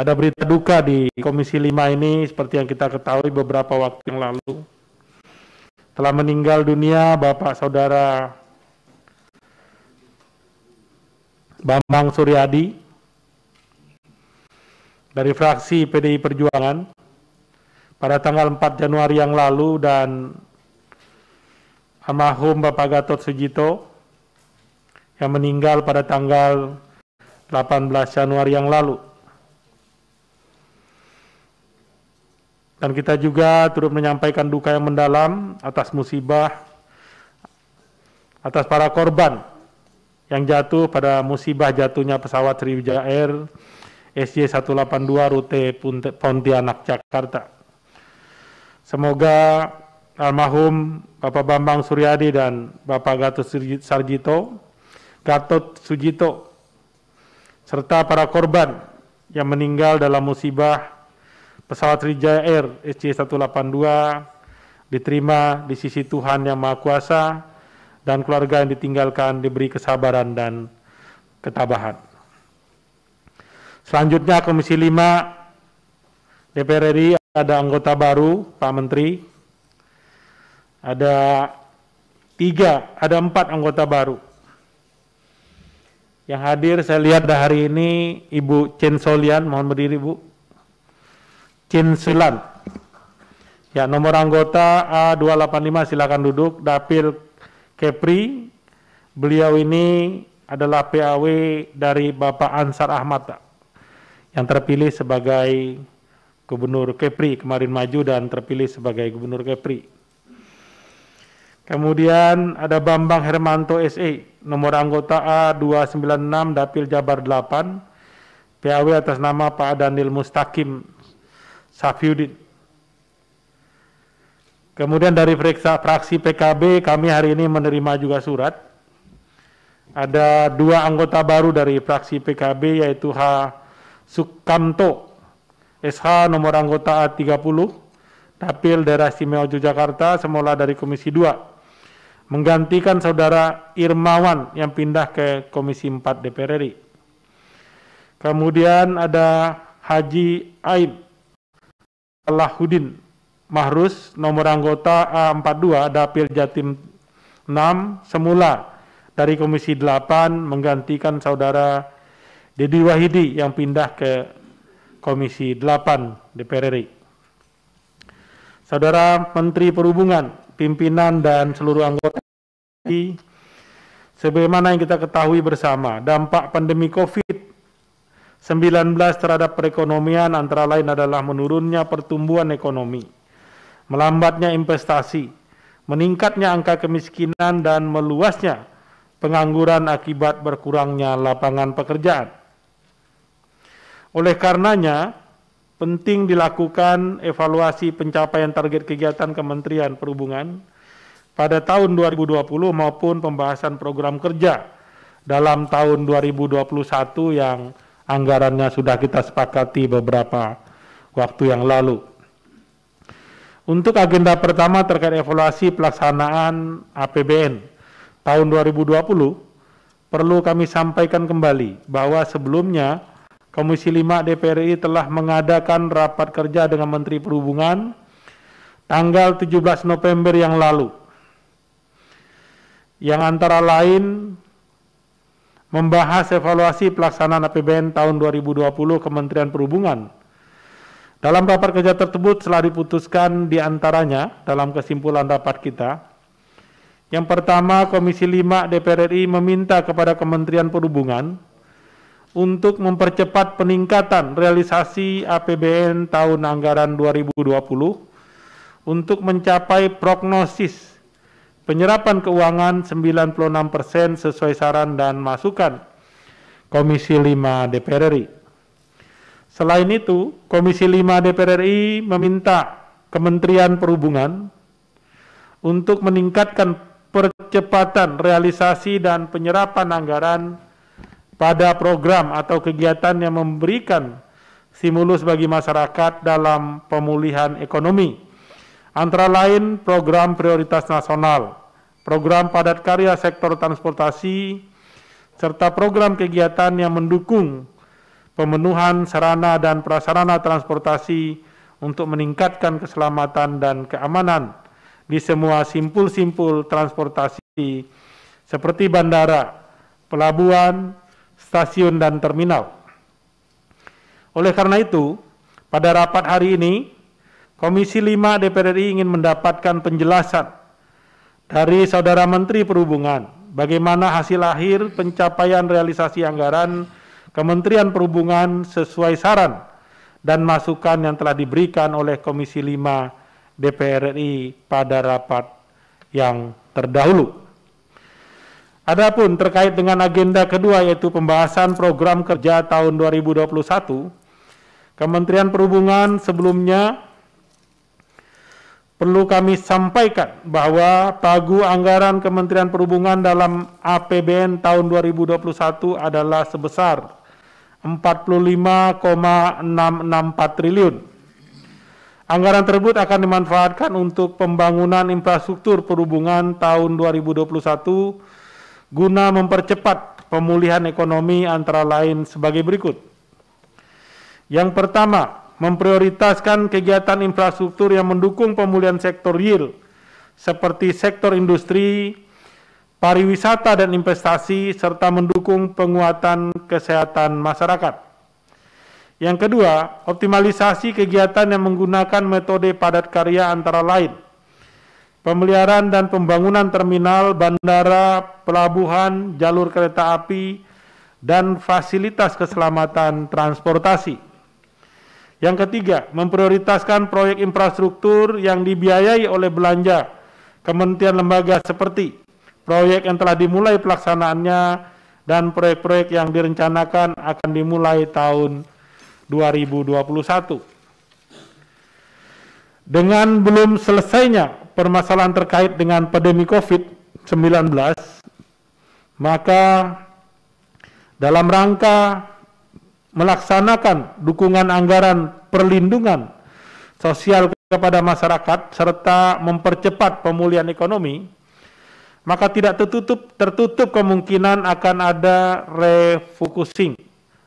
Ada berita duka di Komisi 5 ini seperti yang kita ketahui beberapa waktu yang lalu. Telah meninggal dunia Bapak Saudara Bambang Suryadi dari fraksi PDI Perjuangan pada tanggal 4 Januari yang lalu dan almarhum Bapak Gatot Sujito yang meninggal pada tanggal 18 Januari yang lalu. Dan kita juga turut menyampaikan duka yang mendalam atas musibah, atas para korban yang jatuh pada musibah jatuhnya pesawat Sriwijaya Air SJ182 rute Pontianak, Jakarta. Semoga almarhum Bapak Bambang Suryadi dan Bapak Gatot Sarjito, Gatot Sujito, serta para korban yang meninggal dalam musibah pesawat Rijaya Air SC182 diterima di sisi Tuhan yang Maha Kuasa dan keluarga yang ditinggalkan diberi kesabaran dan ketabahan. Selanjutnya Komisi 5 DPR RI ada anggota baru Pak Menteri, ada tiga, ada empat anggota baru. Yang hadir saya lihat hari ini Ibu Chen Solian, mohon berdiri Ibu. Cinsulan, Ya, nomor anggota A285 silakan duduk. Dapil Kepri, beliau ini adalah PAW dari Bapak Ansar Ahmad yang terpilih sebagai Gubernur Kepri, kemarin maju dan terpilih sebagai Gubernur Kepri. Kemudian ada Bambang Hermanto SE, nomor anggota A296 Dapil Jabar 8, PAW atas nama Pak Daniel Mustakim Safiuddin. Kemudian dari fraksi PKB kami hari ini menerima juga surat. Ada dua anggota baru dari fraksi PKB yaitu H. Sukamto, SH nomor anggota A30, Dapil Daerah Istimewa Yogyakarta, semula dari Komisi 2, menggantikan Saudara Irmawan yang pindah ke Komisi 4 DPR RI. Kemudian ada Haji Aib Salahuddin Mahrus, nomor anggota A42, Dapil Jatim 6, semula dari Komisi 8 menggantikan saudara Dedi Wahidi yang pindah ke Komisi 8 DPR RI. Saudara Menteri Perhubungan, pimpinan dan seluruh anggota sebagaimana yang kita ketahui bersama, dampak pandemi COVID 19 terhadap perekonomian antara lain adalah menurunnya pertumbuhan ekonomi, melambatnya investasi, meningkatnya angka kemiskinan dan meluasnya pengangguran akibat berkurangnya lapangan pekerjaan. Oleh karenanya, penting dilakukan evaluasi pencapaian target kegiatan Kementerian Perhubungan pada tahun 2020 maupun pembahasan program kerja dalam tahun 2021 yang anggarannya sudah kita sepakati beberapa waktu yang lalu. Untuk agenda pertama terkait evaluasi pelaksanaan APBN tahun 2020, perlu kami sampaikan kembali bahwa sebelumnya Komisi 5 DPR RI telah mengadakan rapat kerja dengan Menteri Perhubungan tanggal 17 November yang lalu yang antara lain membahas evaluasi pelaksanaan APBN tahun 2020 Kementerian Perhubungan. Dalam rapat kerja tersebut telah diputuskan diantaranya dalam kesimpulan rapat kita. Yang pertama, Komisi 5 DPR RI meminta kepada Kementerian Perhubungan untuk mempercepat peningkatan realisasi APBN tahun anggaran 2020 untuk mencapai prognosis Penyerapan keuangan 96% sesuai saran dan masukan Komisi 5 DPR RI. Selain itu, Komisi 5 DPR RI meminta Kementerian Perhubungan untuk meningkatkan percepatan realisasi dan penyerapan anggaran pada program atau kegiatan yang memberikan stimulus bagi masyarakat dalam pemulihan ekonomi antara lain program prioritas nasional, program padat karya sektor transportasi, serta program kegiatan yang mendukung pemenuhan sarana dan prasarana transportasi untuk meningkatkan keselamatan dan keamanan di semua simpul-simpul transportasi seperti bandara, pelabuhan, stasiun, dan terminal. Oleh karena itu, pada rapat hari ini, Komisi 5 DPR RI ingin mendapatkan penjelasan dari Saudara Menteri Perhubungan bagaimana hasil akhir pencapaian realisasi anggaran Kementerian Perhubungan sesuai saran dan masukan yang telah diberikan oleh Komisi 5 DPR RI pada rapat yang terdahulu. Adapun terkait dengan agenda kedua yaitu pembahasan program kerja tahun 2021, Kementerian Perhubungan sebelumnya perlu kami sampaikan bahwa pagu anggaran Kementerian Perhubungan dalam APBN tahun 2021 adalah sebesar 45,664 triliun. Anggaran tersebut akan dimanfaatkan untuk pembangunan infrastruktur perhubungan tahun 2021 guna mempercepat pemulihan ekonomi antara lain sebagai berikut. Yang pertama, memprioritaskan kegiatan infrastruktur yang mendukung pemulihan sektor real seperti sektor industri, pariwisata dan investasi serta mendukung penguatan kesehatan masyarakat. Yang kedua, optimalisasi kegiatan yang menggunakan metode padat karya antara lain pemeliharaan dan pembangunan terminal, bandara, pelabuhan, jalur kereta api, dan fasilitas keselamatan transportasi. Yang ketiga, memprioritaskan proyek infrastruktur yang dibiayai oleh belanja kementerian lembaga seperti proyek yang telah dimulai pelaksanaannya dan proyek-proyek yang direncanakan akan dimulai tahun 2021. Dengan belum selesainya permasalahan terkait dengan pandemi COVID-19, maka dalam rangka melaksanakan dukungan anggaran perlindungan sosial kepada masyarakat serta mempercepat pemulihan ekonomi, maka tidak tertutup tertutup kemungkinan akan ada refocusing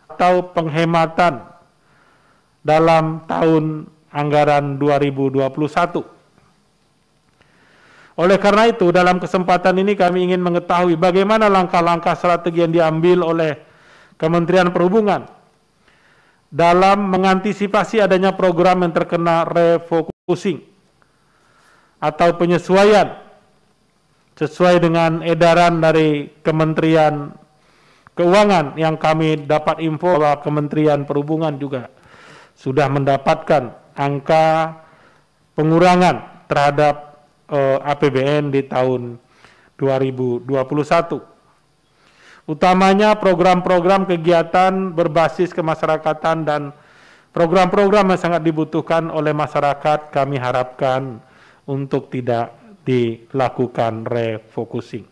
atau penghematan dalam tahun anggaran 2021. Oleh karena itu, dalam kesempatan ini kami ingin mengetahui bagaimana langkah-langkah strategi yang diambil oleh Kementerian Perhubungan dalam mengantisipasi adanya program yang terkena refocusing atau penyesuaian sesuai dengan edaran dari Kementerian Keuangan yang kami dapat info bahwa Kementerian Perhubungan juga sudah mendapatkan angka pengurangan terhadap eh, APBN di tahun 2021 utamanya program-program kegiatan berbasis kemasyarakatan dan program-program yang sangat dibutuhkan oleh masyarakat kami harapkan untuk tidak dilakukan refocusing.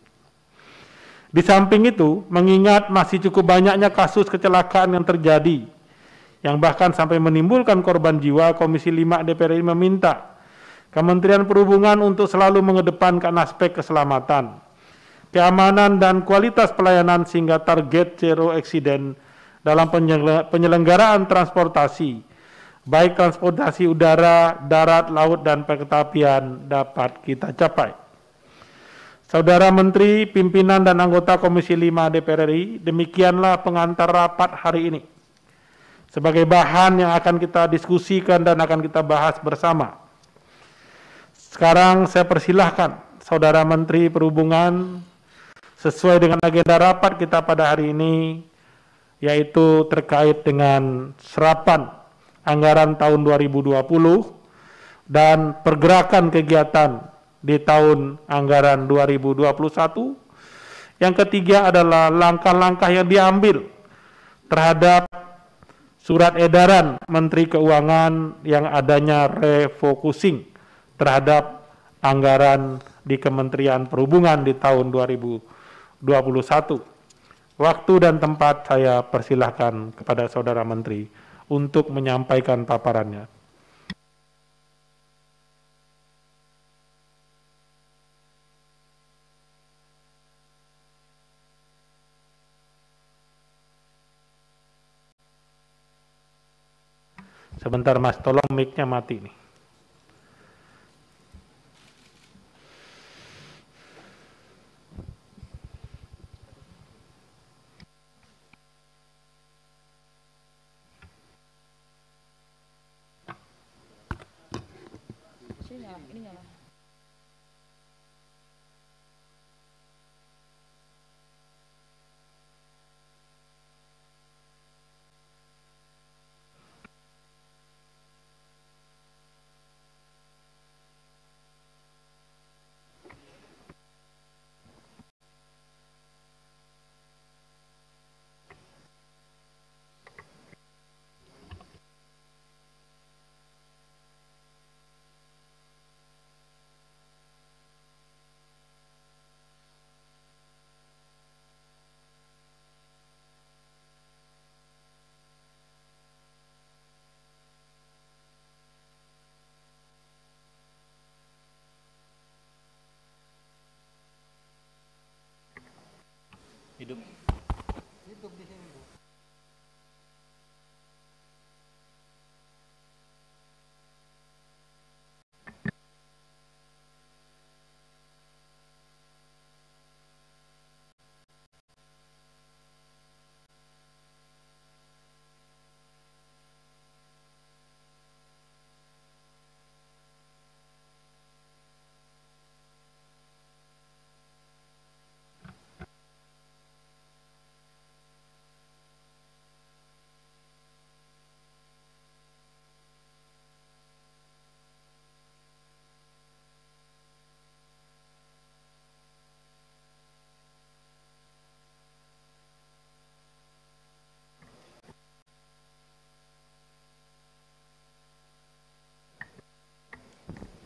Di samping itu, mengingat masih cukup banyaknya kasus kecelakaan yang terjadi, yang bahkan sampai menimbulkan korban jiwa, Komisi 5 DPR RI meminta Kementerian Perhubungan untuk selalu mengedepankan aspek keselamatan, keamanan dan kualitas pelayanan sehingga target zero accident dalam penyelenggaraan transportasi baik transportasi udara, darat, laut, dan perketapian dapat kita capai. Saudara Menteri, pimpinan dan anggota Komisi 5 DPR RI, demikianlah pengantar rapat hari ini. Sebagai bahan yang akan kita diskusikan dan akan kita bahas bersama. Sekarang saya persilahkan Saudara Menteri Perhubungan sesuai dengan agenda rapat kita pada hari ini, yaitu terkait dengan serapan anggaran tahun 2020 dan pergerakan kegiatan di tahun anggaran 2021. Yang ketiga adalah langkah-langkah yang diambil terhadap surat edaran Menteri Keuangan yang adanya refocusing terhadap anggaran di Kementerian Perhubungan di tahun 2020. 21. Waktu dan tempat saya persilahkan kepada Saudara Menteri untuk menyampaikan paparannya. Sebentar Mas, tolong mic-nya mati nih.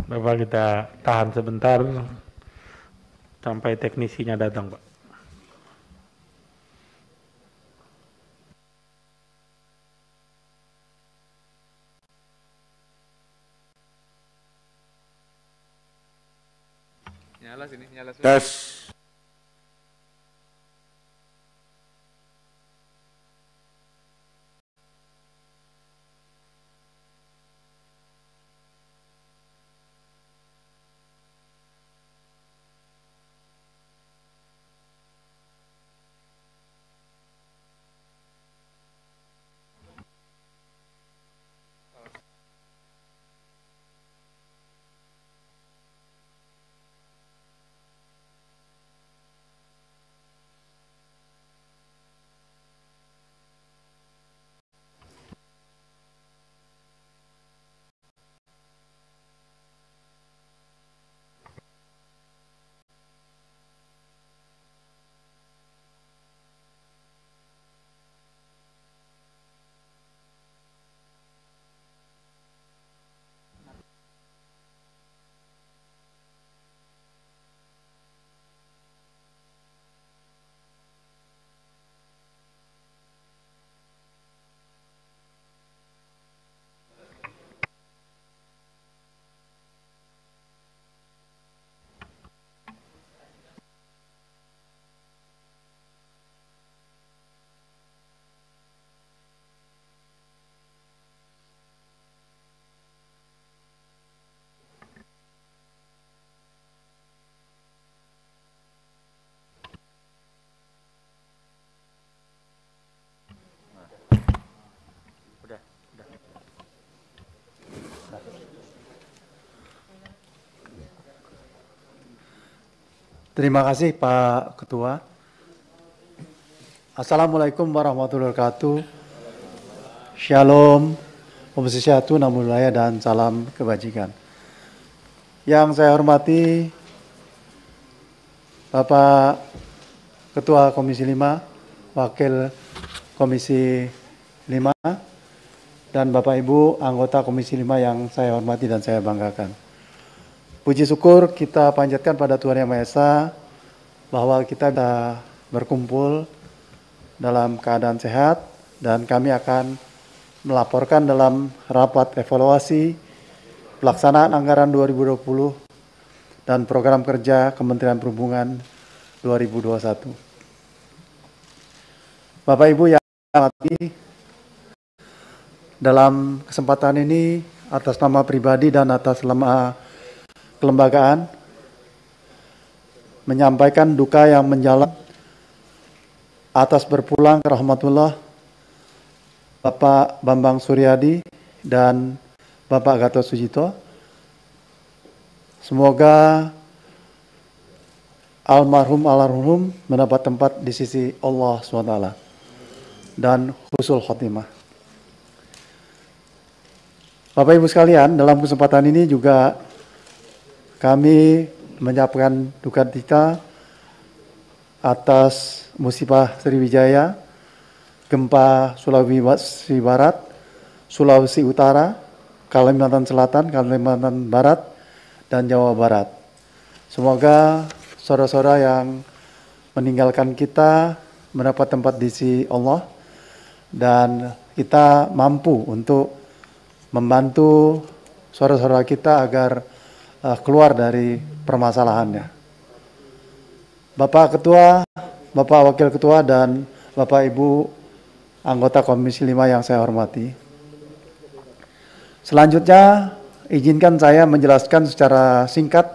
Bapak kita tahan sebentar sampai teknisinya datang, Pak. Nyala sini, nyala sini. Tes. Terima kasih Pak Ketua. Assalamualaikum warahmatullahi wabarakatuh. Shalom, Om Sesiatu, Namo Buddhaya, dan Salam Kebajikan. Yang saya hormati Bapak Ketua Komisi 5, Wakil Komisi 5, dan Bapak Ibu anggota Komisi 5 yang saya hormati dan saya banggakan. Puji syukur kita panjatkan pada Tuhan Yang Maha Esa bahwa kita sudah berkumpul dalam keadaan sehat dan kami akan melaporkan dalam rapat evaluasi pelaksanaan anggaran 2020 dan program kerja Kementerian Perhubungan 2021. Bapak Ibu yang hati dalam kesempatan ini atas nama pribadi dan atas nama kelembagaan menyampaikan duka yang menjalan atas berpulang ke rahmatullah Bapak Bambang Suryadi dan Bapak Gatot Sujito. Semoga almarhum almarhum mendapat tempat di sisi Allah SWT dan husul khotimah. Bapak Ibu sekalian, dalam kesempatan ini juga kami menyampaikan duka cita atas musibah Sriwijaya, gempa Sulawesi Barat, Sulawesi Utara, Kalimantan Selatan, Kalimantan Barat, dan Jawa Barat. Semoga saudara-saudara yang meninggalkan kita mendapat tempat di sisi Allah dan kita mampu untuk membantu saudara-saudara kita agar uh, keluar dari permasalahannya. Bapak Ketua, Bapak Wakil Ketua, dan Bapak Ibu anggota Komisi 5 yang saya hormati. Selanjutnya, izinkan saya menjelaskan secara singkat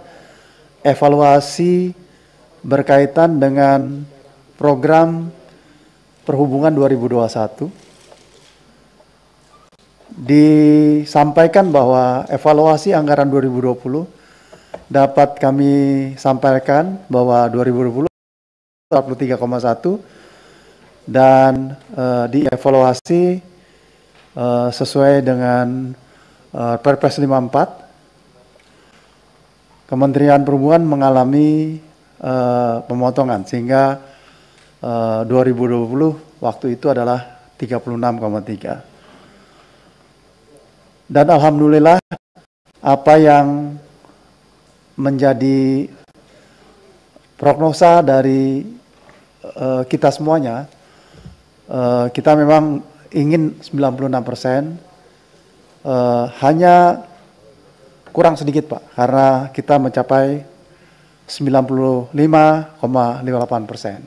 evaluasi berkaitan dengan program perhubungan 2021. Disampaikan bahwa evaluasi anggaran 2020 dapat kami sampaikan bahwa 2020 43,1 dan uh, dievaluasi uh, sesuai dengan uh, Perpres 54 Kementerian Perhubungan mengalami uh, pemotongan sehingga uh, 2020 waktu itu adalah 36,3 dan alhamdulillah apa yang menjadi prognosa dari uh, kita semuanya, uh, kita memang ingin 96 persen, uh, hanya kurang sedikit Pak, karena kita mencapai 95,58 persen.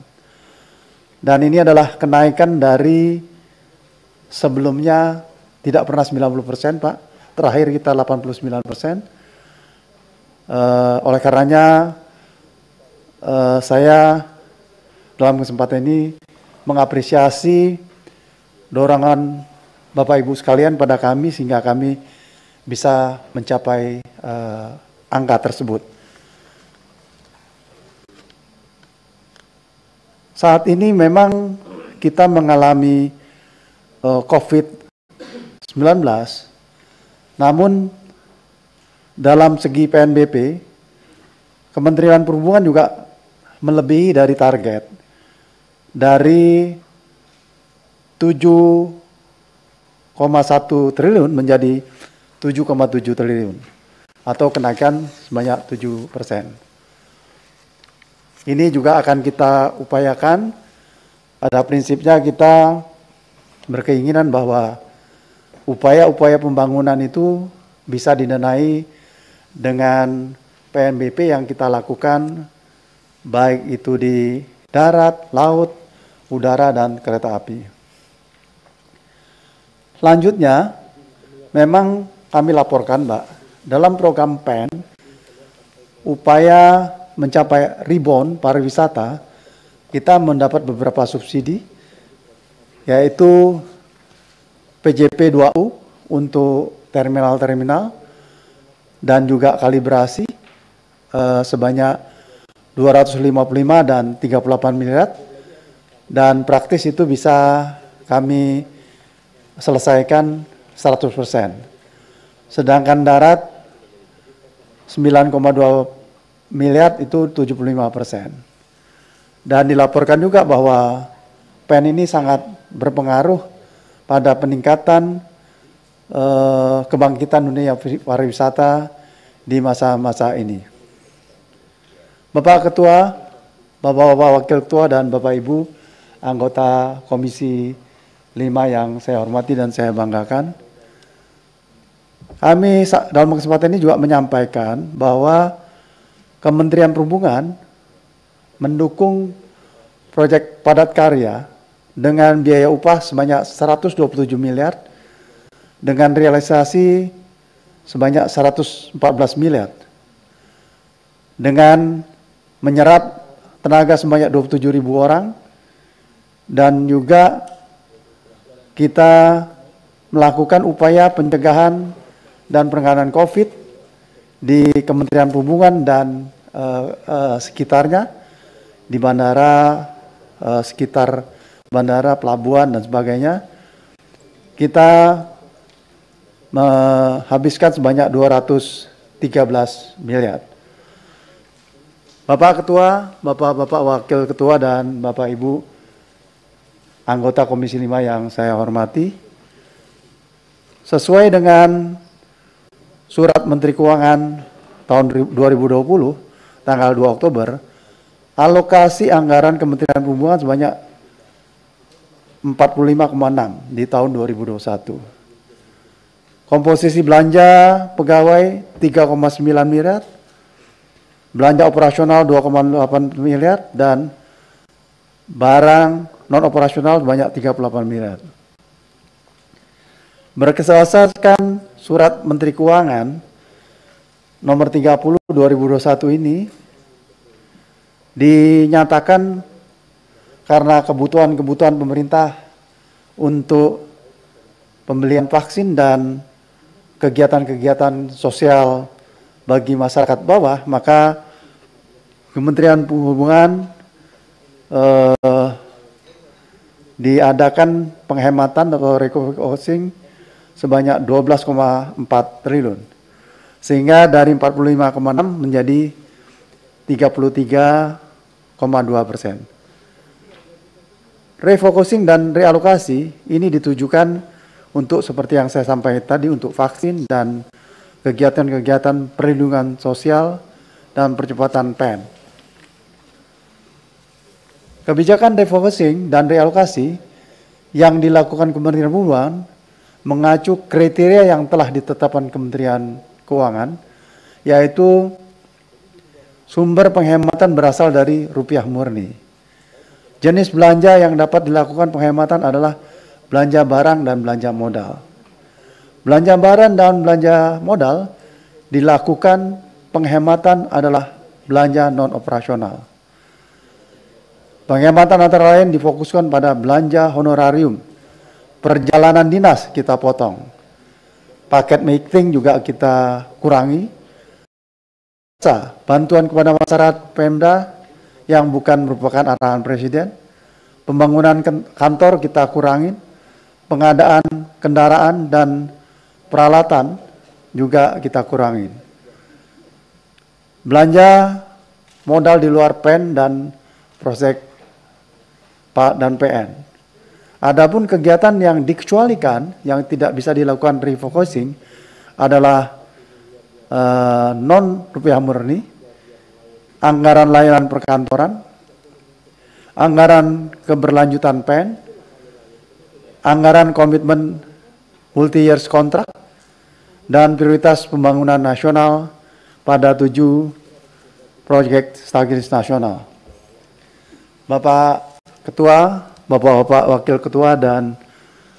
Dan ini adalah kenaikan dari sebelumnya tidak pernah 90 persen Pak, terakhir kita 89 persen, Uh, oleh karenanya uh, saya dalam kesempatan ini mengapresiasi dorongan Bapak Ibu sekalian pada kami sehingga kami bisa mencapai uh, angka tersebut. Saat ini memang kita mengalami uh, COVID-19, namun dalam segi PNBP, Kementerian Perhubungan juga melebihi dari target. Dari 7,1 triliun menjadi 7,7 triliun atau kenaikan sebanyak 7 persen. Ini juga akan kita upayakan. Pada prinsipnya kita berkeinginan bahwa upaya-upaya pembangunan itu bisa didanai dengan PNBP yang kita lakukan baik itu di darat, laut, udara, dan kereta api. Selanjutnya, memang kami laporkan, Mbak, dalam program PEN, upaya mencapai rebound pariwisata, kita mendapat beberapa subsidi, yaitu PJP 2U untuk terminal-terminal, dan juga kalibrasi uh, sebanyak 255 dan 38 miliar dan praktis itu bisa kami selesaikan 100%. Sedangkan darat 9,2 miliar itu 75 persen. Dan dilaporkan juga bahwa PEN ini sangat berpengaruh pada peningkatan uh, kebangkitan dunia pariwisata di masa-masa ini. Bapak Ketua, Bapak-Bapak Wakil Ketua dan Bapak Ibu anggota Komisi 5 yang saya hormati dan saya banggakan. Kami dalam kesempatan ini juga menyampaikan bahwa Kementerian Perhubungan mendukung proyek padat karya dengan biaya upah sebanyak 127 miliar dengan realisasi sebanyak 114 miliar dengan menyerap tenaga sebanyak 27 ribu orang dan juga kita melakukan upaya pencegahan dan penanganan COVID di Kementerian Perhubungan dan uh, uh, sekitarnya di bandara uh, sekitar bandara pelabuhan dan sebagainya kita menghabiskan sebanyak 213 miliar. Bapak Ketua, Bapak-Bapak Wakil Ketua dan Bapak Ibu anggota Komisi 5 yang saya hormati, sesuai dengan surat Menteri Keuangan tahun 2020 tanggal 2 Oktober, alokasi anggaran Kementerian Perhubungan sebanyak 45,6 di tahun 2021. Komposisi belanja pegawai 3,9 miliar, belanja operasional 2,8 miliar, dan barang non-operasional banyak 38 miliar. Berkesasarkan surat Menteri Keuangan nomor 30 2021 ini dinyatakan karena kebutuhan-kebutuhan pemerintah untuk pembelian vaksin dan kegiatan-kegiatan sosial bagi masyarakat bawah, maka Kementerian Perhubungan eh, diadakan penghematan atau recovery sebanyak 12,4 triliun. Sehingga dari 45,6 menjadi 33,2 persen. Refocusing dan realokasi ini ditujukan untuk seperti yang saya sampaikan tadi untuk vaksin dan kegiatan-kegiatan perlindungan sosial dan percepatan PEN. Kebijakan defocusing dan realokasi yang dilakukan Kementerian Keuangan mengacu kriteria yang telah ditetapkan Kementerian Keuangan, yaitu sumber penghematan berasal dari rupiah murni. Jenis belanja yang dapat dilakukan penghematan adalah belanja barang dan belanja modal. Belanja barang dan belanja modal dilakukan penghematan adalah belanja non operasional. Penghematan antara lain difokuskan pada belanja honorarium, perjalanan dinas kita potong, paket meeting juga kita kurangi, bantuan kepada masyarakat Pemda yang bukan merupakan arahan Presiden, pembangunan kan-, kantor kita kurangin, pengadaan kendaraan dan peralatan juga kita kurangi. Belanja modal di luar PEN dan proyek Pak dan PN. Adapun kegiatan yang dikecualikan yang tidak bisa dilakukan refocusing adalah uh, non rupiah murni, anggaran layanan perkantoran, anggaran keberlanjutan PEN, anggaran komitmen multi years kontrak dan prioritas pembangunan nasional pada tujuh proyek strategis nasional. Bapak Ketua, Bapak-Bapak Wakil Ketua, dan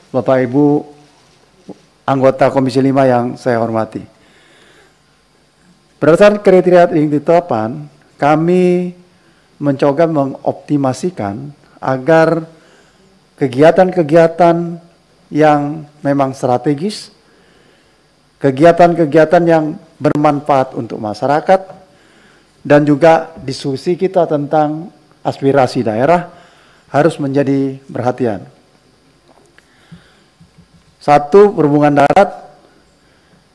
Bapak Ibu anggota Komisi 5 yang saya hormati. Berdasarkan kriteria yang ditetapkan, kami mencoba mengoptimasikan agar kegiatan-kegiatan yang memang strategis, kegiatan-kegiatan yang bermanfaat untuk masyarakat, dan juga diskusi kita tentang aspirasi daerah harus menjadi perhatian. Satu, perhubungan darat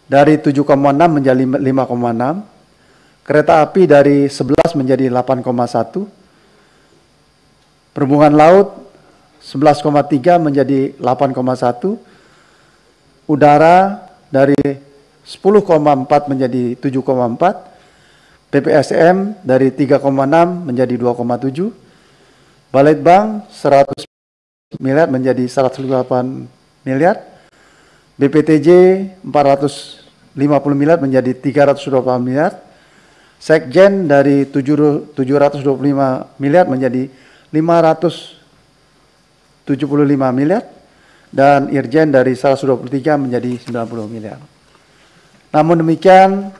dari 7,6 menjadi 5,6, kereta api dari 11 menjadi 8,1, perhubungan laut 11,3 menjadi 8,1, udara dari 10,4 menjadi 7,4, PPSM dari 3,6 menjadi 2,7, Balai Bank 100 miliar menjadi 108 miliar, BPTJ 450 miliar menjadi 328 miliar, Sekjen dari 725 miliar menjadi 500 75 miliar dan Irjen dari 123 menjadi 90 miliar. Namun demikian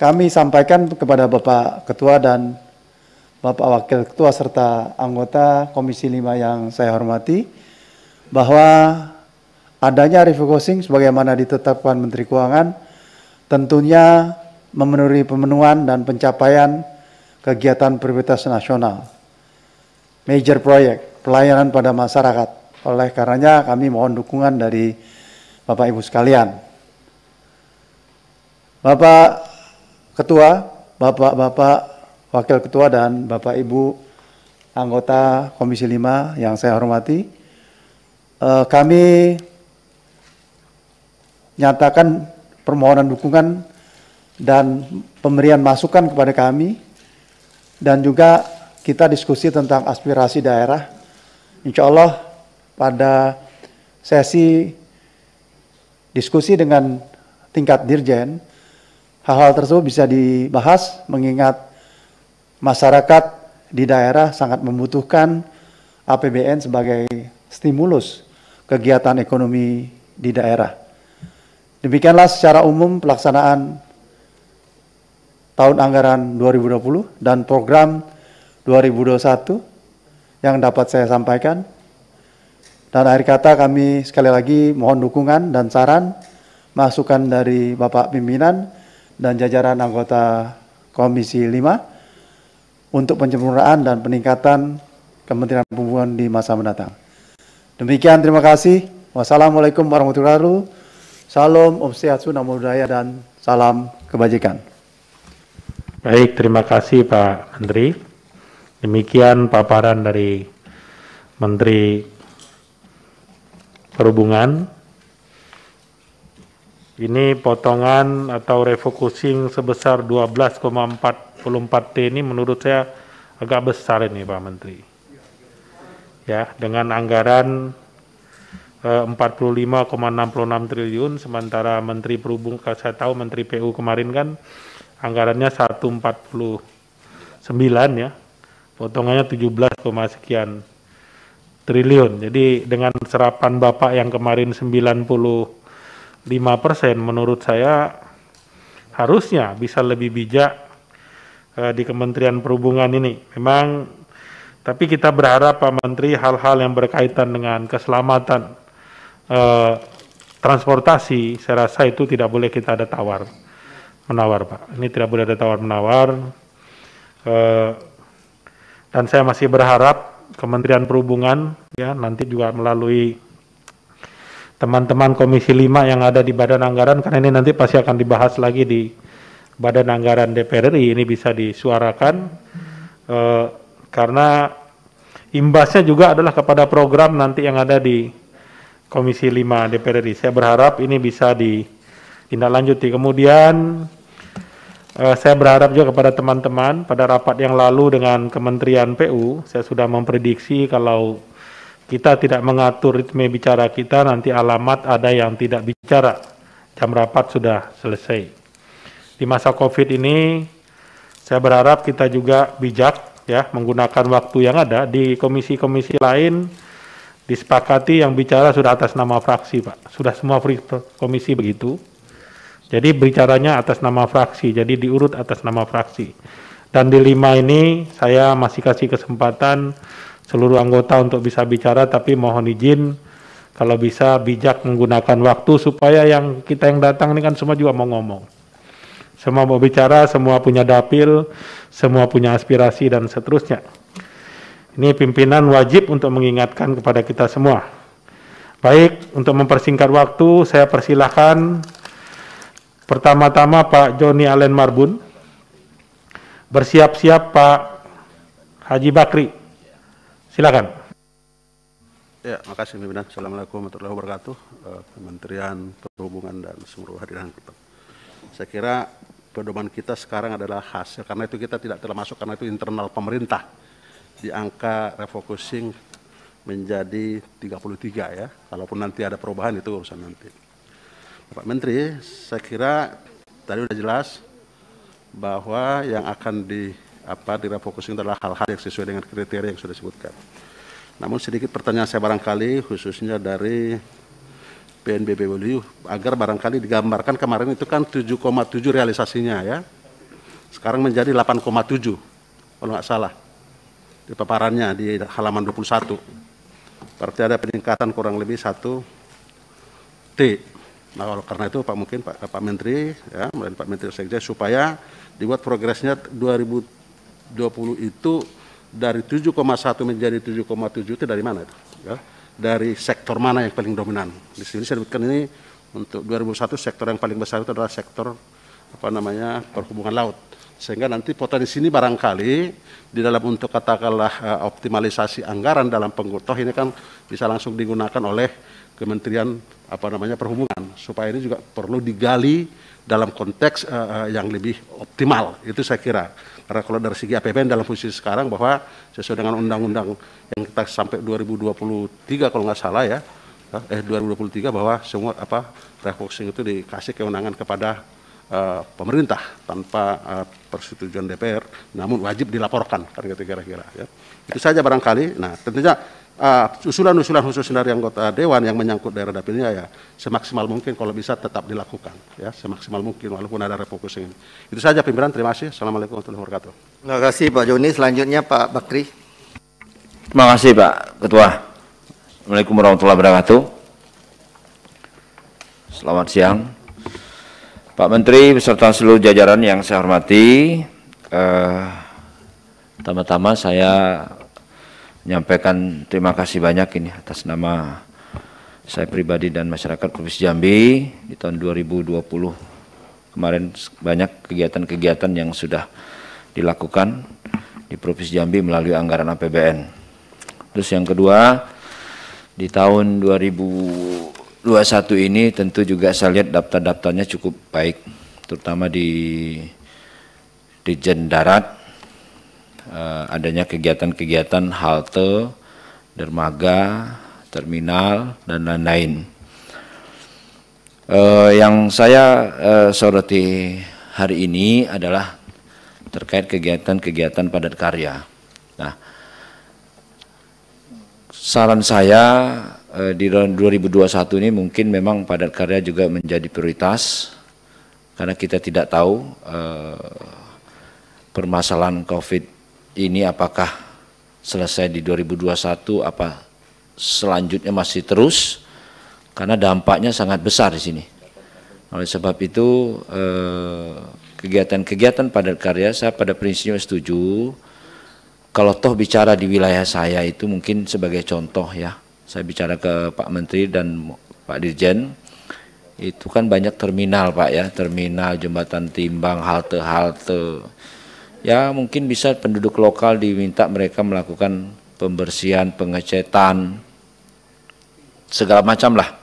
kami sampaikan kepada Bapak Ketua dan Bapak Wakil Ketua serta anggota Komisi 5 yang saya hormati bahwa adanya refocusing sebagaimana ditetapkan Menteri Keuangan tentunya memenuhi pemenuhan dan pencapaian kegiatan prioritas nasional major project pelayanan pada masyarakat. Oleh karenanya kami mohon dukungan dari Bapak Ibu sekalian. Bapak Ketua, Bapak-Bapak Wakil Ketua dan Bapak Ibu anggota Komisi 5 yang saya hormati, eh, kami nyatakan permohonan dukungan dan pemberian masukan kepada kami dan juga kita diskusi tentang aspirasi daerah Insya Allah pada sesi diskusi dengan tingkat dirjen, hal-hal tersebut bisa dibahas mengingat masyarakat di daerah sangat membutuhkan APBN sebagai stimulus kegiatan ekonomi di daerah. Demikianlah secara umum pelaksanaan tahun anggaran 2020 dan program 2021 yang dapat saya sampaikan. Dan akhir kata kami sekali lagi mohon dukungan dan saran, masukan dari Bapak Pimpinan dan jajaran anggota Komisi 5 untuk penyempurnaan dan peningkatan Kementerian Perhubungan di masa mendatang. Demikian terima kasih. Wassalamualaikum warahmatullahi wabarakatuh. Salam Om Swastiastu, Namo Buddhaya, dan salam kebajikan. Baik, terima kasih Pak Menteri. Demikian paparan dari Menteri Perhubungan. Ini potongan atau refocusing sebesar 12,44 T ini menurut saya agak besar ini Pak Menteri. Ya, dengan anggaran 45,66 eh, triliun sementara Menteri Perhubungan saya tahu Menteri PU kemarin kan anggarannya 149 ya potongannya 17, sekian triliun. Jadi dengan serapan Bapak yang kemarin 95 persen, menurut saya harusnya bisa lebih bijak uh, di Kementerian Perhubungan ini. Memang, tapi kita berharap Pak Menteri hal-hal yang berkaitan dengan keselamatan uh, transportasi, saya rasa itu tidak boleh kita ada tawar menawar Pak. Ini tidak boleh ada tawar menawar. Eh, dan saya masih berharap Kementerian Perhubungan ya nanti juga melalui teman-teman Komisi 5 yang ada di Badan Anggaran karena ini nanti pasti akan dibahas lagi di Badan Anggaran DPR RI ini bisa disuarakan eh, karena imbasnya juga adalah kepada program nanti yang ada di Komisi 5 DPR RI. Saya berharap ini bisa ditindaklanjuti. Kemudian Eh, saya berharap juga kepada teman-teman pada rapat yang lalu dengan Kementerian PU, saya sudah memprediksi kalau kita tidak mengatur ritme bicara kita, nanti alamat ada yang tidak bicara. Jam rapat sudah selesai. Di masa COVID ini, saya berharap kita juga bijak ya menggunakan waktu yang ada di komisi-komisi lain disepakati yang bicara sudah atas nama fraksi Pak. Sudah semua komisi begitu. Jadi bicaranya atas nama fraksi, jadi diurut atas nama fraksi. Dan di lima ini saya masih kasih kesempatan seluruh anggota untuk bisa bicara, tapi mohon izin kalau bisa bijak menggunakan waktu supaya yang kita yang datang ini kan semua juga mau ngomong. Semua mau bicara, semua punya dapil, semua punya aspirasi dan seterusnya. Ini pimpinan wajib untuk mengingatkan kepada kita semua. Baik, untuk mempersingkat waktu, saya persilahkan Pertama-tama Pak Joni Allen Marbun, bersiap-siap Pak Haji Bakri. Silakan. Ya, makasih pimpinan. Assalamualaikum warahmatullahi wabarakatuh. Eh, Kementerian Perhubungan dan seluruh hadirin. Saya kira pedoman kita sekarang adalah hasil karena itu kita tidak masuk karena itu internal pemerintah di angka refocusing menjadi 33 ya. Kalaupun nanti ada perubahan itu urusan nanti. Pak Menteri, saya kira tadi sudah jelas bahwa yang akan di apa direfocusing adalah hal-hal yang sesuai dengan kriteria yang sudah disebutkan. Namun sedikit pertanyaan saya barangkali khususnya dari PNBBW agar barangkali digambarkan kemarin itu kan 7,7 realisasinya ya. Sekarang menjadi 8,7 kalau nggak salah di paparannya di halaman 21. Berarti ada peningkatan kurang lebih 1 T Nah, oleh karena itu Pak mungkin Pak, Pak Menteri ya, melalui Pak Menteri Sekjen supaya dibuat progresnya 2020 itu dari 7,1 menjadi 7,7 itu dari mana itu? Ya? Dari sektor mana yang paling dominan? Di sini saya sebutkan ini untuk 2001 sektor yang paling besar itu adalah sektor apa namanya perhubungan laut sehingga nanti potensi ini barangkali di dalam untuk katakanlah eh, optimalisasi anggaran dalam penggotoh ini kan bisa langsung digunakan oleh Kementerian apa namanya perhubungan supaya ini juga perlu digali dalam konteks uh, yang lebih optimal itu saya kira karena kalau dari segi APBN dalam posisi sekarang bahwa sesuai dengan undang-undang yang kita sampai 2023 kalau nggak salah ya eh 2023 eh, bahwa semua apa refocusing itu dikasih kewenangan kepada uh, pemerintah tanpa uh, persetujuan DPR namun wajib dilaporkan kan gitu kira-kira ya. Itu saja barangkali. Nah, tentunya Ah, usulan-usulan uh, khusus dari anggota dewan yang menyangkut daerah dapilnya ya semaksimal mungkin kalau bisa tetap dilakukan ya semaksimal mungkin walaupun ada refocusing ini. Itu saja pimpinan terima kasih. Assalamualaikum warahmatullahi wabarakatuh. Terima kasih Pak Joni. Selanjutnya Pak Bakri. Terima kasih Pak Ketua. Assalamualaikum warahmatullahi wabarakatuh. Selamat siang. Pak Menteri beserta seluruh jajaran yang saya hormati, eh, pertama-tama saya menyampaikan terima kasih banyak ini atas nama saya pribadi dan masyarakat Provinsi Jambi di tahun 2020 kemarin banyak kegiatan-kegiatan yang sudah dilakukan di Provinsi Jambi melalui anggaran APBN. Terus yang kedua di tahun 2021 ini tentu juga saya lihat daftar-daftarnya cukup baik terutama di Dijen Darat Eh, adanya kegiatan-kegiatan halte, dermaga, terminal, dan lain-lain. Eh, yang saya eh, soroti hari ini adalah terkait kegiatan-kegiatan padat karya. Nah, saran saya di 2021 ini mungkin memang padat karya juga menjadi prioritas karena kita tidak tahu eh, permasalahan COVID 19 ini apakah selesai di 2021 apa selanjutnya masih terus karena dampaknya sangat besar di sini. Oleh sebab itu eh, kegiatan-kegiatan padat karya saya pada prinsipnya setuju. Kalau toh bicara di wilayah saya itu mungkin sebagai contoh ya. Saya bicara ke Pak Menteri dan Pak Dirjen itu kan banyak terminal Pak ya, terminal jembatan timbang, halte-halte ya mungkin bisa penduduk lokal diminta mereka melakukan pembersihan, pengecetan, segala macam lah.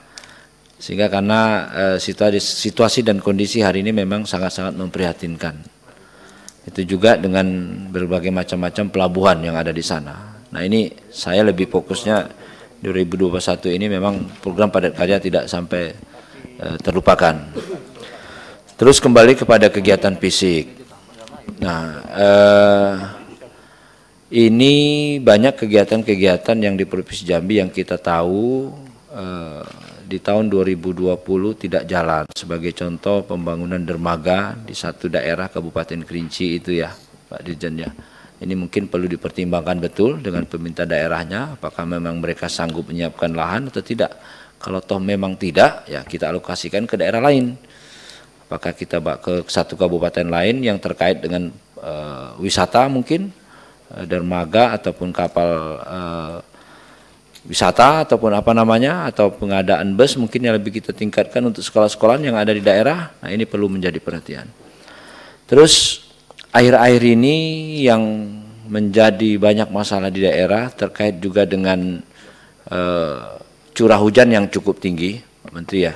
Sehingga karena e, situasi, dan kondisi hari ini memang sangat-sangat memprihatinkan. Itu juga dengan berbagai macam-macam pelabuhan yang ada di sana. Nah ini saya lebih fokusnya 2021 ini memang program padat karya tidak sampai e, terlupakan. Terus kembali kepada kegiatan fisik. Nah, eh, ini banyak kegiatan-kegiatan yang di Provinsi Jambi yang kita tahu eh, di tahun 2020 tidak jalan. Sebagai contoh pembangunan dermaga di satu daerah Kabupaten Kerinci itu ya, Pak Dirjen ya. Ini mungkin perlu dipertimbangkan betul dengan peminta daerahnya apakah memang mereka sanggup menyiapkan lahan atau tidak. Kalau toh memang tidak, ya kita alokasikan ke daerah lain apakah kita ke satu kabupaten lain yang terkait dengan uh, wisata mungkin eh, dermaga ataupun kapal uh, wisata ataupun apa namanya atau pengadaan bus mungkin yang lebih kita tingkatkan untuk sekolah-sekolah yang ada di daerah nah ini perlu menjadi perhatian terus akhir-akhir ini yang menjadi banyak masalah di daerah terkait juga dengan uh, curah hujan yang cukup tinggi Menteri ya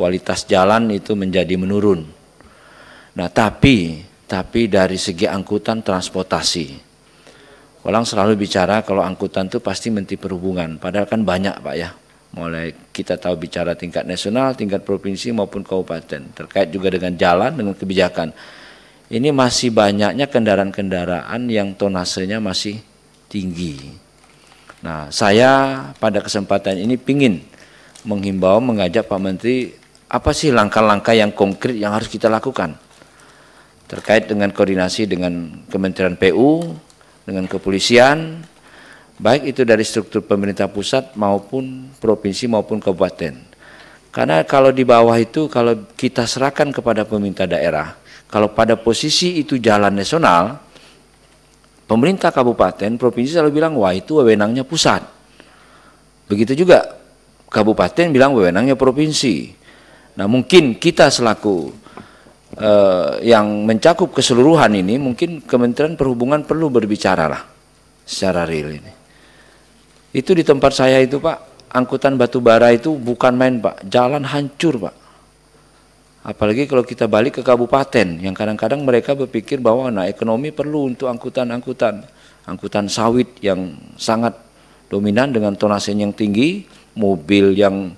kualitas jalan itu menjadi menurun. Nah, tapi tapi dari segi angkutan transportasi. Orang selalu bicara kalau angkutan itu pasti menteri perhubungan, padahal kan banyak Pak ya. Mulai kita tahu bicara tingkat nasional, tingkat provinsi maupun kabupaten, terkait juga dengan jalan dengan kebijakan. Ini masih banyaknya kendaraan-kendaraan yang tonasenya masih tinggi. Nah, saya pada kesempatan ini pingin menghimbau mengajak Pak Menteri apa sih langkah-langkah yang konkret yang harus kita lakukan terkait dengan koordinasi dengan Kementerian PU, dengan kepolisian, baik itu dari struktur pemerintah pusat maupun provinsi maupun kabupaten. Karena kalau di bawah itu kalau kita serahkan kepada pemerintah daerah, kalau pada posisi itu jalan nasional, pemerintah kabupaten provinsi selalu bilang wah itu wewenangnya pusat. Begitu juga kabupaten bilang wewenangnya provinsi. Nah mungkin kita selaku uh, yang mencakup keseluruhan ini mungkin Kementerian Perhubungan perlu berbicara lah secara real ini. Itu di tempat saya itu Pak, angkutan batu bara itu bukan main Pak, jalan hancur Pak. Apalagi kalau kita balik ke kabupaten yang kadang-kadang mereka berpikir bahwa nah ekonomi perlu untuk angkutan-angkutan angkutan sawit yang sangat dominan dengan tonase yang tinggi, mobil yang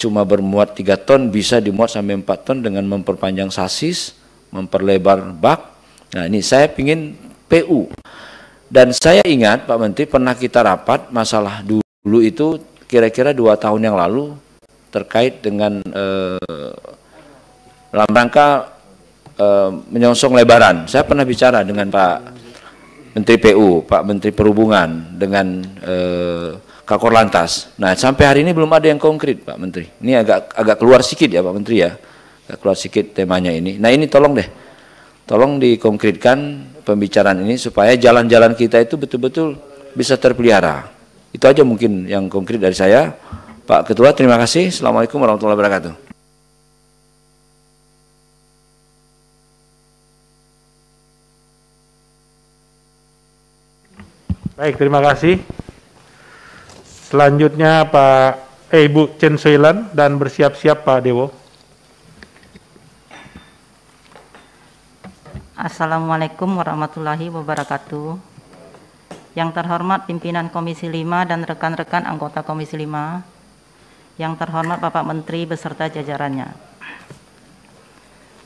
cuma bermuat 3 ton bisa dimuat sampai 4 ton dengan memperpanjang sasis, memperlebar bak. Nah ini saya ingin PU. Dan saya ingat Pak Menteri pernah kita rapat masalah dulu itu kira-kira dua tahun yang lalu terkait dengan eh, dalam rangka eh, menyongsong lebaran. Saya pernah bicara dengan Pak Menteri PU, Pak Menteri Perhubungan dengan eh, Kakor Lantas. Nah, sampai hari ini belum ada yang konkret, Pak Menteri. Ini agak agak keluar sedikit ya, Pak Menteri ya. Agak keluar sedikit temanya ini. Nah, ini tolong deh. Tolong dikonkretkan pembicaraan ini supaya jalan-jalan kita itu betul-betul bisa terpelihara. Itu aja mungkin yang konkret dari saya. Pak Ketua, terima kasih. Assalamualaikum warahmatullahi wabarakatuh. Baik, terima kasih. Selanjutnya Pak eh, Ibu Chen Soilan dan bersiap-siap Pak Dewo. Assalamualaikum warahmatullahi wabarakatuh. Yang terhormat pimpinan Komisi 5 dan rekan-rekan anggota Komisi 5. Yang terhormat Bapak Menteri beserta jajarannya.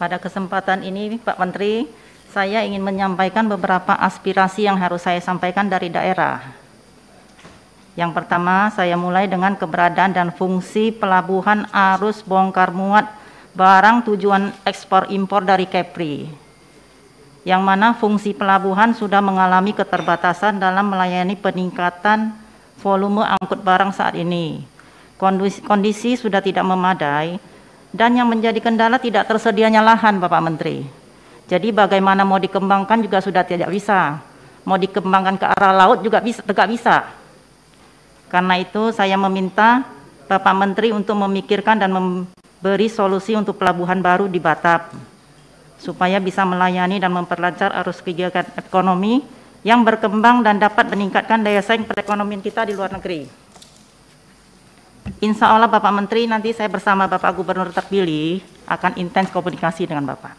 Pada kesempatan ini Pak Menteri, saya ingin menyampaikan beberapa aspirasi yang harus saya sampaikan dari daerah yang pertama, saya mulai dengan keberadaan dan fungsi pelabuhan arus bongkar muat barang tujuan ekspor impor dari Kepri. Yang mana fungsi pelabuhan sudah mengalami keterbatasan dalam melayani peningkatan volume angkut barang saat ini. Kondisi, kondisi sudah tidak memadai dan yang menjadi kendala tidak tersedianya lahan Bapak Menteri. Jadi bagaimana mau dikembangkan juga sudah tidak bisa. Mau dikembangkan ke arah laut juga bisa, tidak bisa karena itu saya meminta Bapak Menteri untuk memikirkan dan memberi solusi untuk pelabuhan baru di Batam supaya bisa melayani dan memperlancar arus kegiatan ekonomi yang berkembang dan dapat meningkatkan daya saing perekonomian kita di luar negeri. Insya Allah Bapak Menteri nanti saya bersama Bapak Gubernur terpilih akan intens komunikasi dengan Bapak.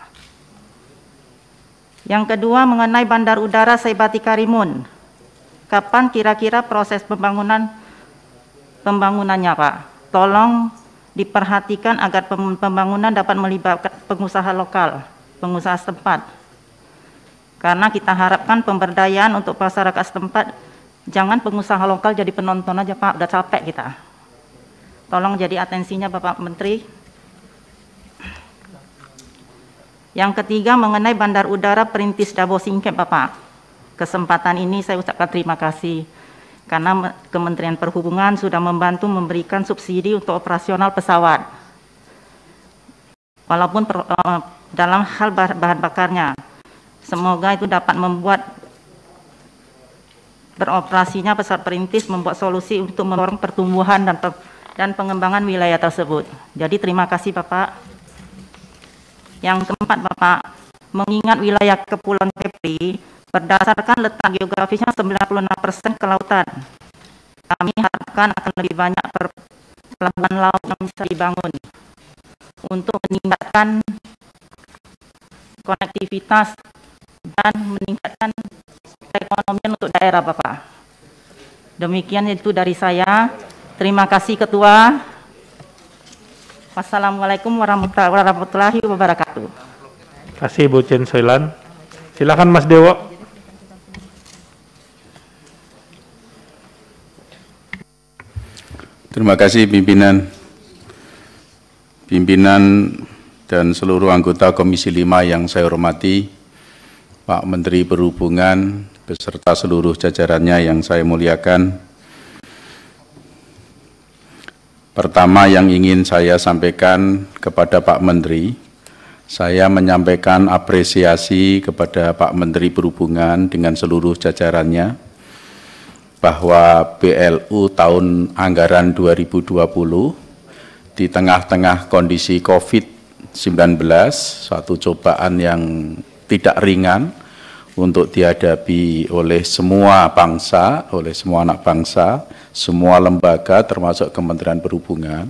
Yang kedua mengenai Bandar Udara Seibati Karimun. Kapan kira-kira proses pembangunan pembangunannya Pak. Tolong diperhatikan agar pembangunan dapat melibatkan pengusaha lokal, pengusaha setempat. Karena kita harapkan pemberdayaan untuk masyarakat setempat, jangan pengusaha lokal jadi penonton aja Pak, udah capek kita. Tolong jadi atensinya Bapak Menteri. Yang ketiga mengenai Bandar Udara Perintis Dabo Singkep Bapak. Kesempatan ini saya ucapkan terima kasih karena Kementerian Perhubungan sudah membantu memberikan subsidi untuk operasional pesawat, walaupun per, uh, dalam hal bahan bakarnya. Semoga itu dapat membuat beroperasinya pesawat perintis membuat solusi untuk mendorong pertumbuhan dan pe dan pengembangan wilayah tersebut. Jadi terima kasih Bapak. Yang keempat Bapak, mengingat wilayah Kepulauan Kepri Berdasarkan letak geografisnya 96% kelautan. Kami harapkan akan lebih banyak pelabuhan laut yang bisa dibangun untuk meningkatkan konektivitas dan meningkatkan perekonomian untuk daerah Bapak. Demikian itu dari saya. Terima kasih Ketua. Wassalamualaikum warahmatullahi wabarakatuh. Terima kasih Bu Chen Soilan. Silakan Mas Dewo. Terima kasih pimpinan pimpinan dan seluruh anggota Komisi 5 yang saya hormati, Pak Menteri Perhubungan beserta seluruh jajarannya yang saya muliakan. Pertama yang ingin saya sampaikan kepada Pak Menteri, saya menyampaikan apresiasi kepada Pak Menteri Perhubungan dengan seluruh jajarannya bahwa BLU tahun anggaran 2020 di tengah-tengah kondisi COVID-19, suatu cobaan yang tidak ringan untuk dihadapi oleh semua bangsa, oleh semua anak bangsa, semua lembaga termasuk Kementerian Perhubungan.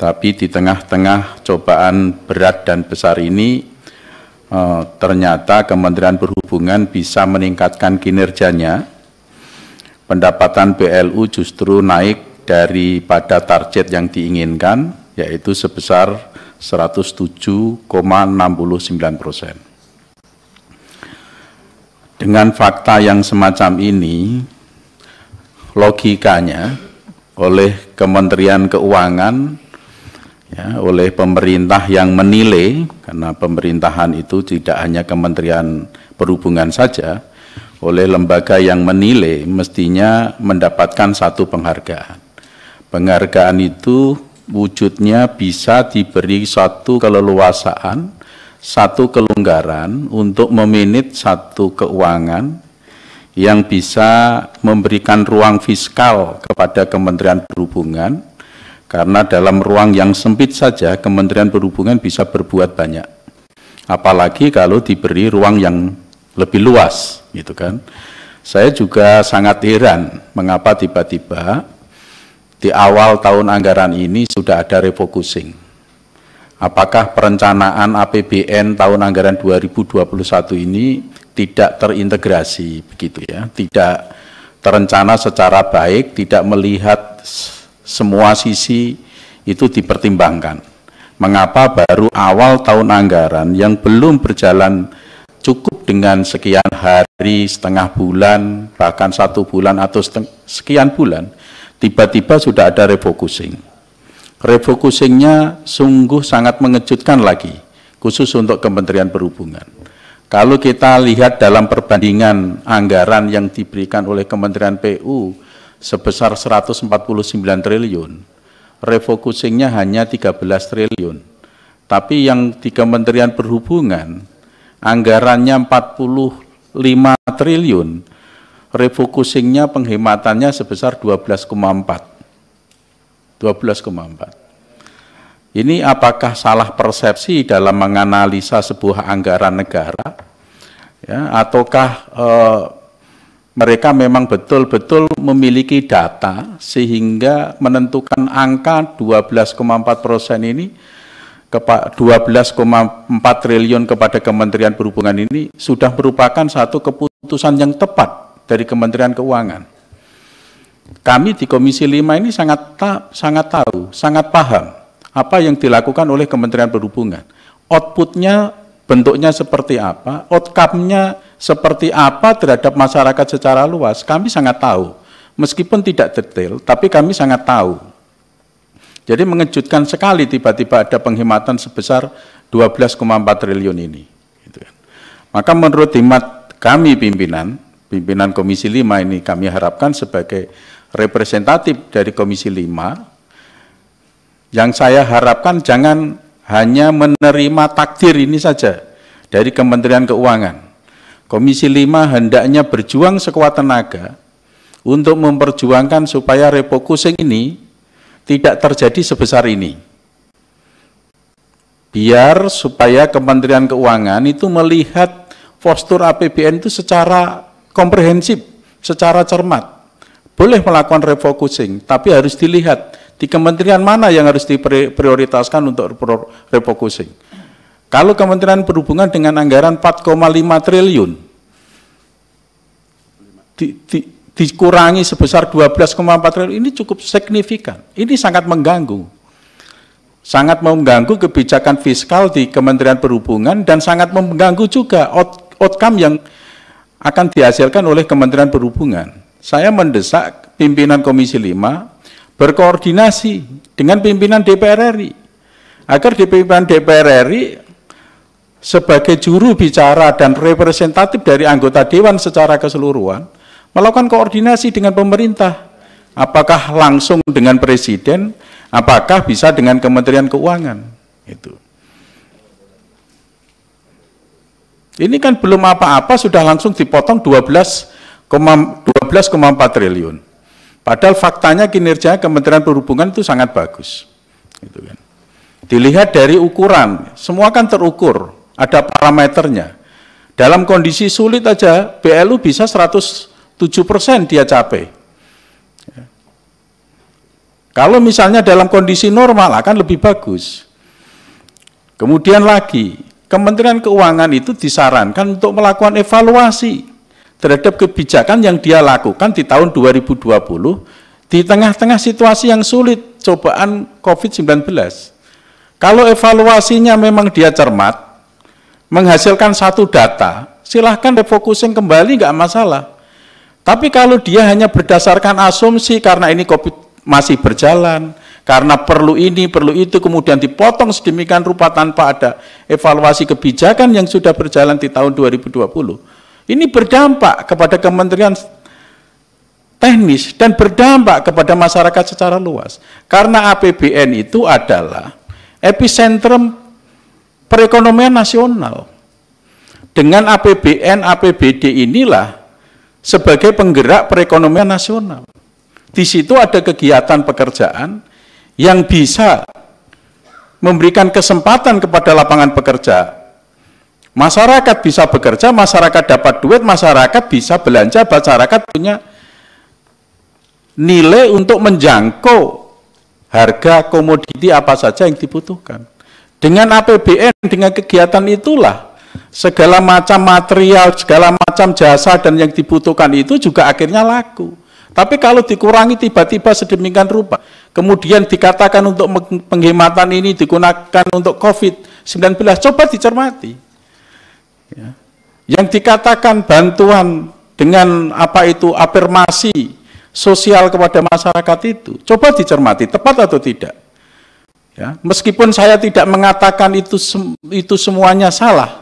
Tapi di tengah-tengah cobaan berat dan besar ini, eh, ternyata Kementerian Perhubungan bisa meningkatkan kinerjanya pendapatan BLU justru naik daripada target yang diinginkan, yaitu sebesar 107,69 persen. Dengan fakta yang semacam ini, logikanya oleh Kementerian Keuangan, ya, oleh pemerintah yang menilai, karena pemerintahan itu tidak hanya Kementerian Perhubungan saja, oleh lembaga yang menilai mestinya mendapatkan satu penghargaan. Penghargaan itu wujudnya bisa diberi satu keleluasaan, satu kelonggaran untuk meminit satu keuangan yang bisa memberikan ruang fiskal kepada Kementerian Perhubungan karena dalam ruang yang sempit saja Kementerian Perhubungan bisa berbuat banyak. Apalagi kalau diberi ruang yang lebih luas gitu kan. Saya juga sangat heran mengapa tiba-tiba di awal tahun anggaran ini sudah ada refocusing. Apakah perencanaan APBN tahun anggaran 2021 ini tidak terintegrasi begitu ya, tidak terencana secara baik, tidak melihat semua sisi itu dipertimbangkan. Mengapa baru awal tahun anggaran yang belum berjalan cukup dengan sekian hari, setengah bulan, bahkan satu bulan atau sekian bulan, tiba-tiba sudah ada refocusing. Refocusingnya sungguh sangat mengejutkan lagi, khusus untuk Kementerian Perhubungan. Kalau kita lihat dalam perbandingan anggaran yang diberikan oleh Kementerian PU sebesar 149 triliun, refocusingnya hanya 13 triliun. Tapi yang di Kementerian Perhubungan anggarannya 45 triliun, refocusingnya penghematannya sebesar 12,4. 12,4. Ini apakah salah persepsi dalam menganalisa sebuah anggaran negara, ya, ataukah eh, mereka memang betul-betul memiliki data sehingga menentukan angka 12,4 persen ini 12,4 triliun kepada Kementerian Perhubungan ini sudah merupakan satu keputusan yang tepat dari Kementerian Keuangan. Kami di Komisi 5 ini sangat ta sangat tahu, sangat paham apa yang dilakukan oleh Kementerian Perhubungan. Outputnya bentuknya seperti apa, outcome-nya seperti apa terhadap masyarakat secara luas, kami sangat tahu. Meskipun tidak detail, tapi kami sangat tahu jadi mengejutkan sekali tiba-tiba ada penghematan sebesar 12,4 triliun ini. Gitu kan. Maka menurut timat kami pimpinan, pimpinan Komisi 5 ini kami harapkan sebagai representatif dari Komisi 5, yang saya harapkan jangan hanya menerima takdir ini saja dari Kementerian Keuangan. Komisi 5 hendaknya berjuang sekuat tenaga untuk memperjuangkan supaya refocusing ini tidak terjadi sebesar ini. Biar supaya Kementerian Keuangan itu melihat postur APBN itu secara komprehensif, secara cermat. Boleh melakukan refocusing, tapi harus dilihat di kementerian mana yang harus diprioritaskan untuk refocusing. Kalau Kementerian berhubungan dengan anggaran 4,5 triliun, di, di, dikurangi sebesar 12,4 triliun ini cukup signifikan. Ini sangat mengganggu. Sangat mengganggu kebijakan fiskal di Kementerian Perhubungan dan sangat mengganggu juga out outcome yang akan dihasilkan oleh Kementerian Perhubungan. Saya mendesak pimpinan Komisi 5 berkoordinasi dengan pimpinan DPR RI agar pimpinan DPR RI sebagai juru bicara dan representatif dari anggota dewan secara keseluruhan melakukan koordinasi dengan pemerintah. Apakah langsung dengan presiden, apakah bisa dengan Kementerian Keuangan? Itu. Ini kan belum apa-apa sudah langsung dipotong 12,4 12, triliun. Padahal faktanya kinerja Kementerian Perhubungan itu sangat bagus. Gitu kan. Dilihat dari ukuran, semua kan terukur, ada parameternya. Dalam kondisi sulit aja BLU bisa 100 7% dia capai. Kalau misalnya dalam kondisi normal akan lebih bagus. Kemudian lagi, Kementerian Keuangan itu disarankan untuk melakukan evaluasi terhadap kebijakan yang dia lakukan di tahun 2020 di tengah-tengah situasi yang sulit cobaan COVID-19. Kalau evaluasinya memang dia cermat, menghasilkan satu data, silahkan refocusing kembali nggak masalah. Tapi kalau dia hanya berdasarkan asumsi karena ini COVID masih berjalan, karena perlu ini, perlu itu, kemudian dipotong sedemikian rupa tanpa ada evaluasi kebijakan yang sudah berjalan di tahun 2020. Ini berdampak kepada kementerian teknis dan berdampak kepada masyarakat secara luas. Karena APBN itu adalah epicentrum perekonomian nasional. Dengan APBN, APBD inilah sebagai penggerak perekonomian nasional. Di situ ada kegiatan pekerjaan yang bisa memberikan kesempatan kepada lapangan pekerja. Masyarakat bisa bekerja, masyarakat dapat duit, masyarakat bisa belanja, masyarakat punya nilai untuk menjangkau harga komoditi apa saja yang dibutuhkan. Dengan APBN, dengan kegiatan itulah segala macam material, segala macam jasa dan yang dibutuhkan itu juga akhirnya laku. Tapi kalau dikurangi tiba-tiba sedemikian rupa, kemudian dikatakan untuk penghematan ini digunakan untuk COVID-19, coba dicermati. Ya. Yang dikatakan bantuan dengan apa itu afirmasi sosial kepada masyarakat itu, coba dicermati, tepat atau tidak. Ya. Meskipun saya tidak mengatakan itu itu semuanya salah,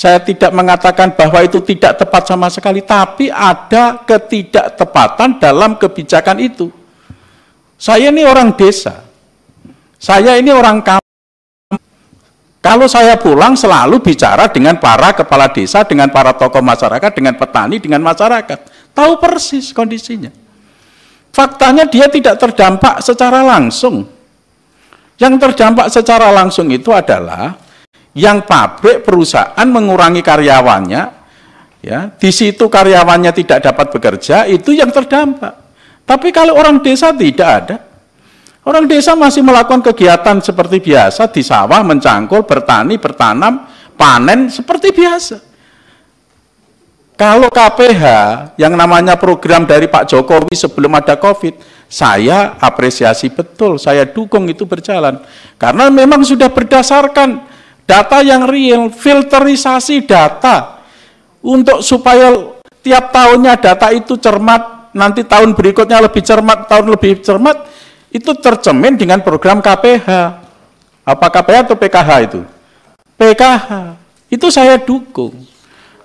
saya tidak mengatakan bahwa itu tidak tepat sama sekali, tapi ada ketidaktepatan dalam kebijakan itu. Saya ini orang desa, saya ini orang kampung. Kalau saya pulang selalu bicara dengan para kepala desa, dengan para tokoh masyarakat, dengan petani, dengan masyarakat. Tahu persis kondisinya. Faktanya dia tidak terdampak secara langsung. Yang terdampak secara langsung itu adalah yang pabrik perusahaan mengurangi karyawannya, ya di situ karyawannya tidak dapat bekerja itu yang terdampak. Tapi kalau orang desa tidak ada, orang desa masih melakukan kegiatan seperti biasa di sawah, mencangkul, bertani, bertanam, panen seperti biasa. Kalau KPH yang namanya program dari Pak Jokowi sebelum ada COVID, saya apresiasi betul, saya dukung itu berjalan. Karena memang sudah berdasarkan data yang real, filterisasi data untuk supaya tiap tahunnya data itu cermat, nanti tahun berikutnya lebih cermat, tahun lebih cermat, itu tercemin dengan program KPH. Apa KPH atau PKH itu? PKH. Itu saya dukung.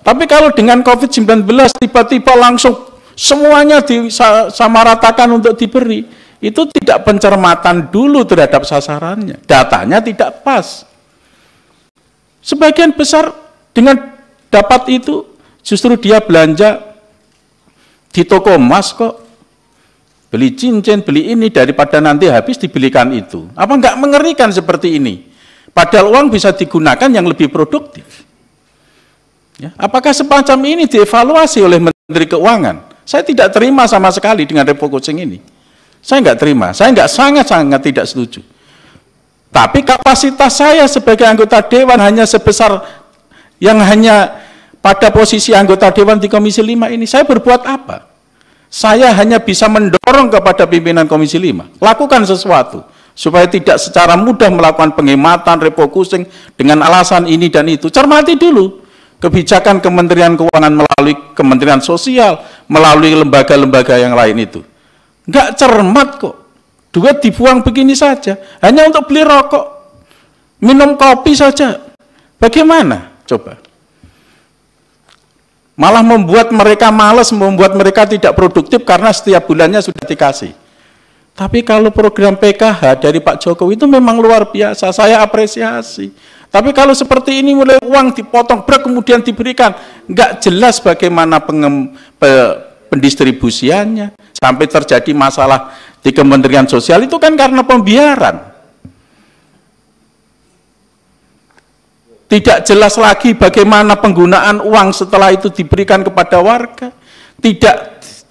Tapi kalau dengan COVID-19 tiba-tiba langsung semuanya disamaratakan untuk diberi, itu tidak pencermatan dulu terhadap sasarannya. Datanya tidak pas. Sebagian besar dengan dapat itu justru dia belanja di toko emas kok. Beli cincin, beli ini daripada nanti habis dibelikan itu. Apa enggak mengerikan seperti ini? Padahal uang bisa digunakan yang lebih produktif. Ya, apakah semacam ini dievaluasi oleh Menteri Keuangan? Saya tidak terima sama sekali dengan refocusing ini. Saya enggak terima, saya enggak sangat-sangat tidak setuju. Tapi kapasitas saya sebagai anggota dewan hanya sebesar yang hanya pada posisi anggota dewan di Komisi 5 ini. Saya berbuat apa? Saya hanya bisa mendorong kepada pimpinan Komisi 5. Lakukan sesuatu supaya tidak secara mudah melakukan penghematan, refocusing dengan alasan ini dan itu. Cermati dulu kebijakan Kementerian Keuangan melalui Kementerian Sosial, melalui lembaga-lembaga yang lain itu. Enggak cermat kok. Duit dibuang begini saja, hanya untuk beli rokok, minum kopi saja. Bagaimana? Coba. Malah membuat mereka males, membuat mereka tidak produktif karena setiap bulannya sudah dikasih. Tapi kalau program PKH dari Pak Jokowi itu memang luar biasa, saya apresiasi. Tapi kalau seperti ini mulai uang dipotong, berat kemudian diberikan, nggak jelas bagaimana pengem, pendistribusiannya, sampai terjadi masalah di Kementerian Sosial itu kan karena pembiaran. Tidak jelas lagi bagaimana penggunaan uang setelah itu diberikan kepada warga. Tidak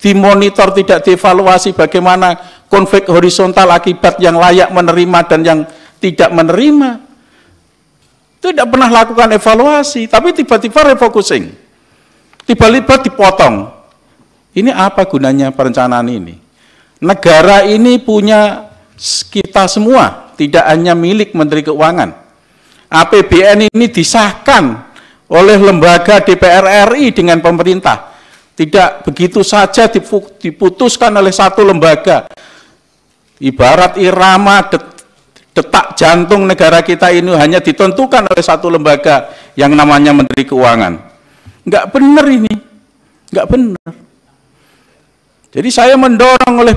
dimonitor, tidak dievaluasi bagaimana konflik horizontal akibat yang layak menerima dan yang tidak menerima. Tidak pernah lakukan evaluasi, tapi tiba-tiba refocusing. Tiba-tiba dipotong. Ini apa gunanya perencanaan ini? Negara ini punya kita semua, tidak hanya milik Menteri Keuangan. APBN ini disahkan oleh lembaga DPR RI dengan pemerintah. Tidak begitu saja diputuskan oleh satu lembaga. Ibarat irama detak jantung negara kita ini hanya ditentukan oleh satu lembaga yang namanya Menteri Keuangan. Enggak benar ini. Enggak benar. Jadi saya mendorong oleh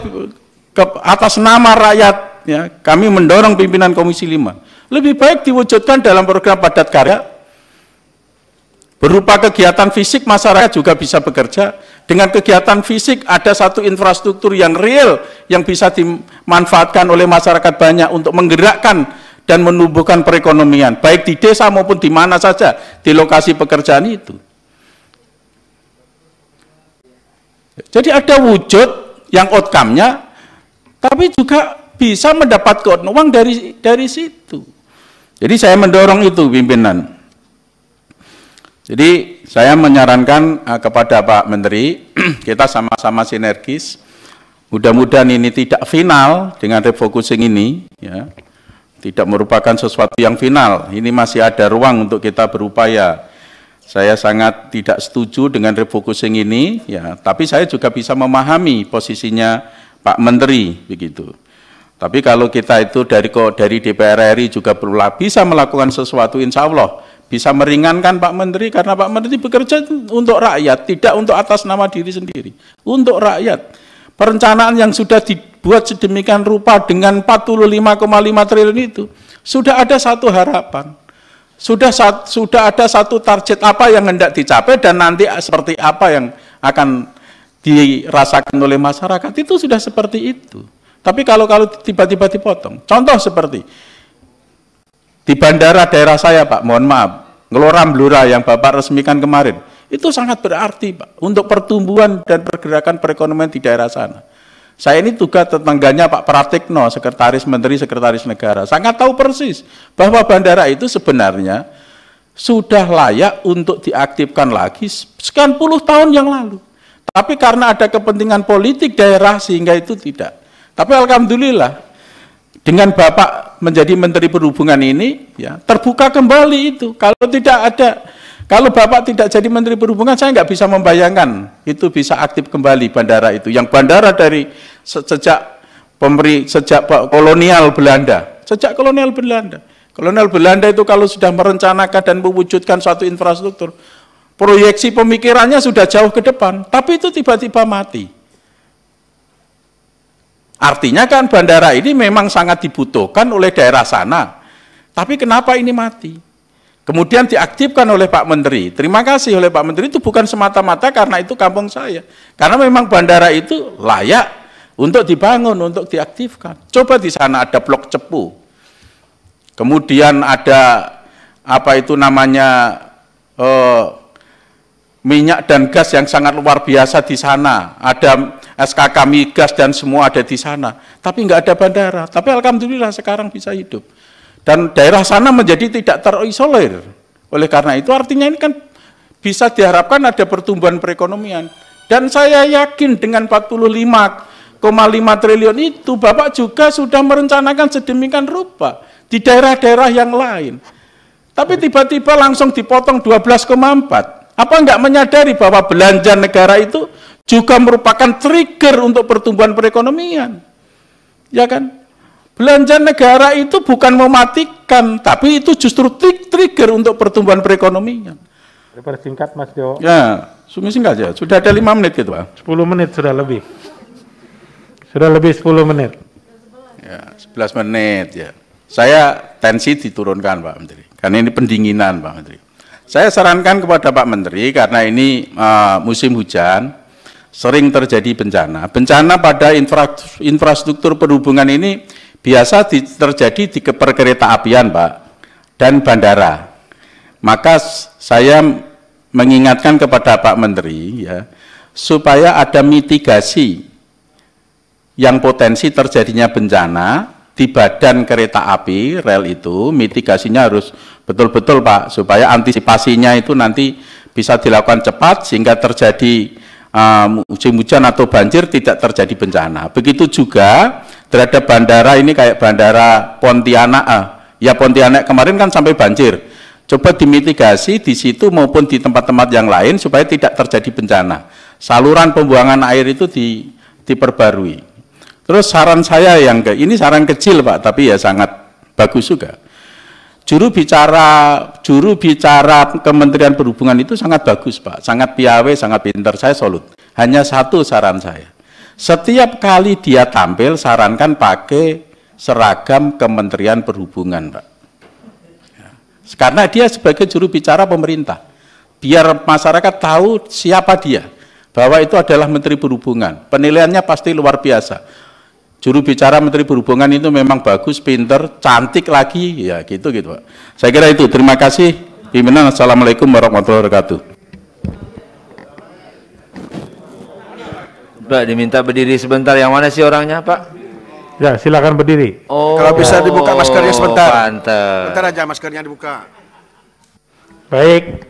ke atas nama rakyat, ya, kami mendorong pimpinan Komisi 5. Lebih baik diwujudkan dalam program padat karya, berupa kegiatan fisik masyarakat juga bisa bekerja. Dengan kegiatan fisik ada satu infrastruktur yang real yang bisa dimanfaatkan oleh masyarakat banyak untuk menggerakkan dan menumbuhkan perekonomian, baik di desa maupun di mana saja, di lokasi pekerjaan itu. Jadi ada wujud yang outcome-nya, tapi juga bisa mendapat uang dari dari situ. Jadi saya mendorong itu pimpinan. Jadi saya menyarankan eh, kepada Pak Menteri, kita sama-sama sinergis. Mudah-mudahan ini tidak final dengan refocusing ini, ya. Tidak merupakan sesuatu yang final. Ini masih ada ruang untuk kita berupaya saya sangat tidak setuju dengan refocusing ini, ya. Tapi saya juga bisa memahami posisinya Pak Menteri begitu. Tapi kalau kita itu dari dari DPR RI juga perlu bisa melakukan sesuatu, insya Allah bisa meringankan Pak Menteri karena Pak Menteri bekerja untuk rakyat, tidak untuk atas nama diri sendiri, untuk rakyat. Perencanaan yang sudah dibuat sedemikian rupa dengan 45,5 triliun itu sudah ada satu harapan sudah sudah ada satu target apa yang hendak dicapai dan nanti seperti apa yang akan dirasakan oleh masyarakat itu sudah seperti itu. Tapi kalau kalau tiba-tiba dipotong, contoh seperti di bandara daerah saya Pak, mohon maaf, Ngeloram Blura yang Bapak resmikan kemarin, itu sangat berarti Pak untuk pertumbuhan dan pergerakan perekonomian di daerah sana. Saya ini tugas tetangganya Pak Pratikno, Sekretaris Menteri Sekretaris Negara. Sangat tahu persis bahwa bandara itu sebenarnya sudah layak untuk diaktifkan lagi sekian puluh tahun yang lalu. Tapi karena ada kepentingan politik daerah sehingga itu tidak. Tapi alhamdulillah dengan Bapak menjadi Menteri Perhubungan ini ya terbuka kembali itu. Kalau tidak ada kalau Bapak tidak jadi Menteri Perhubungan, saya nggak bisa membayangkan itu bisa aktif kembali bandara itu. Yang bandara dari sejak pemberi sejak kolonial Belanda, sejak kolonial Belanda. Kolonial Belanda itu kalau sudah merencanakan dan mewujudkan suatu infrastruktur, proyeksi pemikirannya sudah jauh ke depan, tapi itu tiba-tiba mati. Artinya kan bandara ini memang sangat dibutuhkan oleh daerah sana. Tapi kenapa ini mati? Kemudian diaktifkan oleh Pak Menteri. Terima kasih oleh Pak Menteri itu bukan semata-mata karena itu kampung saya. Karena memang bandara itu layak untuk dibangun, untuk diaktifkan. Coba di sana ada blok cepu. Kemudian ada apa itu namanya eh, minyak dan gas yang sangat luar biasa di sana. Ada SKK migas dan semua ada di sana. Tapi nggak ada bandara. Tapi alhamdulillah sekarang bisa hidup. Dan daerah sana menjadi tidak terisolir. Oleh karena itu artinya ini kan bisa diharapkan ada pertumbuhan perekonomian. Dan saya yakin dengan 45,5 triliun itu Bapak juga sudah merencanakan sedemikian rupa di daerah-daerah yang lain. Tapi tiba-tiba langsung dipotong 12,4. Apa enggak menyadari bahwa belanja negara itu juga merupakan trigger untuk pertumbuhan perekonomian? Ya kan? Belanja negara itu bukan mematikan, tapi itu justru trigger untuk pertumbuhan perekonomian. Persingkat Mas Jo. Ya, sumi singkat ya. Sudah ada lima menit gitu Pak. Sepuluh menit sudah lebih. Sudah lebih sepuluh menit. Ya, sebelas menit ya. Saya tensi diturunkan Pak Menteri. Karena ini pendinginan Pak Menteri. Saya sarankan kepada Pak Menteri karena ini uh, musim hujan, sering terjadi bencana. Bencana pada infra, infrastruktur perhubungan ini biasa di, terjadi di perkereta apian, Pak, dan bandara. Maka saya mengingatkan kepada Pak Menteri ya, supaya ada mitigasi yang potensi terjadinya bencana di badan kereta api rel itu mitigasinya harus betul-betul Pak supaya antisipasinya itu nanti bisa dilakukan cepat sehingga terjadi hujan hujan atau banjir tidak terjadi bencana. Begitu juga terhadap bandara ini kayak bandara Pontianak. Ah. Ya Pontianak kemarin kan sampai banjir. Coba dimitigasi di situ maupun di tempat-tempat yang lain supaya tidak terjadi bencana. Saluran pembuangan air itu di, diperbarui. Terus saran saya yang ke ini saran kecil Pak, tapi ya sangat bagus juga. Juru bicara juru bicara Kementerian Perhubungan itu sangat bagus Pak, sangat piawai sangat pintar. Saya solut Hanya satu saran saya setiap kali dia tampil, sarankan pakai seragam Kementerian Perhubungan, Pak. Ya. Karena dia sebagai juru bicara pemerintah. Biar masyarakat tahu siapa dia. Bahwa itu adalah Menteri Perhubungan. Penilaiannya pasti luar biasa. Juru bicara Menteri Perhubungan itu memang bagus, pinter, cantik lagi, ya gitu-gitu Pak. Saya kira itu. Terima kasih. Pimpinan, Assalamualaikum warahmatullahi wabarakatuh. Pak diminta berdiri sebentar. Yang mana sih orangnya, Pak? Ya, silakan berdiri. Oh. Kalau bisa dibuka maskernya sebentar. Pantes. Sebentar aja maskernya dibuka. Baik.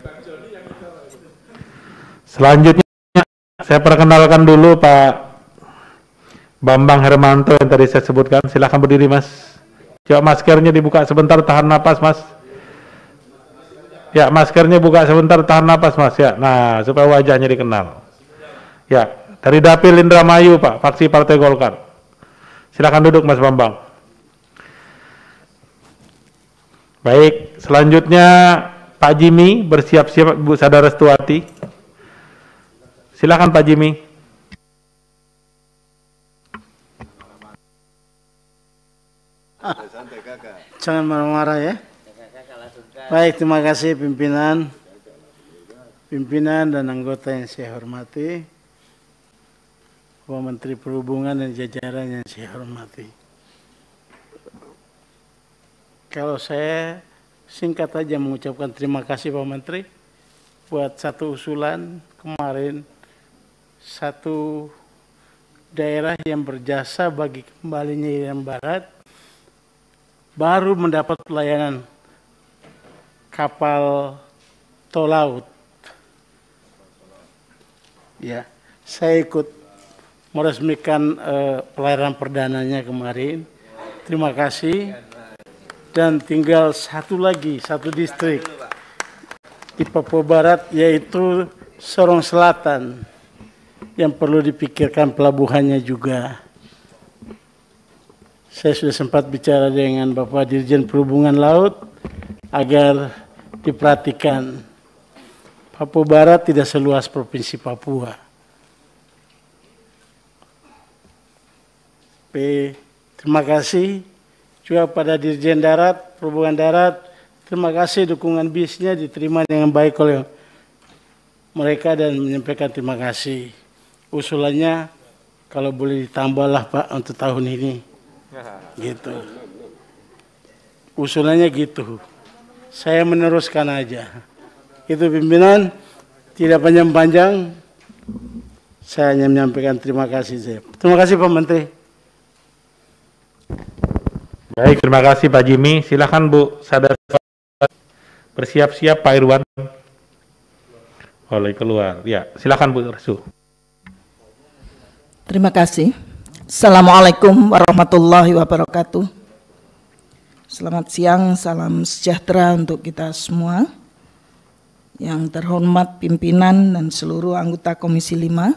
Selanjutnya saya perkenalkan dulu Pak Bambang Hermanto yang tadi saya sebutkan. Silakan berdiri, Mas. Coba maskernya dibuka sebentar, tahan napas, Mas. Ya, maskernya buka sebentar, tahan napas, Mas. Ya, nah supaya wajahnya dikenal. Ya, dari Dapil Indramayu, Pak, faksi Partai Golkar. Silakan duduk, Mas Bambang. Baik, selanjutnya Pak Jimmy bersiap-siap Bu Sadar Restuati. Silakan Pak Jimmy. Ah, jangan marah-marah ya. Baik, terima kasih pimpinan, pimpinan dan anggota yang saya hormati. Bapak Menteri Perhubungan dan jajaran yang saya hormati. Kalau saya singkat saja mengucapkan terima kasih Pak Menteri buat satu usulan kemarin satu daerah yang berjasa bagi kembalinya Irian Barat baru mendapat pelayanan kapal tol laut. Ya, saya ikut meresmikan uh, pelayaran perdananya kemarin. Terima kasih. Dan tinggal satu lagi, satu distrik di Papua Barat yaitu Sorong Selatan yang perlu dipikirkan pelabuhannya juga. Saya sudah sempat bicara dengan Bapak Dirjen Perhubungan Laut agar diperhatikan. Papua Barat tidak seluas Provinsi Papua P. Terima kasih juga pada Dirjen Darat, Perhubungan Darat. Terima kasih dukungan bisnya diterima dengan baik oleh mereka dan menyampaikan terima kasih. Usulannya kalau boleh ditambahlah Pak untuk tahun ini. Gitu. Usulannya gitu. Saya meneruskan aja. Itu pimpinan tidak panjang-panjang. Saya hanya menyampaikan terima kasih saya. Terima kasih Pak Menteri. Baik, terima kasih Pak Jimmy. Silahkan Bu Sadar bersiap-siap Pak Irwan. Oleh keluar. Ya, silahkan Bu Resu. Terima kasih. Assalamualaikum warahmatullahi wabarakatuh. Selamat siang, salam sejahtera untuk kita semua. Yang terhormat pimpinan dan seluruh anggota Komisi 5,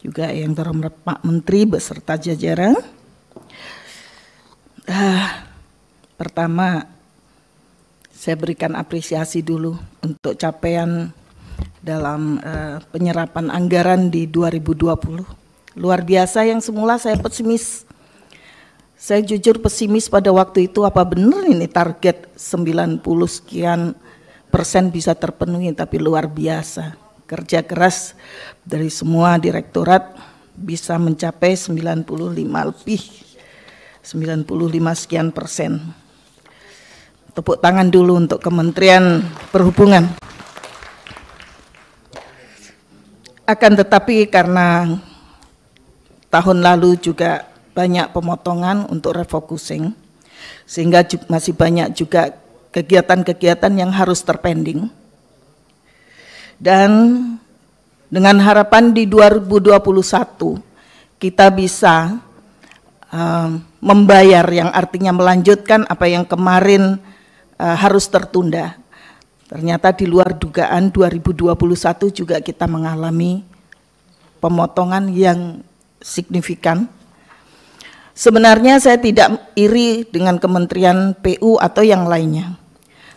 juga yang terhormat Pak Menteri beserta jajaran Ah, pertama saya berikan apresiasi dulu untuk capaian dalam uh, penyerapan anggaran di 2020. Luar biasa yang semula saya pesimis. Saya jujur pesimis pada waktu itu apa benar ini target 90 sekian persen bisa terpenuhi tapi luar biasa. Kerja keras dari semua direktorat bisa mencapai 95 lebih 95 sekian persen. Tepuk tangan dulu untuk Kementerian Perhubungan. Akan tetapi karena tahun lalu juga banyak pemotongan untuk refocusing, sehingga masih banyak juga kegiatan-kegiatan yang harus terpending. Dan dengan harapan di 2021 kita bisa uh, membayar yang artinya melanjutkan apa yang kemarin uh, harus tertunda. Ternyata di luar dugaan 2021 juga kita mengalami pemotongan yang signifikan. Sebenarnya saya tidak iri dengan Kementerian PU atau yang lainnya.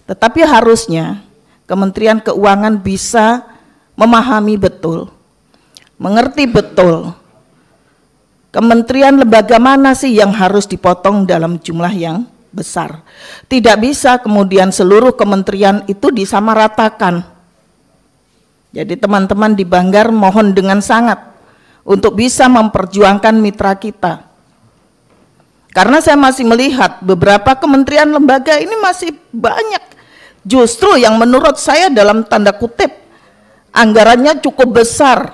Tetapi harusnya Kementerian Keuangan bisa memahami betul, mengerti betul Kementerian lembaga mana sih yang harus dipotong dalam jumlah yang besar? Tidak bisa kemudian seluruh kementerian itu disamaratakan. Jadi teman-teman di Banggar mohon dengan sangat untuk bisa memperjuangkan mitra kita. Karena saya masih melihat beberapa kementerian lembaga ini masih banyak. Justru yang menurut saya dalam tanda kutip anggarannya cukup besar.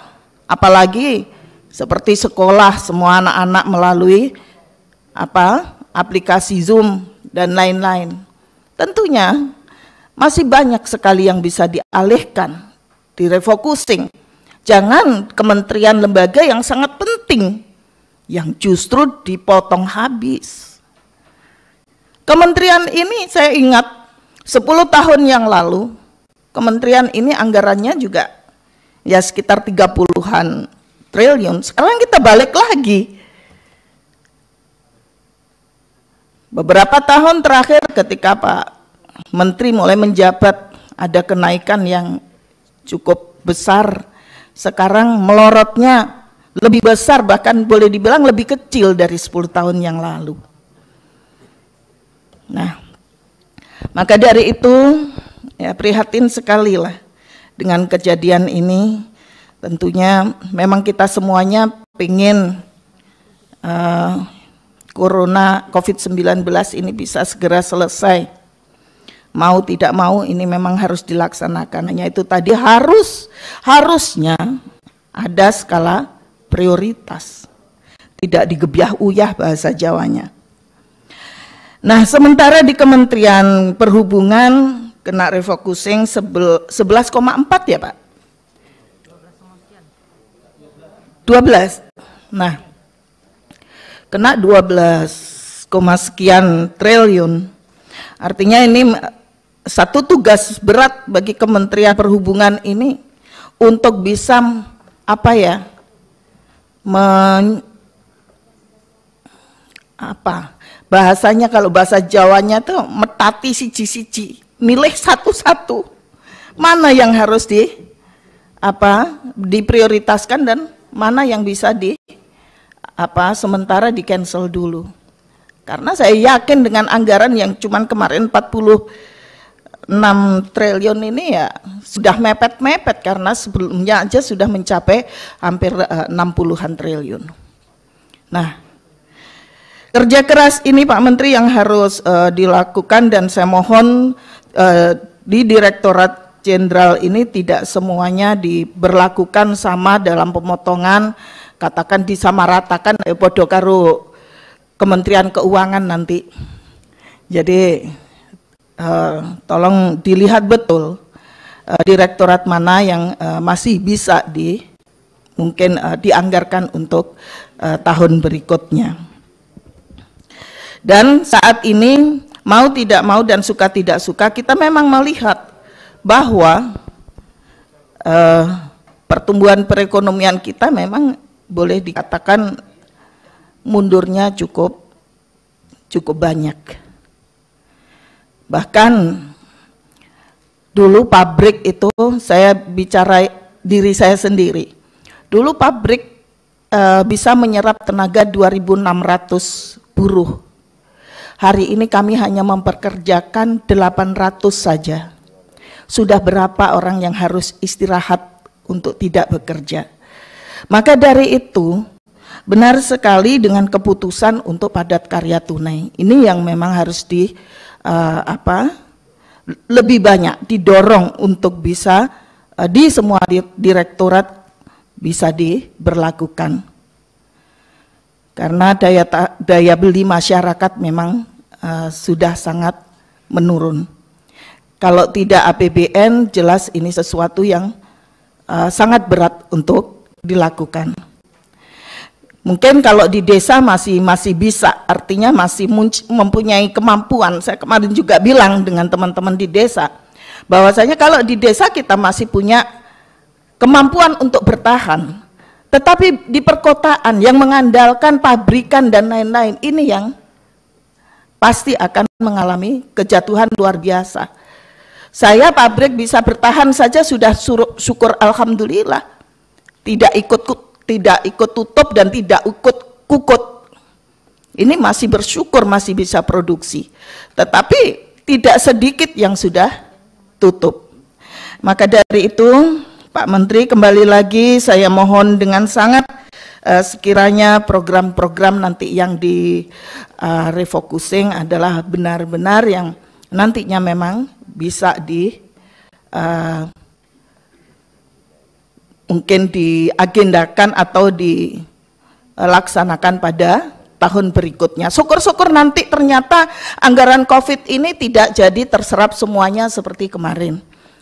Apalagi seperti sekolah semua anak-anak melalui apa? aplikasi Zoom dan lain-lain. Tentunya masih banyak sekali yang bisa dialihkan, direfocusing. Jangan kementerian lembaga yang sangat penting yang justru dipotong habis. Kementerian ini saya ingat 10 tahun yang lalu kementerian ini anggarannya juga ya sekitar 30-an triliun. Sekarang kita balik lagi. Beberapa tahun terakhir ketika Pak Menteri mulai menjabat ada kenaikan yang cukup besar. Sekarang melorotnya lebih besar bahkan boleh dibilang lebih kecil dari 10 tahun yang lalu. Nah, maka dari itu ya prihatin sekali lah dengan kejadian ini tentunya memang kita semuanya pengen uh, eh, corona COVID-19 ini bisa segera selesai. Mau tidak mau ini memang harus dilaksanakan. Hanya itu tadi harus harusnya ada skala prioritas. Tidak digebyah uyah bahasa Jawanya. Nah, sementara di Kementerian Perhubungan kena refocusing 11,4 ya, Pak. 12. Nah, kena 12, sekian triliun. Artinya ini satu tugas berat bagi Kementerian Perhubungan ini untuk bisa apa ya? Men, apa? Bahasanya kalau bahasa Jawanya tuh metati siji-siji, milih satu-satu. Mana yang harus di apa? diprioritaskan dan mana yang bisa di apa sementara di cancel dulu. Karena saya yakin dengan anggaran yang cuman kemarin 46 triliun ini ya sudah mepet-mepet karena sebelumnya aja sudah mencapai hampir 60-an eh, triliun. Nah, kerja keras ini Pak Menteri yang harus uh, dilakukan dan saya mohon uh, di Direktorat jenderal ini tidak semuanya diberlakukan sama dalam pemotongan katakan disamaratakan eh, bodoh karo Kementerian Keuangan nanti. Jadi eh, tolong dilihat betul eh, direktorat mana yang eh, masih bisa di mungkin eh, dianggarkan untuk eh, tahun berikutnya. Dan saat ini mau tidak mau dan suka tidak suka kita memang melihat bahwa eh, pertumbuhan perekonomian kita memang boleh dikatakan mundurnya cukup cukup banyak. Bahkan dulu pabrik itu saya bicara diri saya sendiri. Dulu pabrik e, bisa menyerap tenaga 2.600 buruh. Hari ini kami hanya memperkerjakan 800 saja. Sudah berapa orang yang harus istirahat untuk tidak bekerja? Maka dari itu, benar sekali dengan keputusan untuk padat karya tunai. Ini yang memang harus di uh, apa? lebih banyak didorong untuk bisa uh, di semua direktorat bisa diberlakukan karena daya, daya beli masyarakat memang uh, sudah sangat menurun. Kalau tidak APBN, jelas ini sesuatu yang uh, sangat berat untuk dilakukan. Mungkin kalau di desa masih masih bisa, artinya masih mempunyai kemampuan. Saya kemarin juga bilang dengan teman-teman di desa, bahwasanya kalau di desa kita masih punya kemampuan untuk bertahan. Tetapi di perkotaan yang mengandalkan pabrikan dan lain-lain, ini yang pasti akan mengalami kejatuhan luar biasa. Saya pabrik bisa bertahan saja sudah syukur alhamdulillah. Tidak ikut tidak ikut tutup dan tidak ikut kukut. Ini masih bersyukur masih bisa produksi. Tetapi tidak sedikit yang sudah tutup. Maka dari itu, Pak Menteri kembali lagi saya mohon dengan sangat uh, sekiranya program-program nanti yang di uh, refocusing adalah benar-benar yang nantinya memang bisa di uh, mungkin diagendakan atau dilaksanakan pada tahun berikutnya. Syukur-syukur nanti ternyata anggaran COVID ini tidak jadi terserap semuanya seperti kemarin.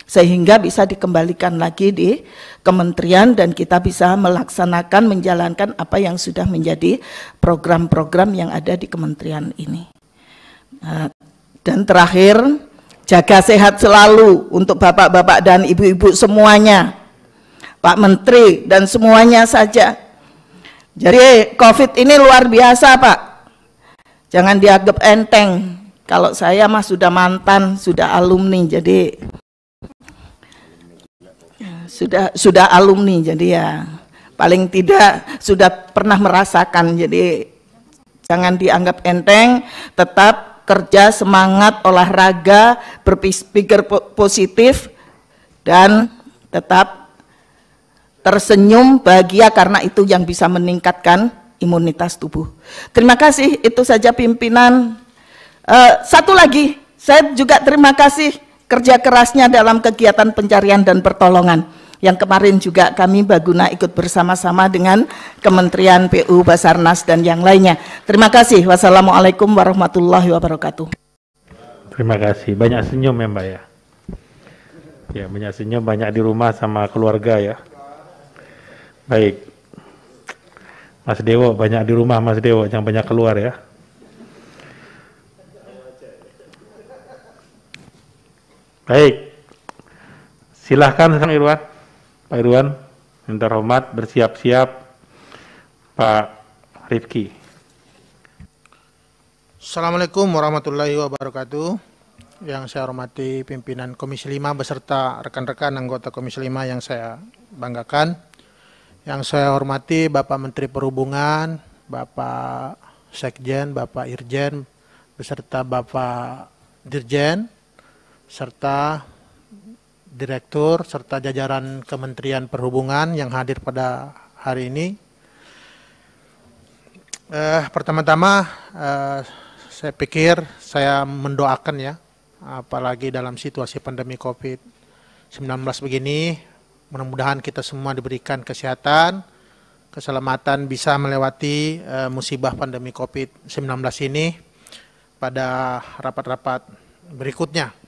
Sehingga bisa dikembalikan lagi di kementerian dan kita bisa melaksanakan, menjalankan apa yang sudah menjadi program-program yang ada di kementerian ini. Eh, dan terakhir, Jaga sehat selalu untuk bapak-bapak dan ibu-ibu semuanya. Pak Menteri dan semuanya saja. Jadi COVID ini luar biasa Pak. Jangan dianggap enteng. Kalau saya mah sudah mantan, sudah alumni, jadi sudah sudah alumni, jadi ya paling tidak sudah pernah merasakan. Jadi jangan dianggap enteng, tetap kerja, semangat, olahraga, berpikir positif, dan tetap tersenyum, bahagia karena itu yang bisa meningkatkan imunitas tubuh. Terima kasih, itu saja pimpinan. Uh, satu lagi, saya juga terima kasih kerja kerasnya dalam kegiatan pencarian dan pertolongan yang kemarin juga kami Baguna ikut bersama-sama dengan Kementerian PU Basarnas dan yang lainnya. Terima kasih. Wassalamualaikum warahmatullahi wabarakatuh. Terima kasih. Banyak senyum ya Mbak ya. Ya banyak senyum, banyak di rumah sama keluarga ya. Baik. Mas Dewo, banyak di rumah Mas Dewo, jangan banyak keluar ya. Baik. Silahkan Sang Irwan. Pak Irwan, yang terhormat bersiap-siap Pak Rifki. Assalamualaikum warahmatullahi wabarakatuh. Yang saya hormati pimpinan Komisi 5 beserta rekan-rekan anggota Komisi 5 yang saya banggakan. Yang saya hormati Bapak Menteri Perhubungan, Bapak Sekjen, Bapak Irjen, beserta Bapak Dirjen, serta Direktur serta jajaran Kementerian Perhubungan yang hadir pada hari ini. Eh, Pertama-tama eh, saya pikir saya mendoakan ya, apalagi dalam situasi pandemi COVID-19 begini, mudah-mudahan kita semua diberikan kesehatan, keselamatan bisa melewati eh, musibah pandemi COVID-19 ini pada rapat-rapat berikutnya.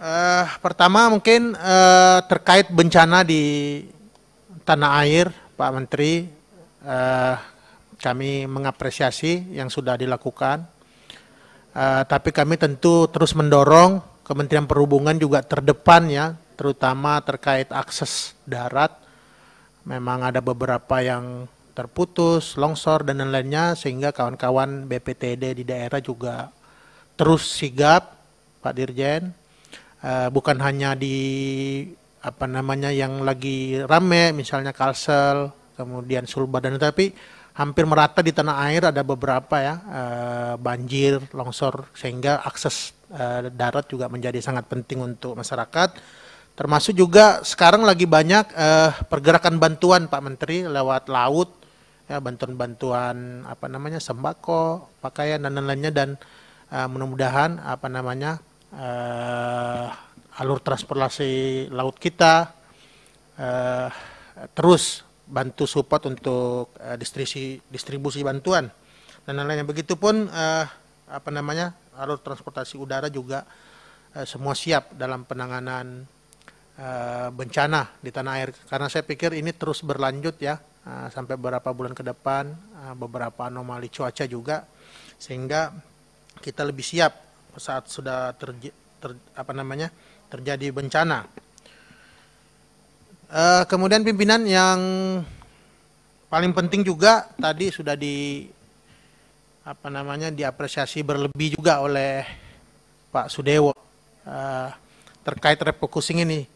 Uh, pertama mungkin uh, terkait bencana di tanah air, Pak Menteri, uh, kami mengapresiasi yang sudah dilakukan. Uh, tapi kami tentu terus mendorong Kementerian Perhubungan juga terdepan ya, terutama terkait akses darat. Memang ada beberapa yang terputus, longsor dan lain-lainnya sehingga kawan-kawan BPTD di daerah juga terus sigap, Pak Dirjen Eh, bukan hanya di apa namanya yang lagi rame misalnya Kalsel kemudian Sulbar dan tapi hampir merata di tanah air ada beberapa ya eh, banjir longsor sehingga akses eh, darat juga menjadi sangat penting untuk masyarakat termasuk juga sekarang lagi banyak pergerakan bantuan Pak Menteri lewat laut ya bantuan-bantuan apa namanya sembako pakaian dan lain-lainnya dan mudah-mudahan apa namanya uh, alur transportasi laut kita, uh, terus bantu support untuk uh, eh, distribusi distribusi bantuan dan lain-lainnya. Begitupun uh, apa namanya alur transportasi udara juga uh, semua siap dalam penanganan bencana di tanah air karena saya pikir ini terus berlanjut ya sampai beberapa bulan ke depan beberapa anomali cuaca juga sehingga kita lebih siap saat sudah ter, ter, apa namanya terjadi bencana. Uh, kemudian pimpinan yang paling penting juga tadi sudah di apa namanya diapresiasi berlebih juga oleh Pak Sudewo uh, terkait refocusing ini.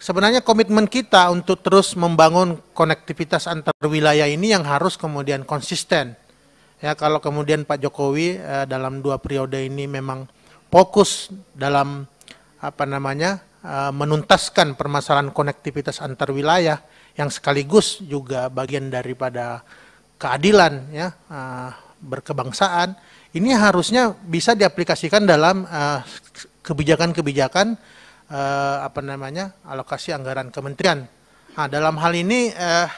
Sebenarnya komitmen kita untuk terus membangun konektivitas antar wilayah ini yang harus kemudian konsisten ya kalau kemudian Pak Jokowi eh, dalam dua periode ini memang fokus dalam apa namanya eh, menuntaskan permasalahan konektivitas antar wilayah yang sekaligus juga bagian daripada keadilan ya eh, berkebangsaan ini harusnya bisa diaplikasikan dalam eh, kebijakan-kebijakan eh, apa namanya alokasi anggaran kementerian. Nah, dalam hal ini eh,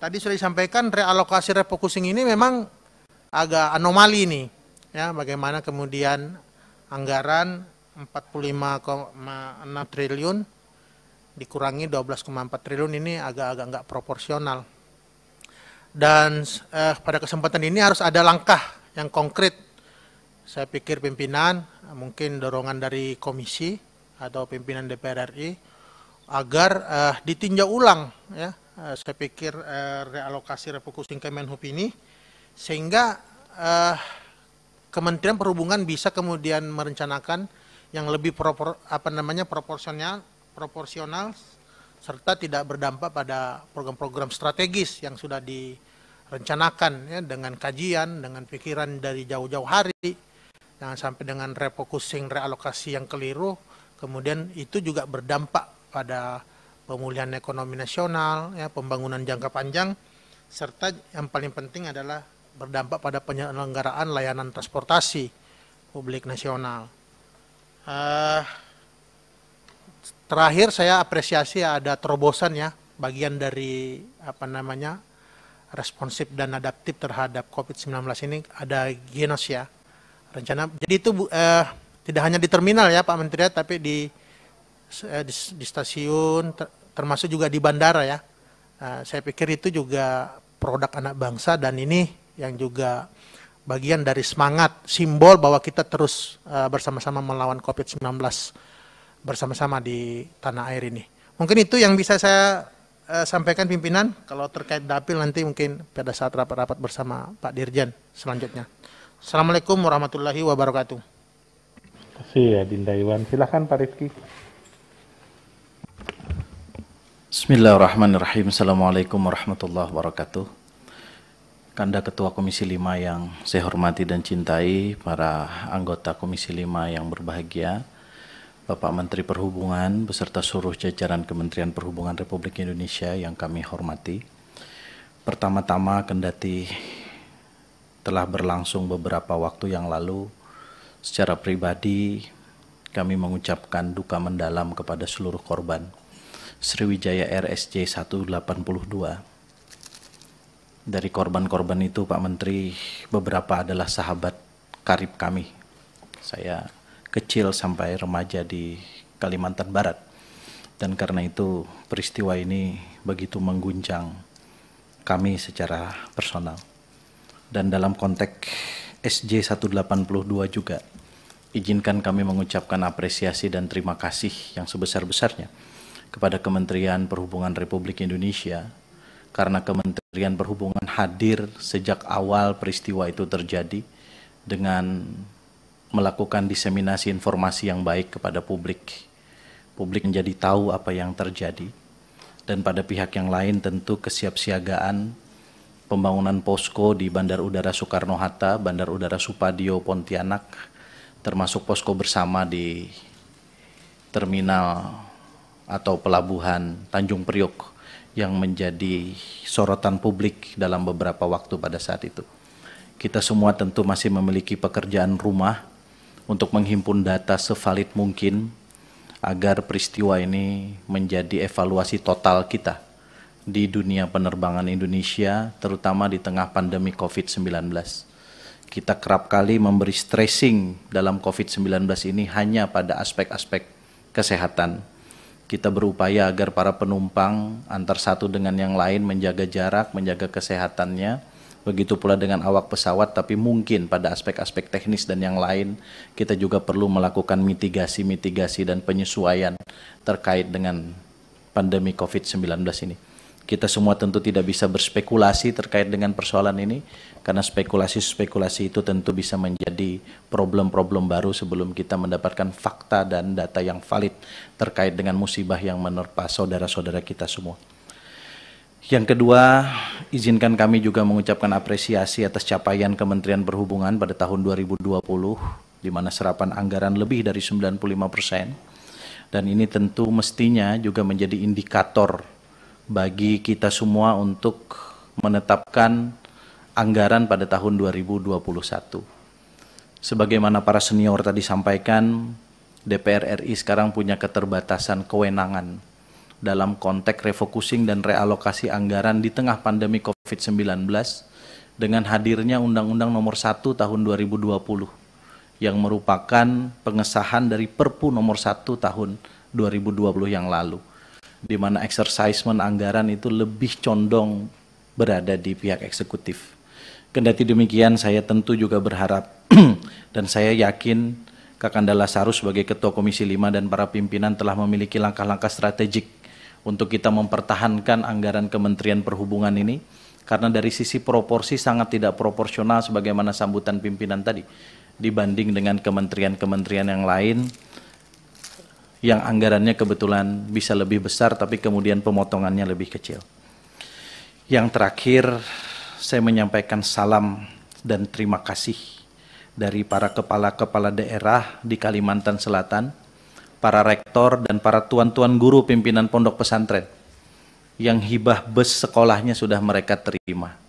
Tadi sudah disampaikan realokasi refocusing ini memang agak anomali nih. Ya, bagaimana kemudian anggaran 45,6 triliun dikurangi 12,4 triliun ini agak-agak nggak proporsional. Dan eh, pada kesempatan ini harus ada langkah yang konkret. Saya pikir pimpinan, mungkin dorongan dari komisi atau pimpinan DPR RI agar eh, ditinjau ulang ya Eh, saya pikir eh, realokasi refocusing Kemenhub ini sehingga eh, Kementerian Perhubungan bisa kemudian merencanakan yang lebih propor, apa namanya proporsional proporsional serta tidak berdampak pada program-program strategis yang sudah direncanakan ya, dengan kajian, dengan pikiran dari jauh-jauh hari, jangan sampai dengan refocusing realokasi yang keliru, kemudian itu juga berdampak pada pemulihan ekonomi nasional, ya, pembangunan jangka panjang, serta yang paling penting adalah berdampak pada penyelenggaraan layanan transportasi publik nasional. Uh, terakhir saya apresiasi ada terobosan ya bagian dari apa namanya responsif dan adaptif terhadap COVID-19 ini ada genos ya rencana. Jadi itu uh, tidak hanya di terminal ya Pak Menteri ya, tapi di eh, di, di stasiun ter, termasuk juga di bandara ya. Nah, saya pikir itu juga produk anak bangsa dan ini yang juga bagian dari semangat simbol bahwa kita terus eh, bersama-sama melawan COVID-19 bersama-sama di tanah air ini. Mungkin itu yang bisa saya eh, sampaikan pimpinan. Kalau terkait dapil nanti mungkin pada saat rapat-rapat bersama Pak Dirjen selanjutnya. Assalamualaikum warahmatullahi wabarakatuh. Terima kasih ya Dinda Iwan. Silahkan Pak Rifki. Bismillahirrahmanirrahim. Assalamualaikum warahmatullahi wabarakatuh. Kanda Ketua Komisi 5 yang saya hormati dan cintai, para anggota Komisi 5 yang berbahagia, Bapak Menteri Perhubungan beserta seluruh jajaran Kementerian Perhubungan Republik Indonesia yang kami hormati. Pertama-tama kendati telah berlangsung beberapa waktu yang lalu, secara pribadi kami mengucapkan duka mendalam kepada seluruh korban Sriwijaya RSJ 182. Dari korban-korban itu Pak Menteri beberapa adalah sahabat karib kami. Saya kecil sampai remaja di Kalimantan Barat. Dan karena itu peristiwa ini begitu mengguncang kami secara personal. Dan dalam konteks SJ 182 juga, izinkan kami mengucapkan apresiasi dan terima kasih yang sebesar-besarnya kepada Kementerian Perhubungan Republik Indonesia karena Kementerian Perhubungan hadir sejak awal peristiwa itu terjadi dengan melakukan diseminasi informasi yang baik kepada publik. Publik menjadi tahu apa yang terjadi dan pada pihak yang lain tentu kesiapsiagaan pembangunan posko di Bandar Udara Soekarno-Hatta, Bandar Udara Supadio, Pontianak, termasuk posko bersama di terminal atau pelabuhan Tanjung Priok yang menjadi sorotan publik dalam beberapa waktu pada saat itu. Kita semua tentu masih memiliki pekerjaan rumah untuk menghimpun data sevalid mungkin agar peristiwa ini menjadi evaluasi total kita di dunia penerbangan Indonesia, terutama di tengah pandemi COVID-19. Kita kerap kali memberi stressing dalam COVID-19 ini hanya pada aspek-aspek kesehatan kita berupaya agar para penumpang antar satu dengan yang lain menjaga jarak, menjaga kesehatannya. Begitu pula dengan awak pesawat, tapi mungkin pada aspek-aspek teknis dan yang lain, kita juga perlu melakukan mitigasi-mitigasi dan penyesuaian terkait dengan pandemi COVID-19 ini kita semua tentu tidak bisa berspekulasi terkait dengan persoalan ini karena spekulasi-spekulasi itu tentu bisa menjadi problem-problem baru sebelum kita mendapatkan fakta dan data yang valid terkait dengan musibah yang menerpa saudara-saudara kita semua. Yang kedua, izinkan kami juga mengucapkan apresiasi atas capaian Kementerian Perhubungan pada tahun 2020 di mana serapan anggaran lebih dari 95 persen dan ini tentu mestinya juga menjadi indikator bagi kita semua untuk menetapkan anggaran pada tahun 2021. Sebagaimana para senior tadi sampaikan, DPR RI sekarang punya keterbatasan kewenangan dalam konteks refocusing dan realokasi anggaran di tengah pandemi COVID-19 dengan hadirnya Undang-Undang Nomor 1 Tahun 2020 yang merupakan pengesahan dari Perpu Nomor 1 Tahun 2020 yang lalu di mana exercisement anggaran itu lebih condong berada di pihak eksekutif. Kendati demikian saya tentu juga berharap dan saya yakin Kakanda Lasaru sebagai Ketua Komisi 5 dan para pimpinan telah memiliki langkah-langkah strategik untuk kita mempertahankan anggaran Kementerian Perhubungan ini karena dari sisi proporsi sangat tidak proporsional sebagaimana sambutan pimpinan tadi dibanding dengan kementerian-kementerian yang lain yang anggarannya kebetulan bisa lebih besar tapi kemudian pemotongannya lebih kecil. Yang terakhir, saya menyampaikan salam dan terima kasih dari para kepala-kepala daerah di Kalimantan Selatan, para rektor dan para tuan-tuan guru pimpinan pondok pesantren yang hibah bus sekolahnya sudah mereka terima.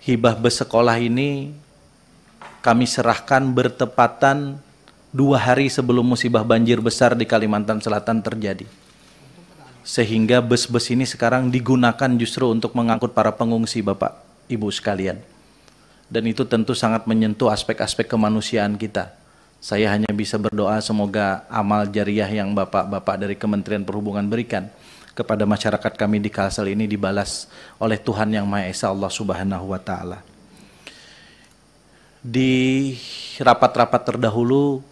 Hibah bus sekolah ini kami serahkan bertepatan dua hari sebelum musibah banjir besar di Kalimantan Selatan terjadi. Sehingga bus-bus ini sekarang digunakan justru untuk mengangkut para pengungsi Bapak, Ibu sekalian. Dan itu tentu sangat menyentuh aspek-aspek kemanusiaan kita. Saya hanya bisa berdoa semoga amal jariah yang Bapak-Bapak dari Kementerian Perhubungan berikan kepada masyarakat kami di Kalsel ini dibalas oleh Tuhan Yang Maha Esa Allah Subhanahu wa taala. Di rapat-rapat terdahulu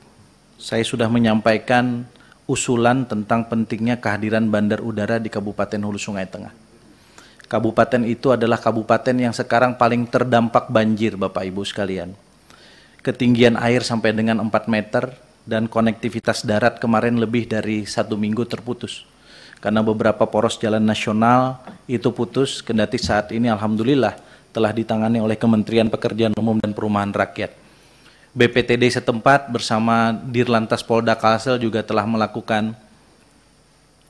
saya sudah menyampaikan usulan tentang pentingnya kehadiran bandar udara di Kabupaten Hulu Sungai Tengah. Kabupaten itu adalah kabupaten yang sekarang paling terdampak banjir, Bapak Ibu sekalian. Ketinggian air sampai dengan 4 meter dan konektivitas darat kemarin lebih dari satu minggu terputus. Karena beberapa poros jalan nasional itu putus, kendati saat ini Alhamdulillah telah ditangani oleh Kementerian Pekerjaan Umum dan Perumahan Rakyat BPTD setempat bersama Dirlantas Polda Kalsel juga telah melakukan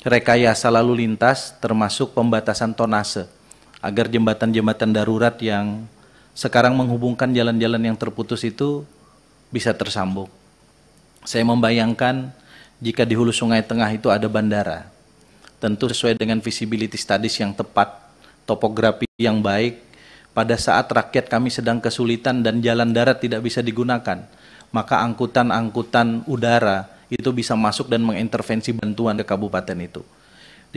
rekayasa lalu lintas termasuk pembatasan tonase agar jembatan-jembatan darurat yang sekarang menghubungkan jalan-jalan yang terputus itu bisa tersambung. Saya membayangkan jika di hulu sungai tengah itu ada bandara. Tentu sesuai dengan visibility studies yang tepat, topografi yang baik, pada saat rakyat kami sedang kesulitan dan jalan darat tidak bisa digunakan, maka angkutan-angkutan udara itu bisa masuk dan mengintervensi bantuan ke kabupaten itu.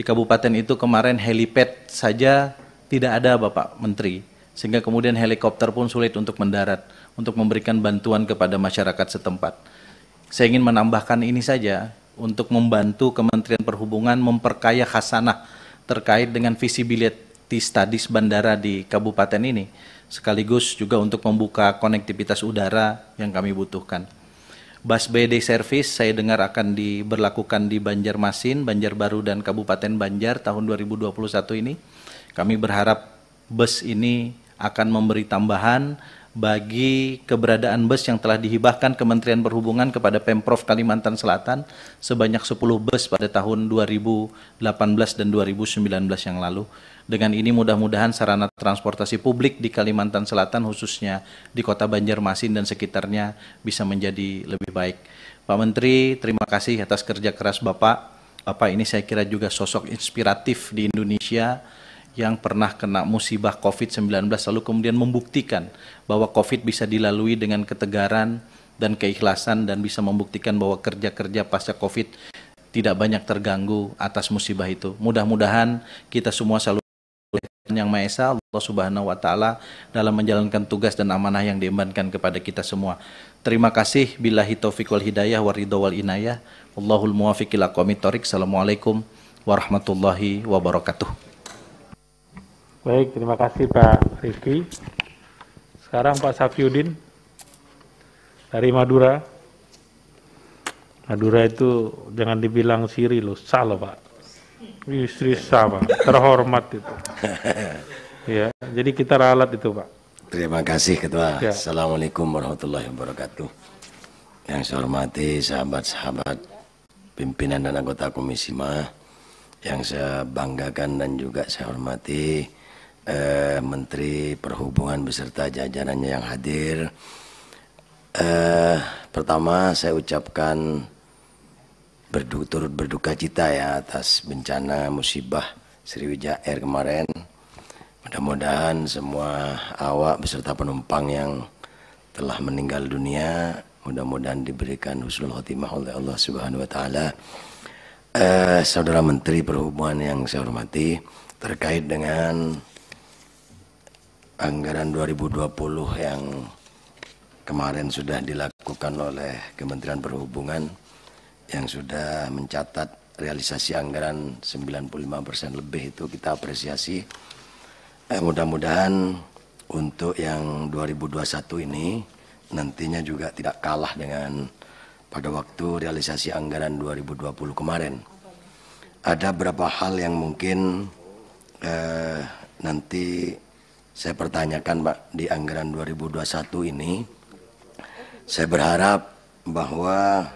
Di kabupaten itu kemarin helipad saja tidak ada Bapak Menteri, sehingga kemudian helikopter pun sulit untuk mendarat untuk memberikan bantuan kepada masyarakat setempat. Saya ingin menambahkan ini saja untuk membantu Kementerian Perhubungan memperkaya khasanah terkait dengan visibilitas di stadis bandara di kabupaten ini, sekaligus juga untuk membuka konektivitas udara yang kami butuhkan. Bus BD Service saya dengar akan diberlakukan di Banjarmasin, Banjarbaru, dan Kabupaten Banjar tahun 2021 ini. Kami berharap bus ini akan memberi tambahan bagi keberadaan bus yang telah dihibahkan Kementerian Perhubungan kepada Pemprov Kalimantan Selatan sebanyak 10 bus pada tahun 2018 dan 2019 yang lalu. Dengan ini mudah-mudahan sarana transportasi publik di Kalimantan Selatan khususnya di kota Banjarmasin dan sekitarnya bisa menjadi lebih baik. Pak Menteri, terima kasih atas kerja keras Bapak. Bapak ini saya kira juga sosok inspiratif di Indonesia yang pernah kena musibah COVID-19 lalu kemudian membuktikan bahwa COVID bisa dilalui dengan ketegaran dan keikhlasan dan bisa membuktikan bahwa kerja-kerja pasca COVID tidak banyak terganggu atas musibah itu. Mudah-mudahan kita semua selalu yang Maha Esa Allah Subhanahu wa taala dalam menjalankan tugas dan amanah yang diembankan kepada kita semua. Terima kasih billahi taufiq wal hidayah wa ridho wal inayah. Allahul muwaffiq ila Assalamualaikum warahmatullahi wabarakatuh. Baik, terima kasih Pak Rifki. Sekarang Pak Safiuddin dari Madura. Madura itu jangan dibilang siri loh, salah Pak. Istri sama, terhormat itu. ya, jadi kita ralat itu Pak. Terima kasih Ketua. Ya. Assalamualaikum warahmatullahi wabarakatuh. Yang saya hormati sahabat-sahabat pimpinan dan anggota Komisi Ma, yang saya banggakan dan juga saya hormati eh, Menteri Perhubungan beserta jajarannya yang hadir. Eh, pertama saya ucapkan berdu, turut berduka cita ya atas bencana musibah Sriwijaya Air kemarin. Mudah-mudahan semua awak beserta penumpang yang telah meninggal dunia mudah-mudahan diberikan husnul khotimah oleh Allah Subhanahu wa taala. Eh, saudara Menteri Perhubungan yang saya hormati, terkait dengan anggaran 2020 yang kemarin sudah dilakukan oleh Kementerian Perhubungan yang sudah mencatat realisasi anggaran 95% lebih itu kita apresiasi. Eh, mudah-mudahan untuk yang 2021 ini nantinya juga tidak kalah dengan pada waktu realisasi anggaran 2020 kemarin. Ada beberapa hal yang mungkin eh, nanti saya pertanyakan Pak di anggaran 2021 ini. Saya berharap bahwa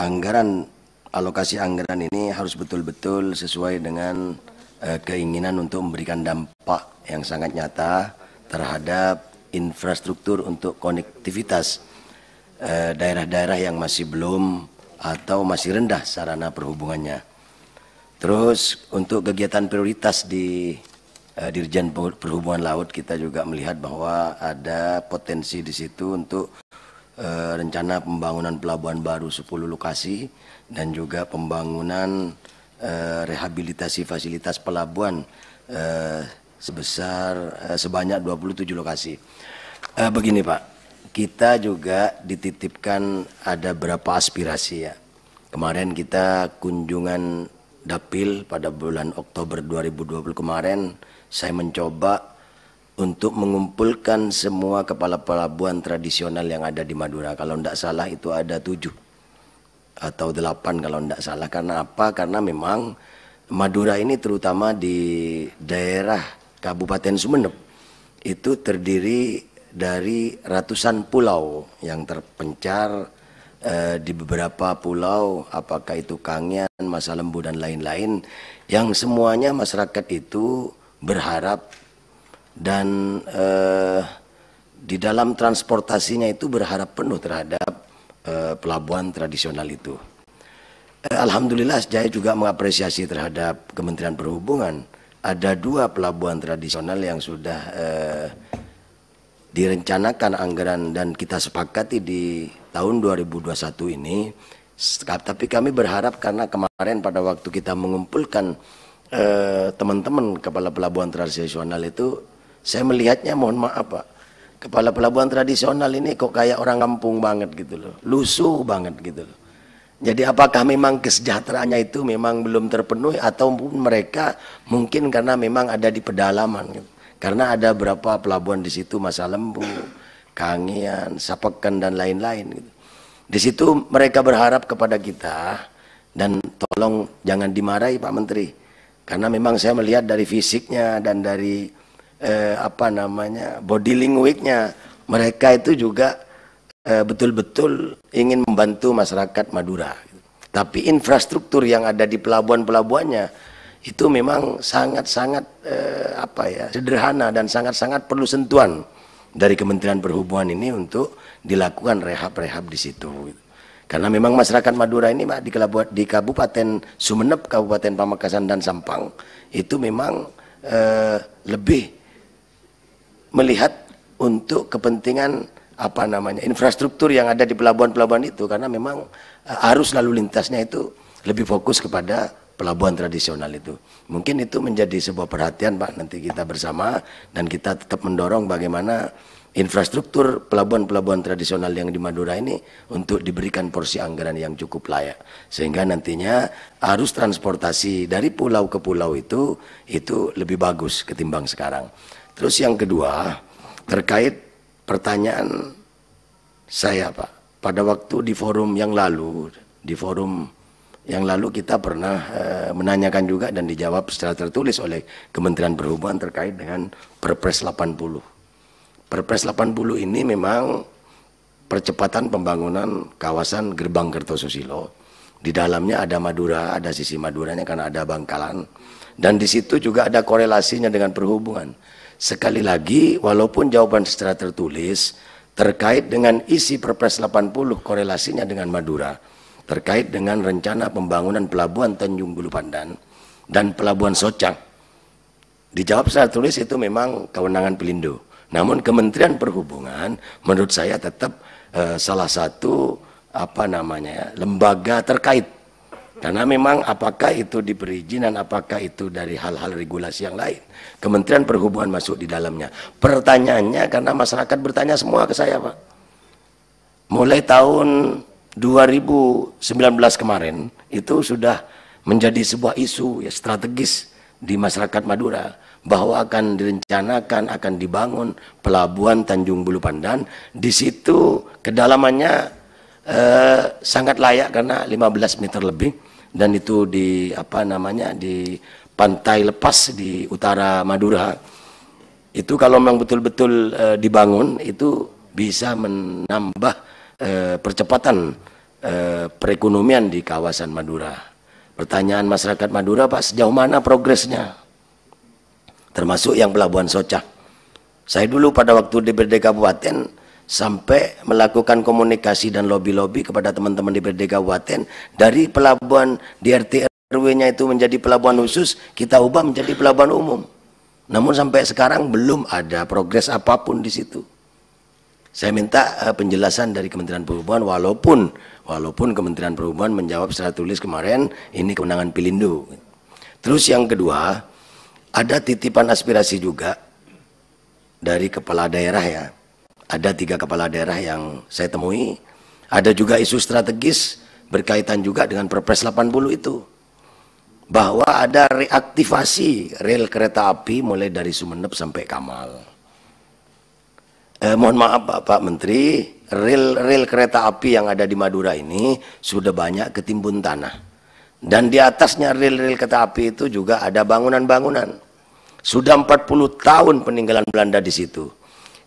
anggaran alokasi anggaran ini harus betul-betul sesuai dengan eh, keinginan untuk memberikan dampak yang sangat nyata terhadap infrastruktur untuk konektivitas eh, daerah-daerah eh, yang masih belum atau masih rendah sarana perhubungannya. Terus untuk kegiatan prioritas di eh, Dirjen Perhubungan Laut kita juga melihat bahwa ada potensi di situ untuk eh, rencana pembangunan pelabuhan baru 10 lokasi dan juga pembangunan eh, rehabilitasi fasilitas pelabuhan eh, sebesar eh, sebanyak 27 lokasi. Eh, begini Pak, kita juga dititipkan ada berapa aspirasi ya. Kemarin kita kunjungan dapil pada bulan Oktober 2020 kemarin saya mencoba untuk mengumpulkan semua kepala pelabuhan tradisional yang ada di Madura. Kalau tidak salah itu ada tujuh atau delapan kalau tidak salah. Karena apa? Karena memang Madura ini terutama di daerah Kabupaten Sumeneb itu terdiri dari ratusan pulau yang terpencar eh, di beberapa pulau, apakah itu Kangian, Masa Lembu dan lain-lain, yang semuanya masyarakat itu berharap dan eh, di dalam transportasinya itu berharap penuh terhadap eh, pelabuhan tradisional itu. Eh, Alhamdulillah saya juga mengapresiasi terhadap Kementerian Perhubungan. Ada dua pelabuhan tradisional yang sudah eh, direncanakan anggaran dan kita sepakati di tahun 2021 ini. Tapi kami berharap karena kemarin pada waktu kita mengumpulkan eh, teman-teman eh, teman -teman kepala pelabuhan tradisional itu saya melihatnya mohon maaf Pak. Kepala pelabuhan tradisional ini kok kayak orang kampung banget gitu loh. Lusuh banget gitu loh. Jadi apakah memang kesejahteraannya itu memang belum terpenuhi atau mereka mungkin karena memang ada di pedalaman gitu. Karena ada berapa pelabuhan di situ Masa Lembu, Kangian, Sapekan dan lain-lain gitu. Di situ mereka berharap kepada kita dan tolong jangan dimarahi Pak Menteri. Karena memang saya melihat dari fisiknya dan dari eh, apa namanya body language-nya mereka itu juga eh, betul-betul eh, ingin membantu masyarakat Madura. Tapi infrastruktur yang ada di pelabuhan-pelabuhannya itu memang sangat-sangat eh, apa ya sederhana dan sangat-sangat perlu sentuhan dari Kementerian Perhubungan ini untuk dilakukan rehab-rehab di situ. Karena memang masyarakat Madura ini Pak, di, di Kabupaten Sumeneb, Kabupaten Pamekasan dan Sampang itu memang eh, lebih melihat untuk kepentingan apa namanya infrastruktur yang ada di pelabuhan-pelabuhan itu karena memang eh, arus lalu lintasnya itu lebih fokus kepada pelabuhan tradisional itu. Mungkin itu menjadi sebuah perhatian Pak nanti kita bersama dan kita tetap mendorong bagaimana infrastruktur pelabuhan-pelabuhan tradisional yang di Madura ini untuk diberikan porsi anggaran yang cukup layak sehingga nantinya arus transportasi dari pulau ke pulau itu itu lebih bagus ketimbang sekarang. Terus yang kedua, terkait pertanyaan saya Pak, pada waktu di forum yang lalu, di forum yang lalu kita pernah e, menanyakan juga dan dijawab secara tertulis oleh Kementerian Perhubungan terkait dengan Perpres 80. Perpres 80 ini memang percepatan pembangunan kawasan Gerbang Kertosusilo. Di dalamnya ada Madura, ada sisi Maduranya karena ada Bangkalan. Dan di situ juga ada korelasinya dengan perhubungan Sekali lagi, walaupun jawaban secara tertulis terkait dengan isi Perpres 80 korelasinya dengan Madura, terkait dengan rencana pembangunan pelabuhan Tanjung Bulu Pandan dan pelabuhan Socang. Dijawab secara tulis itu memang kewenangan Pelindo. Namun Kementerian Perhubungan menurut saya tetap eh, salah satu apa namanya ya, lembaga terkait karena memang apakah itu diberi izin apakah itu dari hal-hal regulasi yang lain. Kementerian Perhubungan masuk di dalamnya. Pertanyaannya karena masyarakat bertanya semua ke saya Pak. Mulai tahun 2019 kemarin itu sudah menjadi sebuah isu ya strategis di masyarakat Madura bahwa akan direncanakan akan dibangun pelabuhan Tanjung Bulu Pandan di situ kedalamannya eh, sangat layak karena 15 meter lebih dan itu di apa namanya di pantai lepas di utara Madura itu kalau memang betul-betul e, dibangun itu bisa menambah e, percepatan e, perekonomian di kawasan Madura. Pertanyaan masyarakat Madura Pak sejauh mana progresnya? Termasuk yang pelabuhan Socah. Saya dulu pada waktu DPRD Kabupaten sampai melakukan komunikasi dan lobby-lobby kepada teman-teman di DPRD Kabupaten dari pelabuhan di RT RW-nya itu menjadi pelabuhan khusus kita ubah menjadi pelabuhan umum namun sampai sekarang belum ada progres apapun di situ saya minta eh, penjelasan dari Kementerian Perhubungan walaupun walaupun Kementerian Perhubungan menjawab secara tulis kemarin ini kewenangan Pilindo. terus yang kedua ada titipan aspirasi juga dari kepala daerah ya ada tiga kepala daerah yang saya temui. Ada juga isu strategis berkaitan juga dengan Perpres 80 itu. Bahwa ada reaktivasi rel kereta api mulai dari Sumeneb sampai Kamal. Eh, mohon maaf Pak, Pak Menteri, rel-rel kereta api yang ada di Madura ini sudah banyak ketimbun tanah. Dan di atasnya rel-rel kereta api itu juga ada bangunan-bangunan. Sudah 40 tahun peninggalan Belanda di situ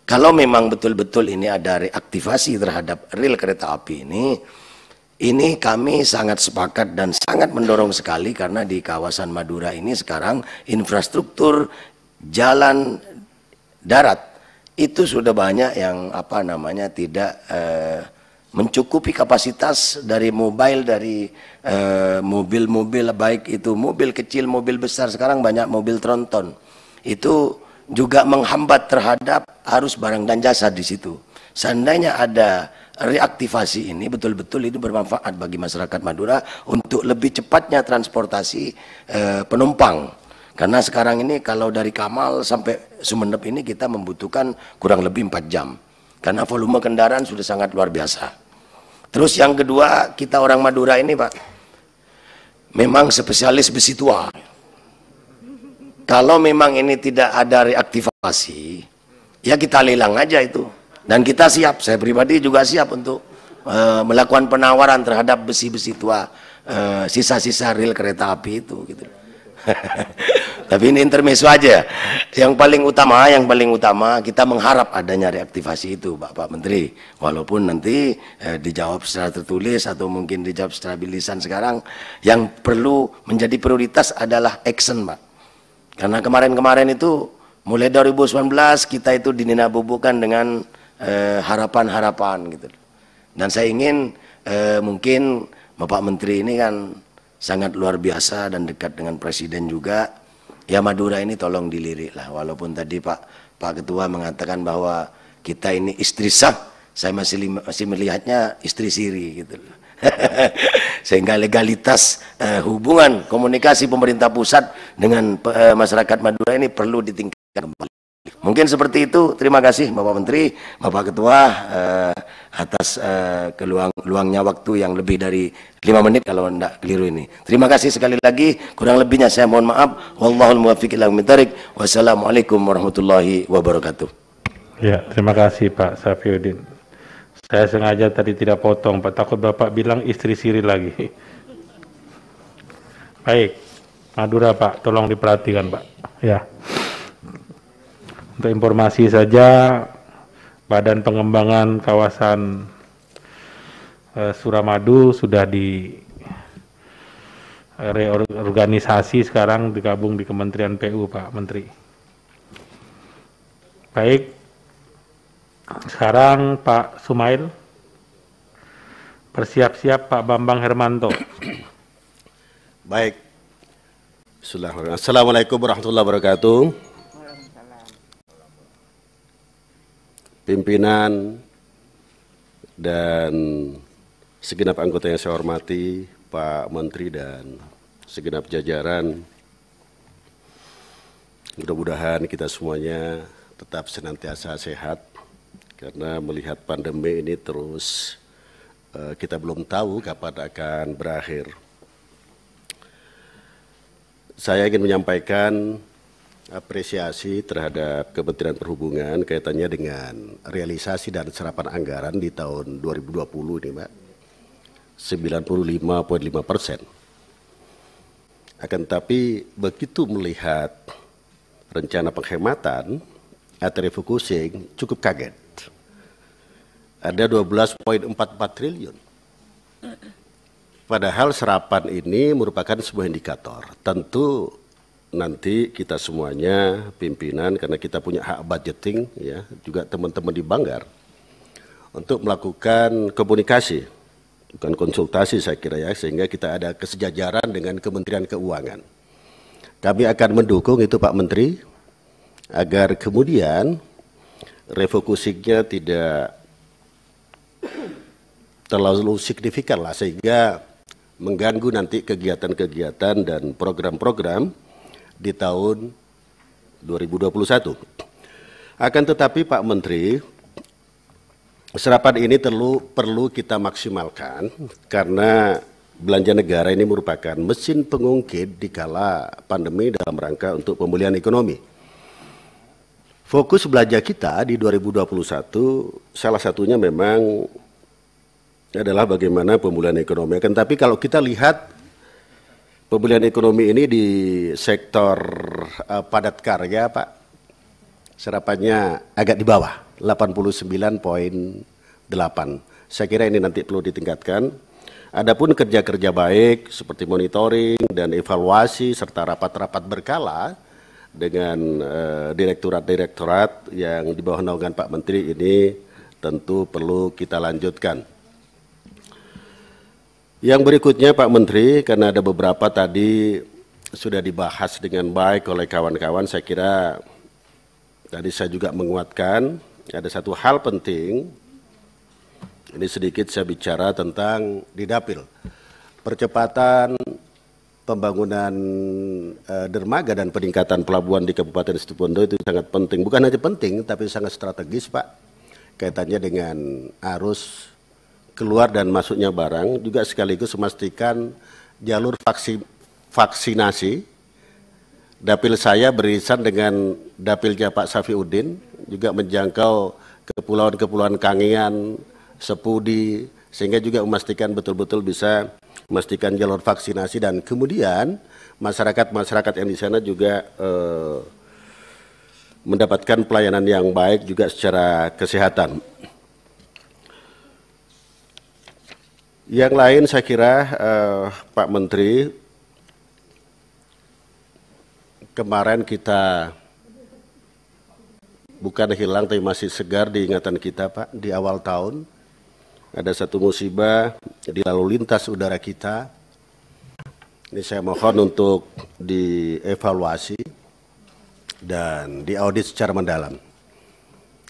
kalau memang betul-betul ini ada reaktivasi terhadap rel kereta api ini, ini kami sangat sepakat dan sangat mendorong sekali karena di kawasan Madura ini sekarang infrastruktur jalan darat itu sudah banyak yang apa namanya tidak eh, mencukupi kapasitas dari mobil dari eh, mobil-mobil eh, baik itu mobil kecil mobil besar sekarang banyak mobil tronton itu juga menghambat terhadap harus barang dan jasa di situ. Seandainya ada reaktivasi ini betul-betul itu bermanfaat bagi masyarakat Madura untuk lebih cepatnya transportasi eh, penumpang. Karena sekarang ini kalau dari Kamal sampai Sumeneb ini kita membutuhkan kurang lebih 4 jam. Karena volume kendaraan sudah sangat luar biasa. Terus yang kedua, kita orang Madura ini, Pak, memang spesialis besi tua. Kalau memang ini tidak ada reaktivasi, ya kita lelang aja itu dan kita siap saya pribadi juga siap untuk uh, melakukan penawaran terhadap besi-besi tua eh, sisa-sisa uh, rel kereta api itu gitu tapi ini intermesu aja ya. yang paling utama yang paling utama kita mengharap adanya reaktivasi itu Bapak Menteri walaupun nanti eh, dijawab secara tertulis atau mungkin dijawab secara bilisan sekarang yang perlu menjadi prioritas adalah action Pak karena kemarin-kemarin itu mulai 2019 kita itu dininabubukan dengan eh, harapan-harapan eh, gitu dan saya ingin eh, mungkin Bapak Menteri ini kan sangat luar biasa dan dekat dengan Presiden juga ya Madura ini tolong dilirik lah walaupun tadi Pak Pak Ketua mengatakan bahwa kita ini istri sah saya masih masih melihatnya istri siri gitu loh sehingga legalitas eh, hubungan komunikasi pemerintah pusat dengan eh, masyarakat Madura ini perlu ditingkatkan kembali. Mungkin seperti itu. Terima kasih Bapak Menteri, Bapak Ketua uh, atas uh, keluang luangnya waktu yang lebih dari 5 menit kalau tidak keliru ini. Terima kasih sekali lagi. Kurang lebihnya saya mohon maaf. Wallahul muwaffiq Wassalamualaikum warahmatullahi wabarakatuh. Ya, terima kasih Pak Safiuddin. Saya sengaja tadi tidak potong, Pak. Takut Bapak bilang istri siri lagi. Baik. Madura, Pak. Tolong diperhatikan, Pak. Ya. Untuk informasi saja, Badan Pengembangan Kawasan eh, Suramadu sudah di eh, reorganisasi sekarang digabung di Kementerian PU, Pak Menteri. Baik, sekarang Pak Sumail. persiap siap Pak Bambang Hermanto. Baik. Assalamualaikum warahmatullahi wabarakatuh. Pimpinan dan segenap anggota yang saya hormati, Pak Menteri dan segenap jajaran. Mudah-mudahan kita semuanya tetap senantiasa sehat karena melihat pandemi ini terus eh, kita belum tahu kapan akan berakhir. Saya ingin menyampaikan apresiasi terhadap Kementerian Perhubungan kaitannya dengan realisasi dan serapan anggaran di tahun 2020 ini, Mbak. 95,5 persen. Akan tetapi begitu melihat rencana penghematan atau refocusing cukup kaget ada 12.44 triliun. Padahal serapan ini merupakan sebuah indikator. Tentu nanti kita semuanya pimpinan karena kita punya hak budgeting ya, juga teman-teman di Banggar untuk melakukan komunikasi bukan konsultasi saya kira ya sehingga kita ada kesejajaran dengan Kementerian Keuangan. Kami akan mendukung itu Pak Menteri agar kemudian refocusingnya tidak terlalu signifikan lah sehingga mengganggu nanti kegiatan-kegiatan dan program-program di tahun 2021. Akan tetapi Pak Menteri, serapan ini terlalu perlu kita maksimalkan karena belanja negara ini merupakan mesin pengungkit di kala pandemi dalam rangka untuk pemulihan ekonomi. Fokus belajar kita di 2021 salah satunya memang adalah bagaimana pemulihan ekonomi. Kan tapi kalau kita lihat pemulihan ekonomi ini di sektor uh, padat karya, Pak, serapannya agak di bawah 89.8. Saya kira ini nanti perlu ditingkatkan. Adapun kerja-kerja baik seperti monitoring dan evaluasi serta rapat-rapat berkala dengan eh, direktorat-direktorat yang di bawah naungan Pak Menteri ini tentu perlu kita lanjutkan. Yang berikutnya Pak Menteri, karena ada beberapa tadi sudah dibahas dengan baik oleh kawan-kawan, saya kira tadi saya juga menguatkan ada satu hal penting, ini sedikit saya bicara tentang di dapil. Percepatan pembangunan uh, dermaga dan peningkatan pelabuhan di Kabupaten Situbondo itu sangat penting. Bukan hanya penting, tapi sangat strategis, Pak. Kaitannya dengan arus keluar dan masuknya barang, juga sekaligus memastikan jalur vaksin, vaksinasi. Dapil saya berisan dengan dapilnya Pak Safi Udin, juga menjangkau kepulauan-kepulauan Kangean, Sepudi, sehingga juga memastikan betul-betul bisa memastikan jalur vaksinasi dan kemudian masyarakat-masyarakat yang di sana juga eh, mendapatkan pelayanan yang baik juga secara kesehatan. Yang lain saya kira eh, Pak Menteri kemarin kita bukan hilang tapi masih segar di kita Pak di awal tahun ada satu musibah di lalu lintas udara kita. Ini saya mohon untuk dievaluasi dan diaudit secara mendalam.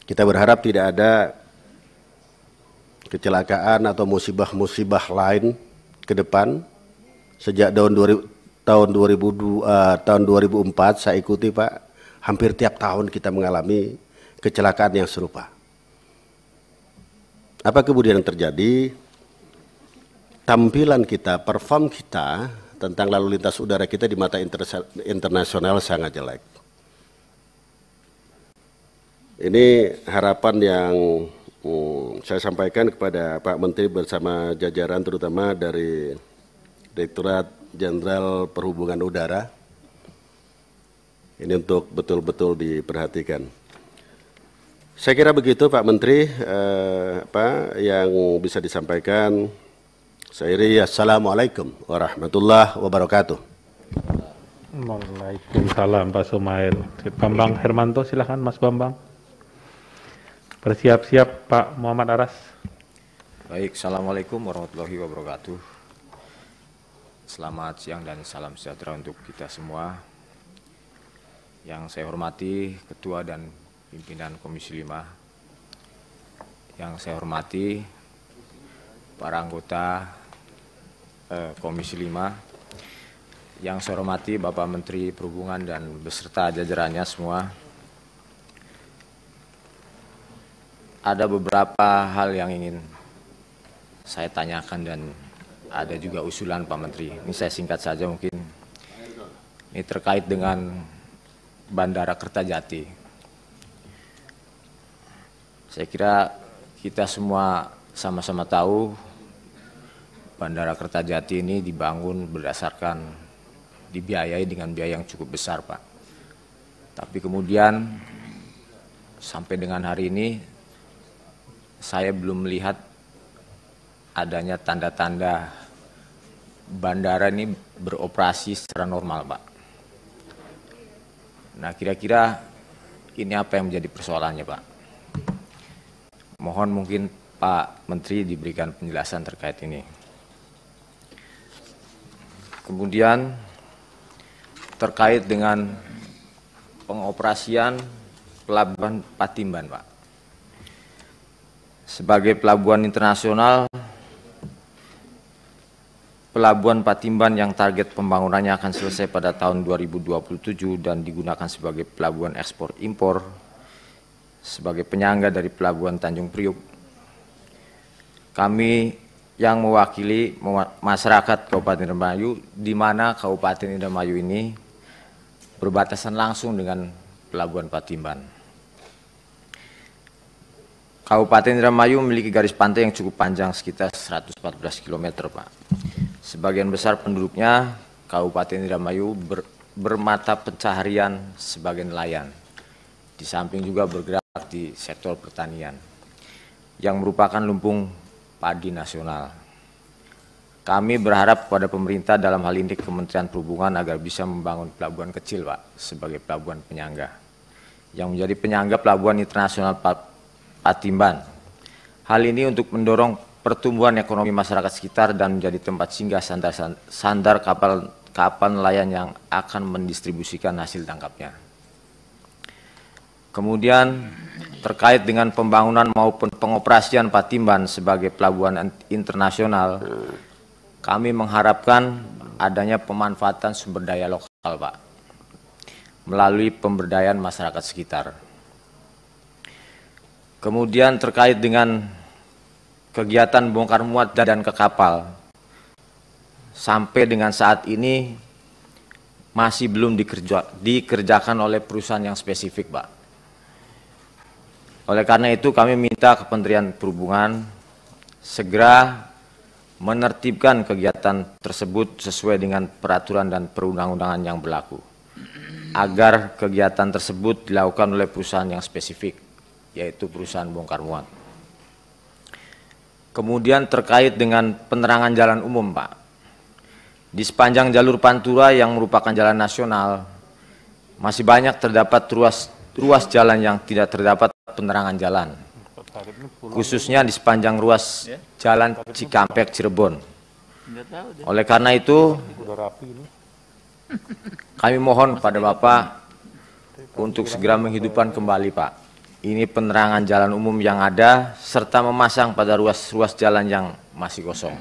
Kita berharap tidak ada kecelakaan atau musibah-musibah lain ke depan. Sejak tahun 2000, tahun 2002 uh, eh, tahun 2004 saya ikuti Pak, hampir tiap tahun kita mengalami kecelakaan yang serupa. Apa kemudian yang terjadi? Tampilan kita, perform kita tentang lalu lintas udara kita di mata internasional sangat jelek. Ini harapan yang hmm, saya sampaikan kepada Pak Menteri bersama jajaran terutama dari Direktorat Jenderal Perhubungan Udara. Ini untuk betul-betul diperhatikan. Saya kira begitu Pak Menteri eh, apa yang bisa disampaikan. Saya Assalamualaikum warahmatullahi wabarakatuh. Waalaikumsalam Pak Sumail. Bambang Hermanto silahkan Mas Bambang. Bersiap-siap Pak Muhammad Aras. Baik, Assalamualaikum warahmatullahi wabarakatuh. Selamat siang dan salam sejahtera untuk kita semua. Yang saya hormati Ketua dan pimpinan Komisi 5 yang saya hormati para anggota eh, Komisi 5 yang saya hormati Bapak Menteri Perhubungan dan beserta jajarannya semua ada beberapa hal yang ingin saya tanyakan dan ada juga usulan Pak Menteri ini saya singkat saja mungkin ini terkait dengan Bandara Kertajati saya kira kita semua sama-sama tahu Bandara Kertajati ini dibangun berdasarkan dibiayai dengan biaya yang cukup besar, Pak. Tapi kemudian sampai dengan hari ini saya belum melihat adanya tanda-tanda bandara ini beroperasi secara normal, Pak. Nah, kira-kira ini apa yang menjadi persoalannya, Pak? Mohon mungkin Pak Menteri diberikan penjelasan terkait ini. Kemudian terkait dengan pengoperasian pelabuhan Patimban, Pak. Sebagai pelabuhan internasional, pelabuhan Patimban yang target pembangunannya akan selesai pada tahun 2027 dan digunakan sebagai pelabuhan ekspor impor sebagai penyangga dari Pelabuhan Tanjung Priuk. Kami yang mewakili masyarakat Kabupaten Indramayu, di mana Kabupaten Indramayu ini berbatasan langsung dengan Pelabuhan Patimban. Kabupaten Indramayu memiliki garis pantai yang cukup panjang sekitar 114 km, Pak. Sebagian besar penduduknya Kabupaten Indramayu ber, bermata pencaharian sebagai nelayan. Di samping juga bergerak di sektor pertanian yang merupakan lumbung padi nasional. Kami berharap kepada pemerintah dalam hal ini Kementerian Perhubungan agar bisa membangun pelabuhan kecil Pak sebagai pelabuhan penyangga yang menjadi penyangga pelabuhan internasional Patimban. Hal ini untuk mendorong pertumbuhan ekonomi masyarakat sekitar dan menjadi tempat singgah sandar, sandar kapal kapal nelayan yang akan mendistribusikan hasil tangkapnya. Kemudian terkait dengan pembangunan maupun pengoperasian Patimban sebagai pelabuhan internasional, kami mengharapkan adanya pemanfaatan sumber daya lokal, Pak, melalui pemberdayaan masyarakat sekitar. Kemudian terkait dengan kegiatan bongkar muat dan ke kapal, sampai dengan saat ini masih belum dikerja, dikerjakan oleh perusahaan yang spesifik, Pak oleh karena itu kami minta Kementerian Perhubungan segera menertibkan kegiatan tersebut sesuai dengan peraturan dan perundang-undangan yang berlaku agar kegiatan tersebut dilakukan oleh perusahaan yang spesifik yaitu perusahaan bongkar muat. Kemudian terkait dengan penerangan jalan umum, Pak. Di sepanjang jalur Pantura yang merupakan jalan nasional, masih banyak terdapat ruas ruas jalan yang tidak terdapat penerangan jalan, khususnya di sepanjang ruas ya. jalan Cikampek Cirebon. Oleh karena itu, kami mohon pada Bapak untuk segera menghidupkan kembali Pak. Ini penerangan jalan umum yang ada, serta memasang pada ruas-ruas jalan yang masih kosong.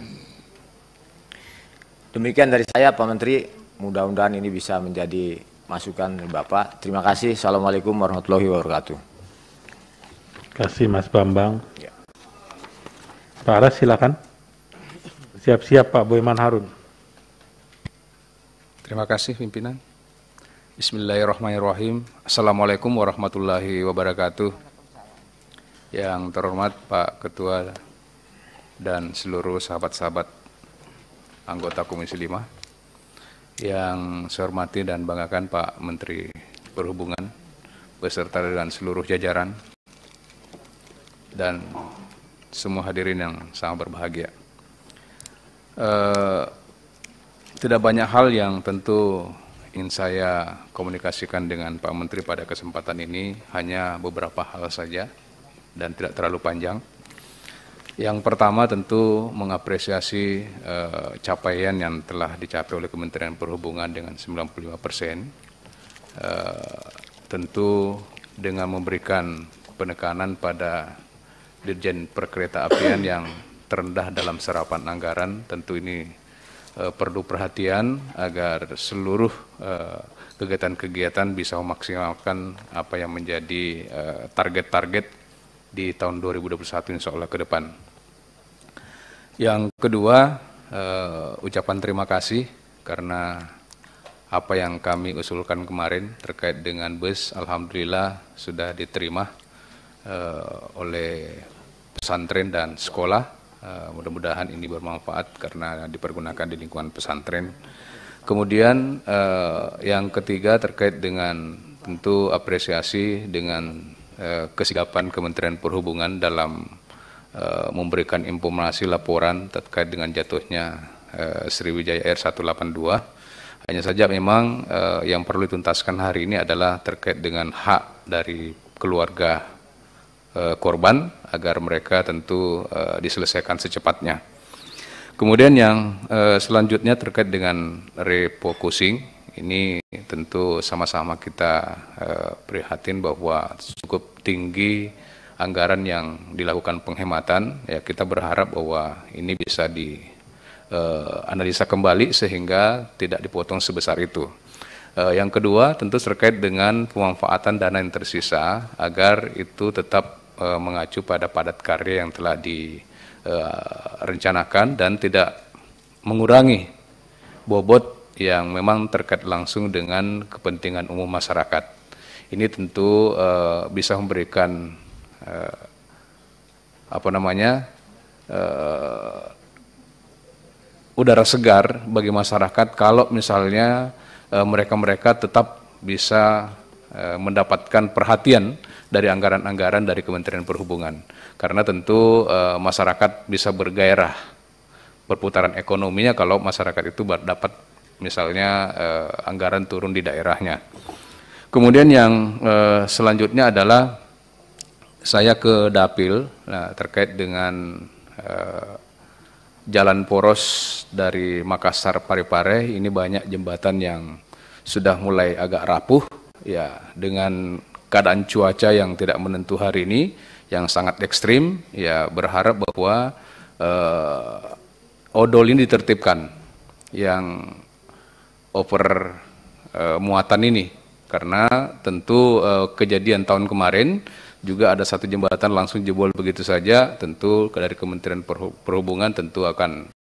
Demikian dari saya Pak Menteri, mudah-mudahan ini bisa menjadi masukan Bapak. Terima kasih. Assalamualaikum warahmatullahi wabarakatuh kasih Mas Bambang. Ya. Pak Aras silakan. Siap-siap Pak Boyman Harun. Terima kasih pimpinan. Bismillahirrahmanirrahim. Assalamualaikum warahmatullahi wabarakatuh. Yang terhormat Pak Ketua dan seluruh sahabat-sahabat anggota Komisi 5. Yang saya hormati dan banggakan Pak Menteri Perhubungan beserta dengan seluruh jajaran dan semua hadirin yang sangat berbahagia. E, tidak banyak hal yang tentu ingin saya komunikasikan dengan Pak Menteri pada kesempatan ini, hanya beberapa hal saja dan tidak terlalu panjang. Yang pertama tentu mengapresiasi eh, capaian yang telah dicapai oleh Kementerian Perhubungan dengan 95 persen. Eh, tentu dengan memberikan penekanan pada Dirjen Perkereta Apian yang terendah dalam serapan anggaran. Tentu ini uh, perlu perhatian agar seluruh eh, kegiatan-kegiatan uh, bisa memaksimalkan apa yang menjadi eh, target-target uh, di tahun 2021 insya Allah ke depan. Yang kedua, ucapan terima kasih karena apa yang kami usulkan kemarin terkait dengan bus, Alhamdulillah sudah diterima oleh pesantren dan sekolah. Eh, mudah-mudahan ini bermanfaat karena dipergunakan di lingkungan pesantren. Kemudian eh, yang ketiga terkait dengan tentu apresiasi dengan eh, kesigapan Kementerian Perhubungan dalam memberikan informasi laporan terkait dengan jatuhnya Sriwijaya Air 182. Hanya saja memang yang perlu dituntaskan hari ini adalah terkait dengan hak dari keluarga uh, korban agar mereka tentu uh, diselesaikan secepatnya. Kemudian yang uh, selanjutnya terkait dengan refocusing ini tentu sama-sama kita uh, prihatin bahwa cukup tinggi anggaran yang dilakukan penghematan ya kita berharap bahwa ini bisa di analisa kembali sehingga tidak dipotong sebesar itu. yang kedua tentu terkait dengan pemanfaatan dana yang tersisa agar itu tetap uh, mengacu pada padat karya yang telah direncanakan eh, dan tidak mengurangi bobot yang memang terkait langsung dengan kepentingan umum masyarakat. Ini tentu uh, bisa memberikan uh, apa namanya udara segar bagi masyarakat kalau misalnya mereka-mereka tetap bisa mendapatkan perhatian dari anggaran-anggaran dari Kementerian Perhubungan. Karena tentu e, masyarakat bisa bergairah perputaran ekonominya kalau masyarakat itu dapat misalnya e, anggaran turun di daerahnya. Kemudian yang e, selanjutnya adalah saya ke Dapil nah, terkait dengan e, jalan poros dari Makassar Parepare ini banyak jembatan yang sudah mulai agak rapuh ya dengan keadaan cuaca yang tidak menentu hari ini yang sangat ekstrim ya berharap bahwa uh, odol ini ditertibkan yang over uh, muatan ini karena tentu uh, kejadian tahun kemarin juga ada satu jembatan langsung jebol begitu saja tentu dari Kementerian Perhubungan tentu akan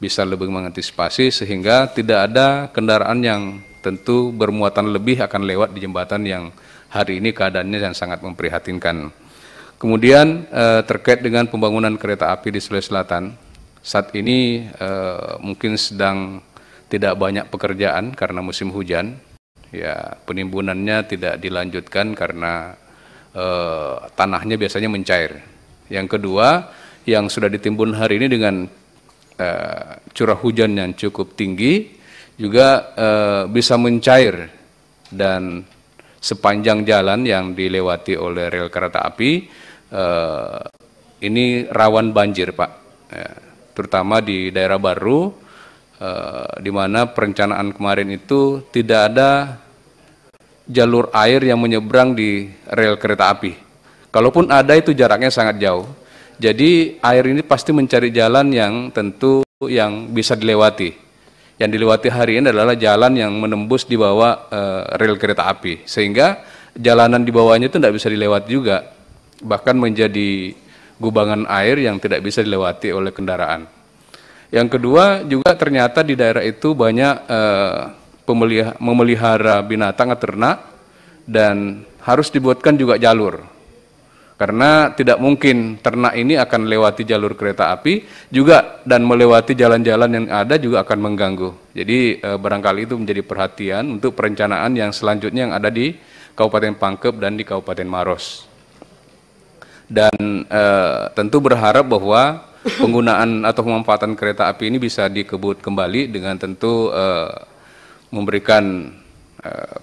bisa lebih mengantisipasi sehingga tidak ada kendaraan yang tentu bermuatan lebih akan lewat di jembatan yang hari ini keadaannya yang sangat memprihatinkan. Kemudian eh, terkait dengan pembangunan kereta api di Sulawesi Selatan, saat ini eh, mungkin sedang tidak banyak pekerjaan karena musim hujan. Ya, penimbunannya tidak dilanjutkan karena eh, tanahnya biasanya mencair. Yang kedua, yang sudah ditimbun hari ini dengan eh, curah hujan yang cukup tinggi juga eh, bisa mencair dan sepanjang jalan yang dilewati oleh rel kereta api eh, ini rawan banjir Pak, ya, terutama di daerah baru eh, di mana perencanaan kemarin itu tidak ada jalur air yang menyeberang di rel kereta api. Kalaupun ada itu jaraknya sangat jauh. Jadi air ini pasti mencari jalan yang tentu yang bisa dilewati yang dilewati hari ini adalah jalan yang menembus di bawah uh, rel kereta api, sehingga jalanan di bawahnya itu tidak bisa dilewati juga, bahkan menjadi gubangan air yang tidak bisa dilewati oleh kendaraan. Yang kedua juga ternyata di daerah itu banyak uh, eh, pemelihara, memelihara binatang ternak dan harus dibuatkan juga jalur karena tidak mungkin ternak ini akan lewati jalur kereta api juga dan melewati jalan-jalan yang ada juga akan mengganggu. Jadi e, barangkali itu menjadi perhatian untuk perencanaan yang selanjutnya yang ada di Kabupaten Pangkep dan di Kabupaten Maros. Dan e, tentu berharap bahwa penggunaan atau pemanfaatan kereta api ini bisa dikebut kembali dengan tentu e, memberikan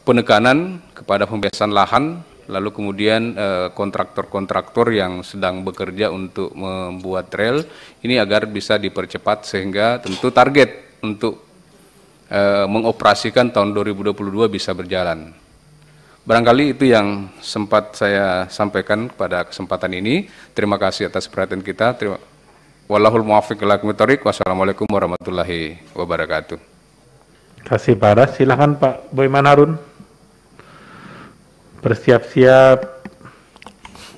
penekanan kepada pembebasan lahan lalu kemudian eh, kontraktor-kontraktor yang sedang bekerja untuk membuat rel ini agar bisa dipercepat sehingga tentu target untuk eh, mengoperasikan tahun 2022 bisa berjalan. Barangkali itu yang sempat saya sampaikan pada kesempatan ini. Terima kasih atas perhatian kita. Terima Wallahul muwaffiq ila Wassalamualaikum warahmatullahi wabarakatuh. Terima kasih Pak silahkan Silakan Pak Boyman Harun. Bersiap-siap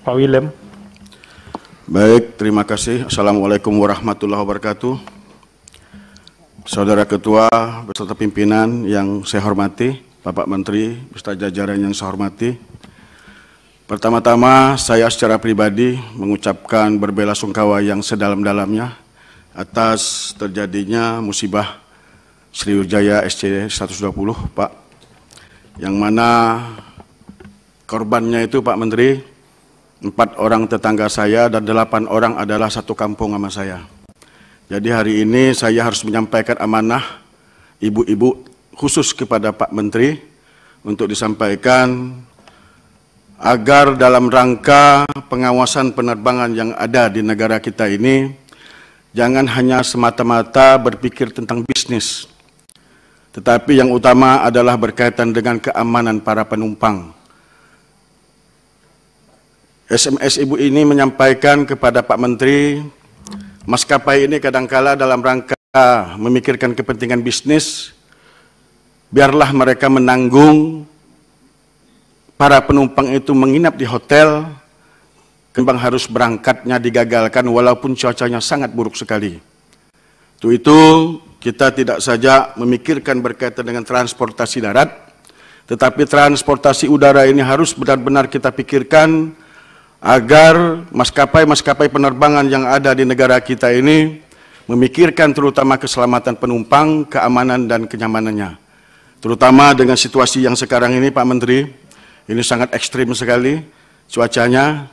Pak Willem. Baik, terima kasih. Assalamualaikum warahmatullahi wabarakatuh. Saudara Ketua beserta pimpinan yang saya hormati, Bapak Menteri beserta jajaran yang saya hormati. Pertama-tama saya secara pribadi mengucapkan berbela sungkawa yang sedalam-dalamnya atas terjadinya musibah Sriwijaya SC 120, Pak. Yang mana Korbannya itu Pak Menteri, empat orang tetangga saya dan delapan orang adalah satu kampung sama saya. Jadi hari ini saya harus menyampaikan amanah ibu-ibu khusus kepada Pak Menteri untuk disampaikan agar dalam rangka pengawasan penerbangan yang ada di negara kita ini jangan hanya semata-mata berpikir tentang bisnis tetapi yang utama adalah berkaitan dengan keamanan para penumpang. SMS Ibu ini menyampaikan kepada Pak Menteri, maskapai ini kadangkala dalam rangka memikirkan kepentingan bisnis, biarlah mereka menanggung para penumpang itu menginap di hotel, kembang harus berangkatnya digagalkan walaupun cuacanya sangat buruk sekali. Itu itu, kita tidak saja memikirkan berkaitan dengan transportasi darat, tetapi transportasi udara ini harus benar-benar kita pikirkan agar maskapai-maskapai penerbangan yang ada di negara kita ini memikirkan terutama keselamatan penumpang, keamanan dan kenyamanannya. Terutama dengan situasi yang sekarang ini Pak Menteri, ini sangat ekstrim sekali cuacanya.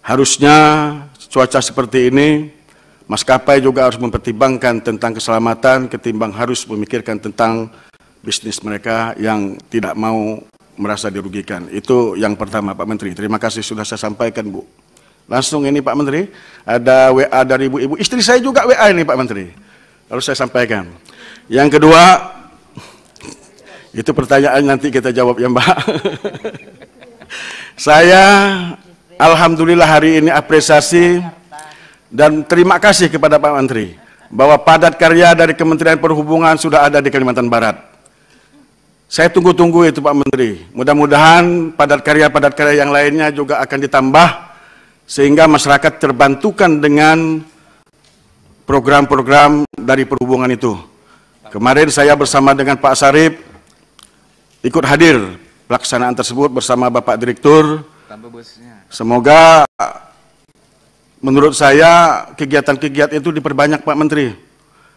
Harusnya cuaca seperti ini, maskapai juga harus mempertimbangkan tentang keselamatan ketimbang harus memikirkan tentang bisnis mereka yang tidak mau merasa dirugikan. Itu yang pertama Pak Menteri. Terima kasih sudah saya sampaikan Bu. Langsung ini Pak Menteri, ada WA dari ibu-ibu. Istri saya juga WA ini Pak Menteri. Harus saya sampaikan. Yang kedua, itu pertanyaan nanti kita jawab ya Mbak. saya Alhamdulillah hari ini apresiasi dan terima kasih kepada Pak Menteri bahwa padat karya dari Kementerian Perhubungan sudah ada di Kalimantan Barat. Saya tunggu-tunggu itu Pak Menteri. Mudah-mudahan padat karya-padat karya yang lainnya juga akan ditambah sehingga masyarakat terbantukan dengan program-program dari perhubungan itu. Kemarin saya bersama dengan Pak Sarip ikut hadir pelaksanaan tersebut bersama Bapak Direktur. Semoga menurut saya kegiatan-kegiatan itu diperbanyak Pak Menteri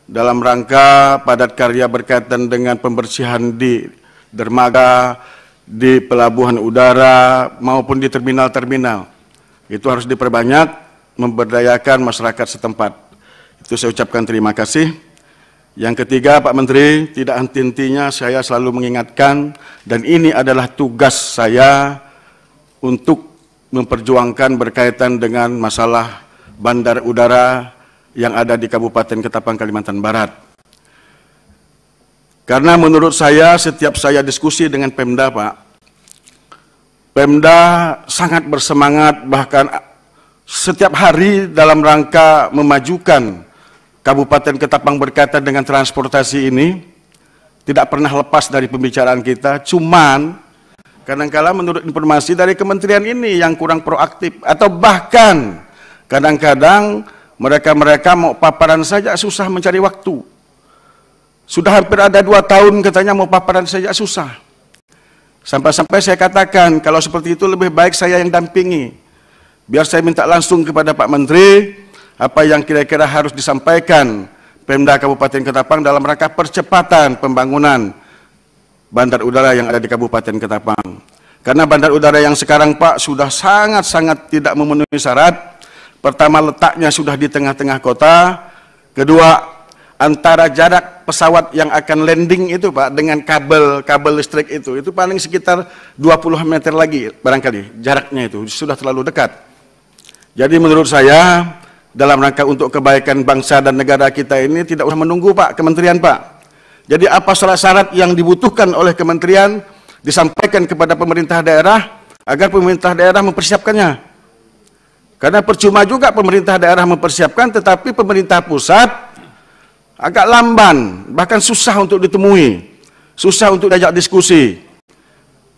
dalam rangka padat karya berkaitan dengan pembersihan di dermaga, di pelabuhan udara, maupun di terminal-terminal. Itu harus diperbanyak, memberdayakan masyarakat setempat. Itu saya ucapkan terima kasih. Yang ketiga, Pak Menteri, tidak henti-hentinya saya selalu mengingatkan, dan ini adalah tugas saya untuk memperjuangkan berkaitan dengan masalah bandar udara yang ada di Kabupaten Ketapang, Kalimantan Barat. Karena menurut saya setiap saya diskusi dengan Pemda Pak, Pemda sangat bersemangat bahkan setiap hari dalam rangka memajukan Kabupaten Ketapang berkaitan dengan transportasi ini tidak pernah lepas dari pembicaraan kita, cuman kadangkala menurut informasi dari kementerian ini yang kurang proaktif atau bahkan kadang-kadang mereka-mereka mau paparan saja susah mencari waktu. Sudah hampir ada dua tahun katanya mau paparan saja susah. Sampai-sampai saya katakan, kalau seperti itu lebih baik saya yang dampingi. Biar saya minta langsung kepada Pak Menteri, apa yang kira-kira harus disampaikan Pemda Kabupaten Ketapang dalam rangka percepatan pembangunan bandar udara yang ada di Kabupaten Ketapang. Karena bandar udara yang sekarang Pak sudah sangat-sangat tidak memenuhi syarat. Pertama letaknya sudah di tengah-tengah kota, kedua antara jarak pesawat yang akan landing itu Pak dengan kabel kabel listrik itu itu paling sekitar 20 meter lagi barangkali jaraknya itu sudah terlalu dekat. Jadi menurut saya dalam rangka untuk kebaikan bangsa dan negara kita ini tidak usah menunggu Pak kementerian Pak. Jadi apa syarat-syarat yang dibutuhkan oleh kementerian disampaikan kepada pemerintah daerah agar pemerintah daerah mempersiapkannya. Karena percuma juga pemerintah daerah mempersiapkan tetapi pemerintah pusat agak lamban, bahkan susah untuk ditemui, susah untuk diajak diskusi.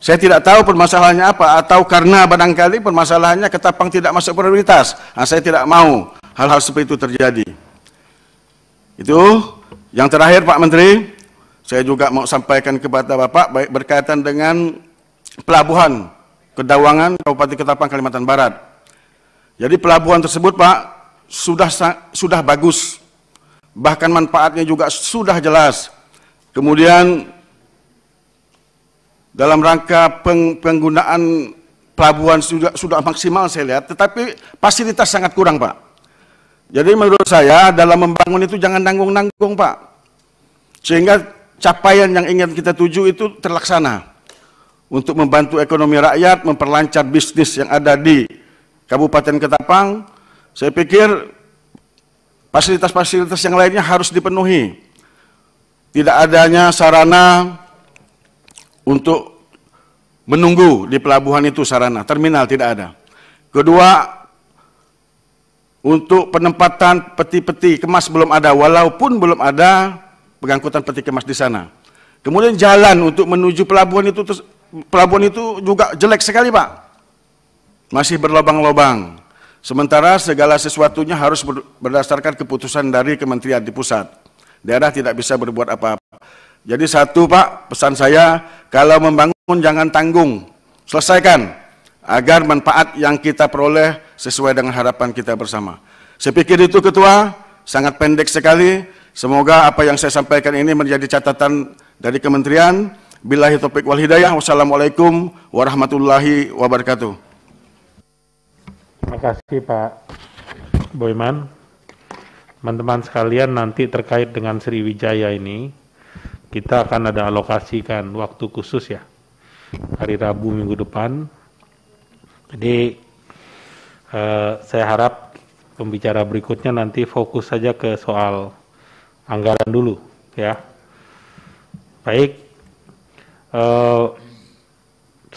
Saya tidak tahu permasalahannya apa atau karena barangkali permasalahannya ketapang tidak masuk prioritas. Nah, saya tidak mau hal-hal seperti itu terjadi. Itu yang terakhir Pak Menteri, saya juga mau sampaikan kepada Bapak baik berkaitan dengan pelabuhan Kedawangan Kabupaten Ketapang Kalimantan Barat. Jadi pelabuhan tersebut Pak sudah sudah bagus bahkan manfaatnya juga sudah jelas. Kemudian dalam rangka peng, penggunaan pelabuhan sudah, sudah maksimal saya lihat, tetapi fasilitas sangat kurang Pak. Jadi menurut saya dalam membangun itu jangan nanggung-nanggung Pak. Sehingga capaian yang ingin kita tuju itu terlaksana. Untuk membantu ekonomi rakyat, memperlancar bisnis yang ada di Kabupaten Ketapang, saya pikir Fasilitas-fasilitas yang lainnya harus dipenuhi. Tidak adanya sarana untuk menunggu di pelabuhan itu sarana, terminal tidak ada. Kedua, untuk penempatan peti-peti kemas belum ada, walaupun belum ada pengangkutan peti kemas di sana. Kemudian jalan untuk menuju pelabuhan itu pelabuhan itu juga jelek sekali, Pak. Masih berlobang-lobang. Sementara segala sesuatunya harus berdasarkan keputusan dari kementerian di pusat. Daerah tidak bisa berbuat apa-apa. Jadi satu Pak, pesan saya, kalau membangun jangan tanggung, selesaikan agar manfaat yang kita peroleh sesuai dengan harapan kita bersama. Saya pikir itu Ketua, sangat pendek sekali. Semoga apa yang saya sampaikan ini menjadi catatan dari kementerian. Bilahi topik wal hidayah. Wassalamualaikum warahmatullahi wabarakatuh. Terima kasih Pak Boyman. Teman-teman sekalian nanti terkait dengan Sriwijaya ini, kita akan ada alokasikan waktu khusus ya, hari Rabu minggu depan. Jadi eh, saya harap pembicara berikutnya nanti fokus saja ke soal anggaran dulu ya. Baik, eh,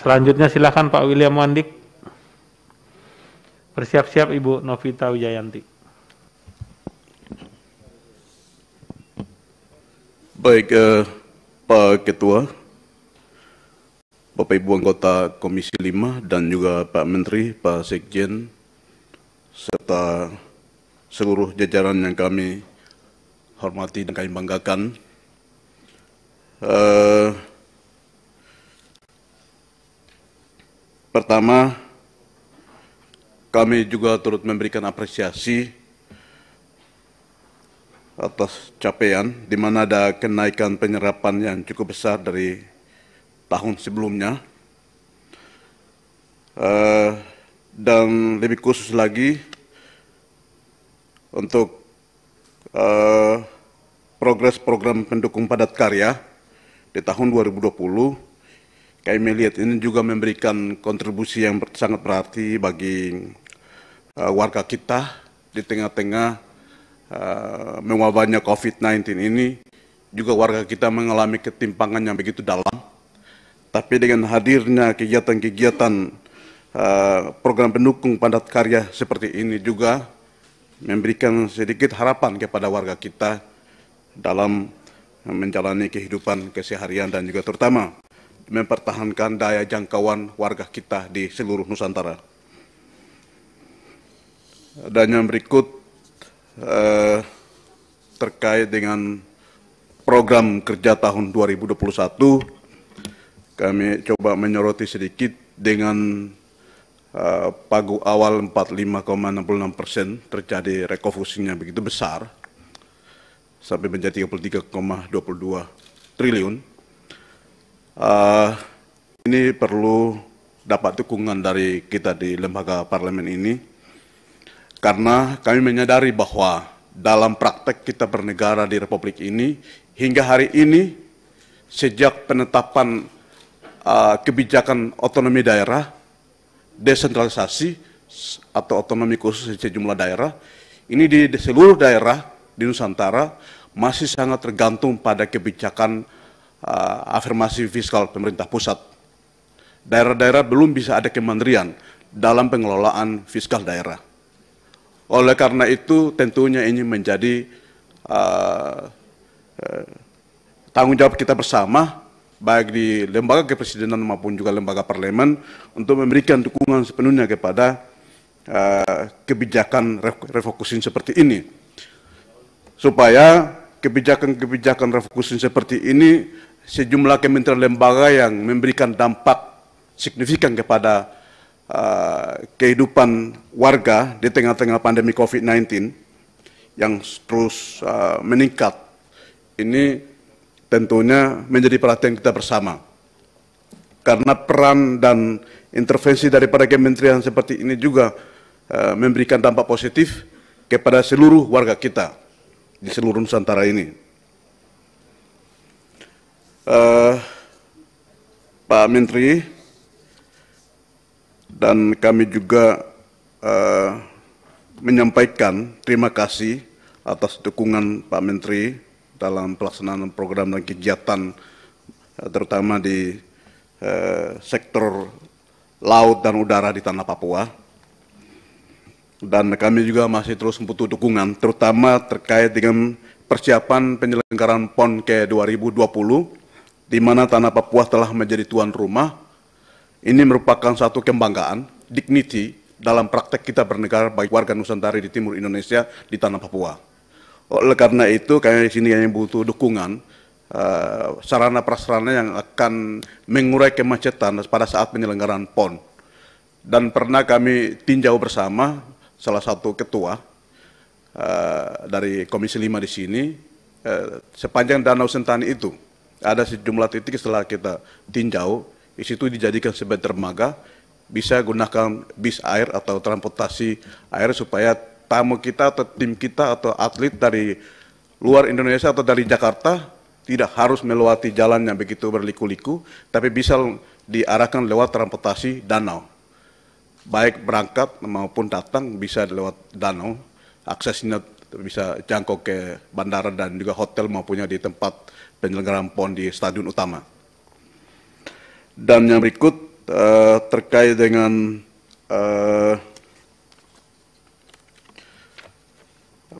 selanjutnya silahkan Pak William Wandik. Bersiap-siap Ibu Novita Wijayanti. Baik, eh, Pak Ketua, Bapak Ibu anggota Komisi 5 dan juga Pak Menteri, Pak Sekjen, serta seluruh jajaran yang kami hormati dan kami banggakan. Eh, pertama, kami juga turut memberikan apresiasi atas capaian di mana ada kenaikan penyerapan yang cukup besar dari tahun sebelumnya. Uh, dan lebih khusus lagi untuk uh, eh, progres program pendukung padat karya di tahun 2020 kami melihat ini juga memberikan kontribusi yang sangat berarti bagi Eh, warga kita di tengah-tengah eh, mewabahnya COVID-19 ini juga warga kita mengalami ketimpangan yang begitu dalam. Tapi dengan hadirnya kegiatan-kegiatan eh, program pendukung padat karya seperti ini juga memberikan sedikit harapan kepada warga kita dalam menjalani kehidupan keseharian dan juga terutama mempertahankan daya jangkauan warga kita di seluruh Nusantara. Dan yang berikut eh, terkait dengan program kerja tahun 2021, kami coba menyoroti sedikit dengan eh, pagu awal 45,66 persen terjadi rekofusinya begitu besar sampai menjadi 33,22 triliun. Uh, ini perlu dapat dukungan dari kita di lembaga parlemen ini karena kami menyadari bahwa dalam praktek kita bernegara di Republik ini, hingga hari ini, sejak penetapan uh, kebijakan otonomi daerah, desentralisasi atau otonomi khusus sejumlah daerah, ini di, di seluruh daerah di Nusantara masih sangat tergantung pada kebijakan uh, afirmasi fiskal pemerintah pusat. Daerah-daerah belum bisa ada kemandirian dalam pengelolaan fiskal daerah. Oleh karena itu tentunya ini menjadi uh, uh, tanggung jawab kita bersama baik di lembaga kepresidenan maupun juga lembaga parlemen untuk memberikan dukungan sepenuhnya kepada uh, kebijakan refocusing seperti ini supaya kebijakan-kebijakan refocusing seperti ini sejumlah kementerian lembaga yang memberikan dampak signifikan kepada uh, kehidupan warga di tengah-tengah pandemi COVID-19 yang terus uh, meningkat, ini tentunya menjadi perhatian kita bersama. Karena peran dan intervensi daripada kementerian seperti ini juga uh, memberikan dampak positif kepada seluruh warga kita di seluruh Nusantara ini. Uh, Pak Menteri, dan kami juga uh, menyampaikan terima kasih atas dukungan Pak Menteri dalam pelaksanaan program dan kegiatan eh, terutama di uh, sektor laut dan udara di tanah Papua. Dan kami juga masih terus membutuhkan dukungan, terutama terkait dengan persiapan penyelenggaraan PON ke 2020, di mana tanah Papua telah menjadi tuan rumah ini merupakan satu kebanggaan, dignity dalam praktek kita bernegara baik warga Nusantara di timur Indonesia di tanah Papua. Oleh karena itu, kami di sini hanya butuh dukungan uh, sarana prasarana yang akan mengurai kemacetan pada saat penyelenggaraan PON. Dan pernah kami tinjau bersama salah satu ketua uh, dari Komisi 5 di sini, uh, sepanjang Danau Sentani itu ada sejumlah titik setelah kita tinjau di situ dijadikan sebagai dermaga, bisa gunakan bis air atau transportasi air supaya tamu kita atau tim kita atau atlet dari luar Indonesia atau dari Jakarta tidak harus melewati jalan yang begitu berliku-liku, tapi bisa diarahkan lewat transportasi danau. Baik berangkat maupun datang bisa lewat danau, aksesnya bisa jangkau ke bandara dan juga hotel maupunnya di tempat penyelenggaraan PON di stadion utama. Dan yang berikut uh, terkait dengan uh,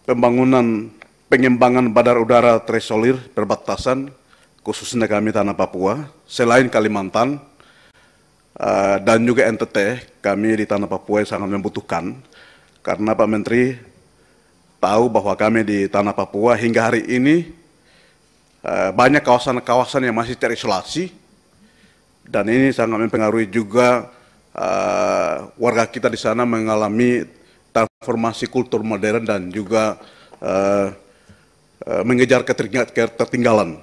pembangunan pengembangan badar udara Tresolir perbatasan khususnya kami tanah Papua selain Kalimantan uh, dan juga NTT kami di tanah Papua sangat membutuhkan karena Pak Menteri tahu bahwa kami di tanah Papua hingga hari ini uh, banyak kawasan-kawasan yang masih terisolasi dan ini sangat mempengaruhi juga uh, warga kita di sana mengalami transformasi kultur modern dan juga uh, uh, mengejar ketertinggalan.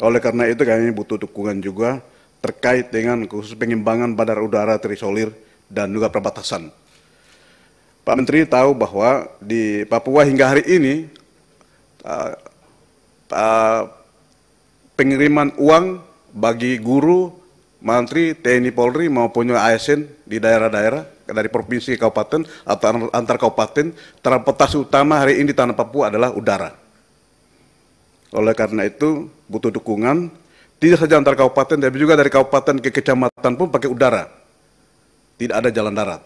Oleh karena itu kami butuh dukungan juga terkait dengan khusus pengembangan bandar udara terisolir dan juga perbatasan. Pak Menteri tahu bahwa di Papua hingga hari ini uh, uh, pengiriman uang bagi guru Mantri, TNI Polri maupun ASN di daerah-daerah dari provinsi kabupaten atau antar kabupaten transportasi utama hari ini di tanah Papua adalah udara. Oleh karena itu butuh dukungan tidak saja antar kabupaten tapi juga dari kabupaten ke kecamatan pun pakai udara. Tidak ada jalan darat.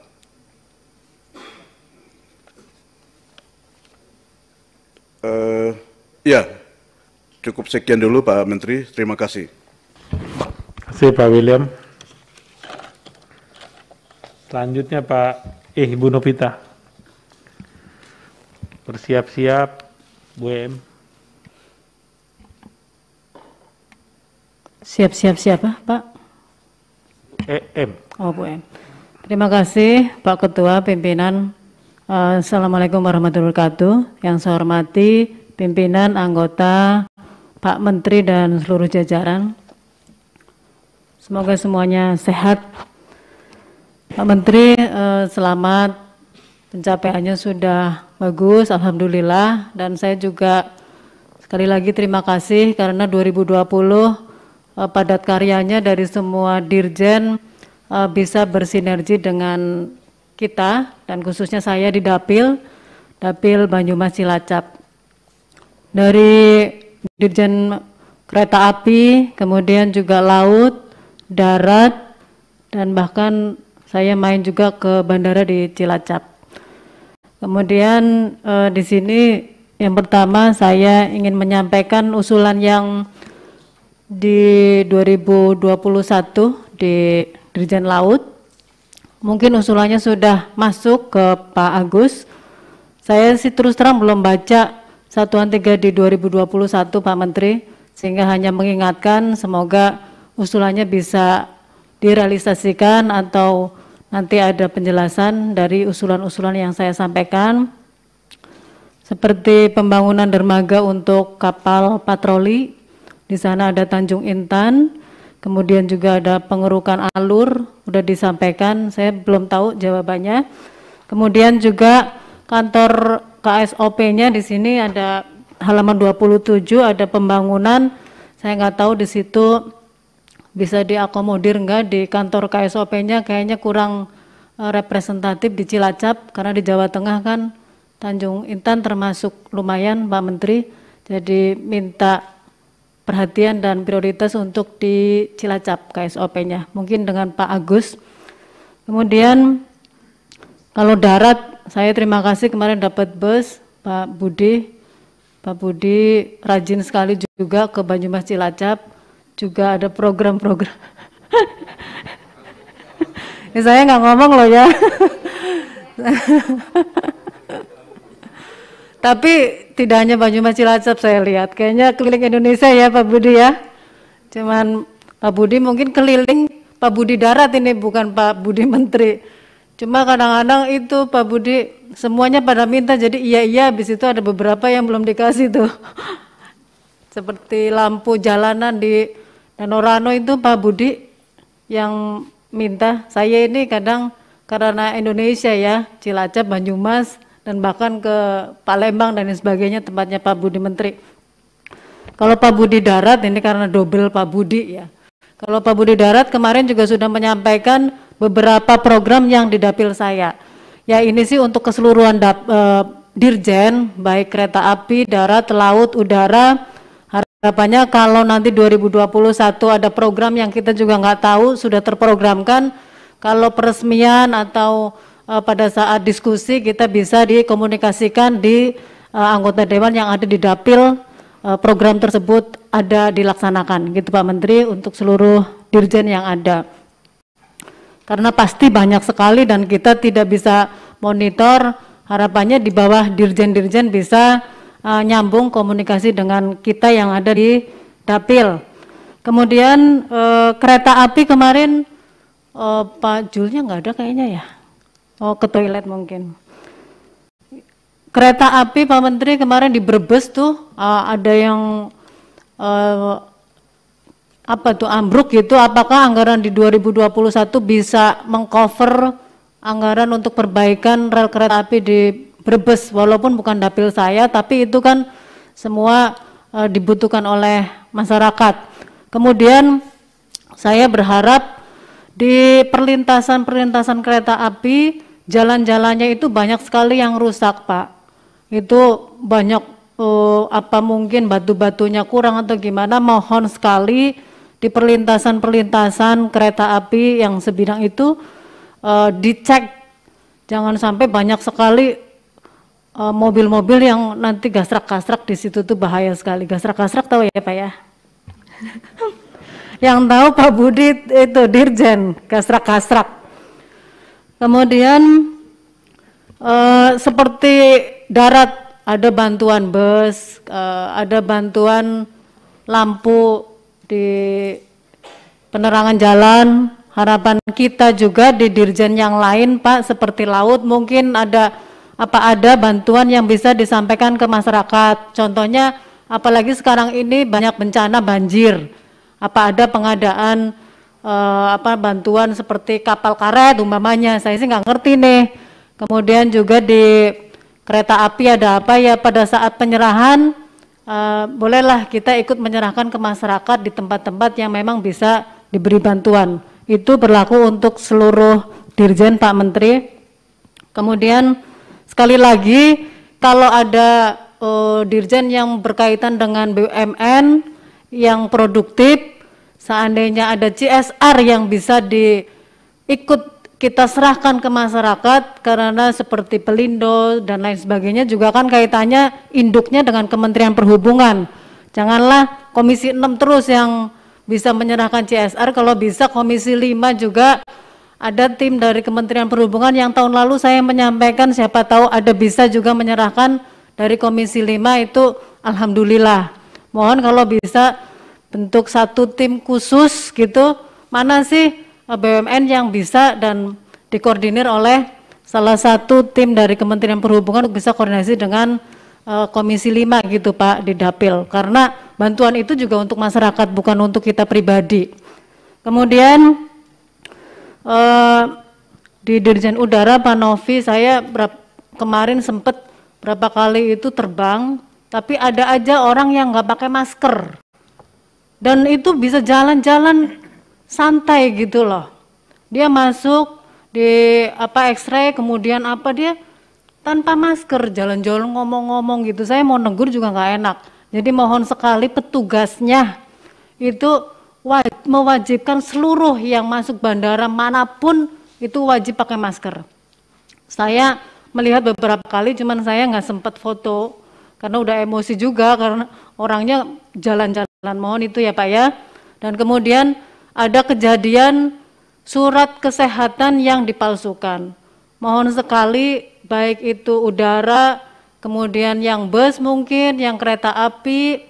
Uh, ya, cukup sekian dulu Pak Menteri. Terima kasih kasih Pak William. Selanjutnya Pak eh Bu Novita. Bersiap-siap Bu M. Siap-siap siapa, Pak? Eh, em. Oh, Bu M. Terima kasih Pak Ketua pimpinan uh, Assalamualaikum warahmatullahi wabarakatuh. Yang saya hormati pimpinan anggota Pak Menteri dan seluruh jajaran Semoga semuanya sehat. Pak Menteri, eh, selamat. Pencapaiannya sudah bagus, Alhamdulillah. Dan saya juga sekali lagi terima kasih karena 2020 eh, padat karyanya dari semua dirjen eh, bisa bersinergi dengan kita dan khususnya saya di Dapil, Dapil Banyumas Cilacap. Dari Dirjen Kereta Api, kemudian juga Laut, darat, dan bahkan saya main juga ke bandara di Cilacap. Kemudian eh, di sini yang pertama saya ingin menyampaikan usulan yang di 2021 di Dirjen Laut. Mungkin usulannya sudah masuk ke Pak Agus. Saya sih terus terang belum baca satuan tiga di 2021 Pak Menteri, sehingga hanya mengingatkan semoga usulannya bisa direalisasikan atau nanti ada penjelasan dari usulan-usulan yang saya sampaikan seperti pembangunan dermaga untuk kapal patroli di sana ada Tanjung Intan kemudian juga ada pengerukan alur sudah disampaikan saya belum tahu jawabannya kemudian juga kantor KSOP-nya di sini ada halaman 27 ada pembangunan saya nggak tahu di situ bisa diakomodir enggak di kantor KSOP-nya kayaknya kurang eh, representatif di Cilacap karena di Jawa Tengah kan Tanjung Intan termasuk lumayan Pak Menteri jadi minta perhatian dan prioritas untuk di Cilacap KSOP-nya mungkin dengan Pak Agus kemudian kalau darat saya terima kasih kemarin dapat bus Pak Budi Pak Budi rajin sekali juga ke Banyumas Cilacap juga ada program-program. Ini ya, saya nggak ngomong loh ya. Tapi tidak hanya Banyumas Cilacap saya lihat, kayaknya keliling Indonesia ya Pak Budi ya. Cuman Pak Budi mungkin keliling Pak Budi darat ini bukan Pak Budi Menteri. Cuma kadang-kadang itu Pak Budi semuanya pada minta jadi iya iya habis itu ada beberapa yang belum dikasih tuh. Seperti lampu jalanan di dan Orano itu Pak Budi yang minta saya ini kadang karena Indonesia ya, Cilacap, Banyumas, dan bahkan ke Palembang dan sebagainya tempatnya Pak Budi Menteri. Kalau Pak Budi Darat ini karena double Pak Budi ya. Kalau Pak Budi Darat kemarin juga sudah menyampaikan beberapa program yang di dapil saya. Ya ini sih untuk keseluruhan dap, e, dirjen baik kereta api, darat, laut, udara, Harapannya kalau nanti 2021 ada program yang kita juga nggak tahu sudah terprogramkan, kalau peresmian atau uh, pada saat diskusi kita bisa dikomunikasikan di uh, anggota dewan yang ada di dapil uh, program tersebut ada dilaksanakan, gitu Pak Menteri untuk seluruh dirjen yang ada. Karena pasti banyak sekali dan kita tidak bisa monitor, harapannya di bawah dirjen-dirjen bisa uh, nyambung komunikasi dengan kita yang ada di dapil. Kemudian uh, kereta api kemarin uh, Pak Julnya nggak ada kayaknya ya. Oh ke toilet mungkin. Kereta api Pak Menteri kemarin di Brebes tuh uh, ada yang uh, apa tuh ambruk gitu apakah anggaran di 2021 bisa mengcover anggaran untuk perbaikan rel kereta api di Brebes walaupun bukan dapil saya tapi itu kan semua e, dibutuhkan oleh masyarakat. Kemudian saya berharap di perlintasan-perlintasan kereta api jalan-jalannya itu banyak sekali yang rusak, Pak. Itu banyak e, apa mungkin batu-batunya kurang atau gimana? Mohon sekali di perlintasan-perlintasan kereta api yang sebidang itu e, dicek. Jangan sampai banyak sekali Eh, mobil-mobil uh, yang nanti gasrak-gasrak di situ tuh bahaya sekali. Gasrak-gasrak tahu ya Pak ya? yang tahu Pak Budi itu Dirjen gasrak-gasrak. Kemudian uh, seperti darat ada bantuan bus, uh, ada bantuan lampu di penerangan jalan. Harapan kita juga di Dirjen yang lain Pak seperti laut mungkin ada apa ada bantuan yang bisa disampaikan ke masyarakat? Contohnya, apalagi sekarang ini banyak bencana banjir. Apa ada pengadaan eh, apa bantuan seperti kapal karet umpamanya? Saya sih nggak ngerti nih. Kemudian juga di kereta api ada apa ya pada saat penyerahan Uh, bolehlah kita ikut menyerahkan ke masyarakat di tempat-tempat yang memang bisa diberi bantuan. Itu berlaku untuk seluruh dirjen Pak Menteri. Kemudian Sekali lagi, kalau ada uh, dirjen yang berkaitan dengan BUMN yang produktif, seandainya ada CSR yang bisa diikut kita serahkan ke masyarakat karena seperti Pelindo dan lain sebagainya juga kan kaitannya induknya dengan Kementerian Perhubungan. Janganlah Komisi 6 terus yang bisa menyerahkan CSR kalau bisa Komisi 5 juga ada tim dari Kementerian Perhubungan yang tahun lalu saya menyampaikan siapa tahu ada bisa juga menyerahkan dari Komisi 5 itu alhamdulillah. Mohon kalau bisa bentuk satu tim khusus gitu, mana sih eh, BUMN yang bisa dan dikoordinir oleh salah satu tim dari Kementerian Perhubungan bisa koordinasi dengan eh, Komisi 5 gitu Pak di Dapil karena bantuan itu juga untuk masyarakat bukan untuk kita pribadi. Kemudian Eh, di Dirjen Udara Pak Novi saya berapa, kemarin sempat berapa kali itu terbang tapi ada aja orang yang nggak pakai masker dan itu bisa jalan-jalan santai gitu loh dia masuk di apa X-ray kemudian apa dia tanpa masker jalan-jalan ngomong-ngomong gitu saya mau negur juga nggak enak jadi mohon sekali petugasnya itu mewajibkan seluruh yang masuk bandara manapun itu wajib pakai masker. Saya melihat beberapa kali, cuman saya nggak sempat foto karena udah emosi juga karena orangnya jalan-jalan mohon itu ya Pak ya. Dan kemudian ada kejadian surat kesehatan yang dipalsukan. Mohon sekali baik itu udara, kemudian yang bus mungkin, yang kereta api,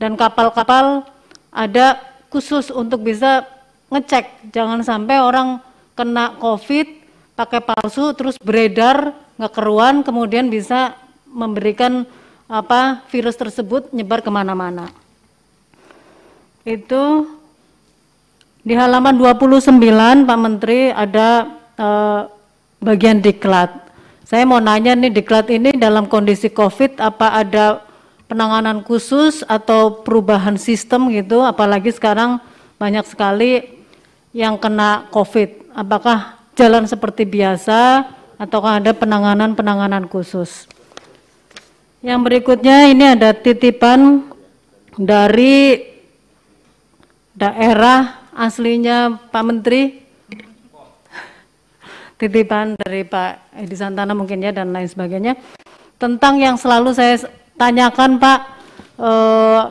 dan kapal-kapal ada khusus untuk bisa ngecek jangan sampai orang kena covid pakai palsu terus beredar nggak keruan kemudian bisa memberikan apa virus tersebut nyebar kemana-mana itu di halaman 29 Pak Menteri ada eh, bagian diklat saya mau nanya nih diklat ini dalam kondisi covid apa ada penanganan khusus atau perubahan sistem gitu, apalagi sekarang banyak sekali yang kena COVID. Apakah jalan seperti biasa ataukah ada penanganan-penanganan khusus? Yang berikutnya ini ada titipan dari daerah aslinya Pak Menteri titipan dari Pak Edi Santana mungkin ya dan lain sebagainya tentang yang selalu saya tanyakan Pak eh,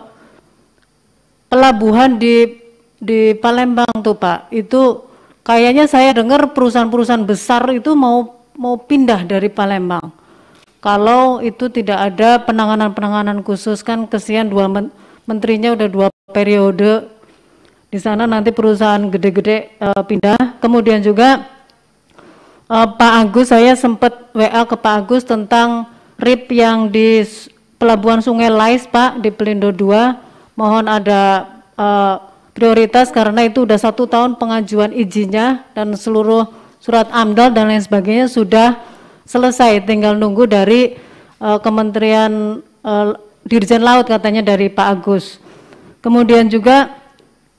pelabuhan di di Palembang tuh Pak itu kayaknya saya dengar perusahaan-perusahaan besar itu mau mau pindah dari Palembang kalau itu tidak ada penanganan-penanganan khusus kan kesian dua men menterinya udah dua periode di sana nanti perusahaan gede-gede uh, pindah kemudian juga uh, Pak Agus saya sempat WA ke Pak Agus tentang RIP yang di Pelabuhan Sungai Lais Pak di Pelindo 2 mohon ada uh, prioritas karena itu sudah satu tahun pengajuan izinnya dan seluruh surat AMDAL dan lain sebagainya sudah selesai tinggal nunggu dari uh, Kementerian uh, Dirjen Laut katanya dari Pak Agus. Kemudian juga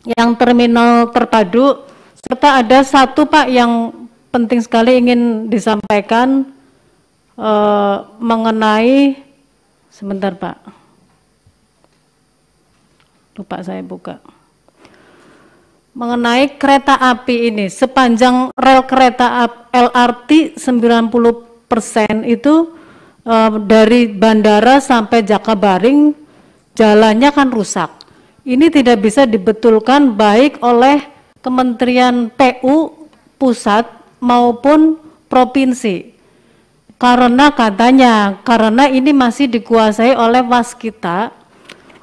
yang terminal terpadu serta ada satu Pak yang penting sekali ingin disampaikan uh, mengenai Sebentar Pak. Lupa saya buka. Mengenai kereta api ini, sepanjang rel kereta api LRT 90% itu e, dari bandara sampai Jakabaring jalannya kan rusak. Ini tidak bisa dibetulkan baik oleh Kementerian PU pusat maupun provinsi karena katanya, karena ini masih dikuasai oleh waskita,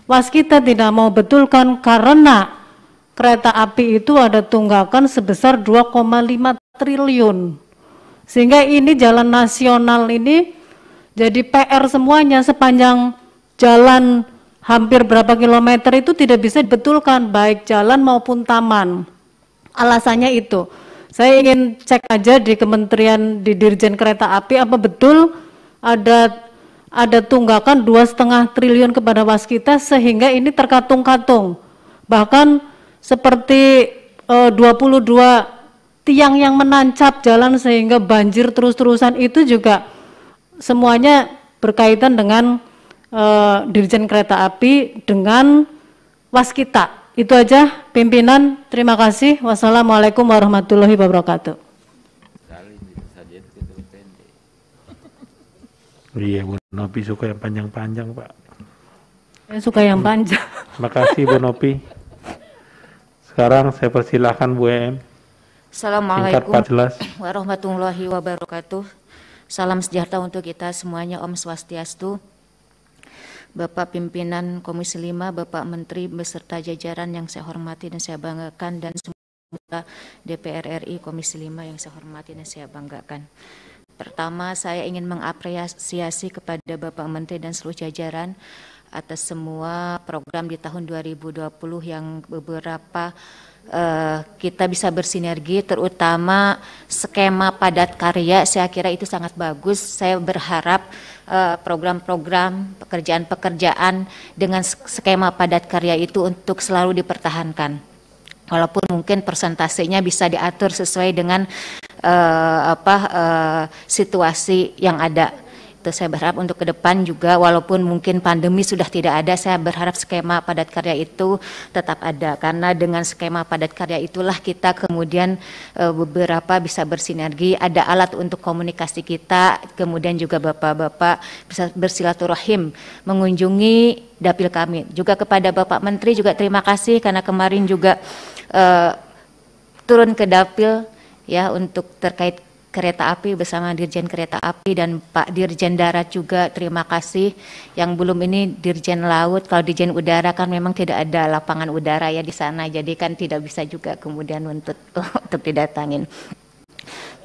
waskita tidak mau betulkan karena kereta api itu ada tunggakan sebesar 2,5 triliun. Sehingga ini jalan nasional ini jadi PR semuanya sepanjang jalan hampir berapa kilometer itu tidak bisa dibetulkan baik jalan maupun taman. Alasannya itu. Saya ingin cek aja di Kementerian di Dirjen Kereta Api apa betul ada ada tunggakan dua setengah triliun kepada waskita sehingga ini terkatung-katung bahkan seperti e, eh, 22 tiang yang menancap jalan sehingga banjir terus-terusan itu juga semuanya berkaitan dengan e, dirjen kereta api dengan waskita itu aja pimpinan. Terima kasih. Wassalamualaikum warahmatullahi wabarakatuh. Iya, Bu Nopi suka yang panjang-panjang, Pak. Saya suka yang panjang. Terima kasih, Bu Nopi. Sekarang saya persilahkan Bu EM. Assalamualaikum warahmatullahi wabarakatuh. Salam sejahtera untuk kita semuanya, Om Swastiastu. Bapak Pimpinan Komisi 5, Bapak Menteri beserta jajaran yang saya hormati dan saya banggakan dan semua DPR RI Komisi 5 yang saya hormati dan saya banggakan. Pertama, saya ingin mengapresiasi kepada Bapak Menteri dan seluruh jajaran atas semua program di tahun 2020 yang beberapa Eh, kita bisa bersinergi terutama skema padat karya saya kira itu sangat bagus saya berharap eh, program-program pekerjaan-pekerjaan dengan skema padat karya itu untuk selalu dipertahankan walaupun mungkin persentasenya bisa diatur sesuai dengan uh, apa uh, situasi yang ada saya berharap untuk ke depan juga walaupun mungkin pandemi sudah tidak ada saya berharap skema padat karya itu tetap ada karena dengan skema padat karya itulah kita kemudian e, beberapa bisa bersinergi ada alat untuk komunikasi kita kemudian juga bapak-bapak bisa bersilaturahim mengunjungi dapil kami juga kepada bapak menteri juga terima kasih karena kemarin juga e, turun ke dapil ya untuk terkait Kereta Api bersama Dirjen Kereta Api dan Pak Dirjen Darat juga terima kasih. Yang belum ini Dirjen Laut, kalau Dirjen Udara kan memang tidak ada lapangan udara ya di sana, jadi kan tidak bisa juga kemudian untuk untuk didatangin.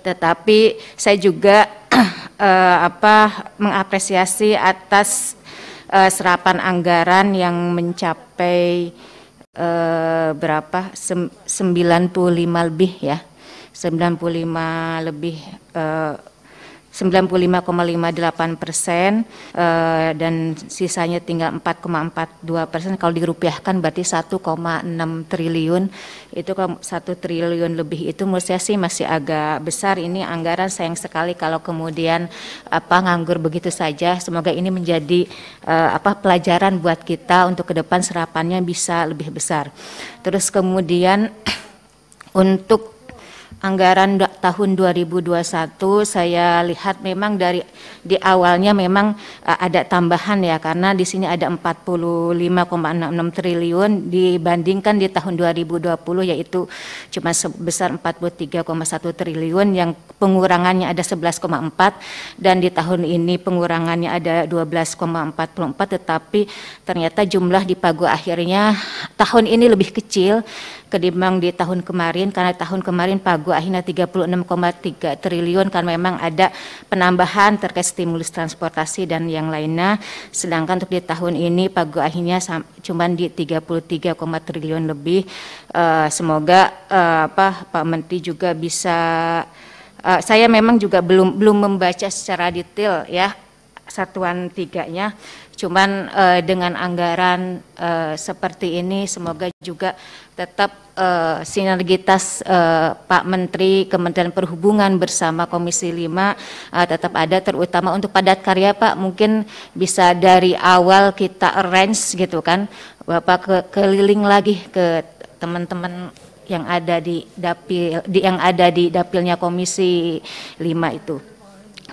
Tetapi saya juga eh, apa mengapresiasi atas eh, serapan anggaran yang mencapai eh, berapa Sem 95 lebih ya 95 lebih eh, 95,58 persen eh, dan sisanya tinggal 4,42 persen. Kalau dirupiahkan berarti 1,6 triliun. Itu kalau 1 triliun lebih itu menurut saya sih masih agak besar. Ini anggaran sayang sekali kalau kemudian apa nganggur begitu saja. Semoga ini menjadi eh, apa pelajaran buat kita untuk ke depan serapannya bisa lebih besar. Terus kemudian untuk anggaran tahun 2021 saya lihat memang dari di awalnya memang eh, ada tambahan ya karena di sini ada 45,66 triliun dibandingkan di tahun 2020 yaitu cuma sebesar 43,1 triliun yang pengurangannya ada 11,4 dan di tahun ini pengurangannya ada 12,44 tetapi ternyata jumlah di pagu akhirnya tahun ini lebih kecil ketimbang di tahun kemarin karena tahun kemarin pagu akhirnya 36,3 triliun karena memang ada penambahan terkait stimulus transportasi dan yang lainnya sedangkan untuk di tahun ini pagu akhirnya cuma di 33, triliun lebih uh, semoga uh, apa Pak Menteri juga bisa uh, saya memang juga belum belum membaca secara detail ya satuan tiganya Cuman uh, dengan anggaran uh, seperti ini semoga juga tetap uh, sinergitas uh, Pak Menteri Kementerian Perhubungan bersama Komisi 5 uh, tetap ada terutama untuk padat karya Pak mungkin bisa dari awal kita arrange gitu kan Bapak ke, keliling lagi ke teman-teman yang ada di dapil di yang ada di dapilnya Komisi 5 itu.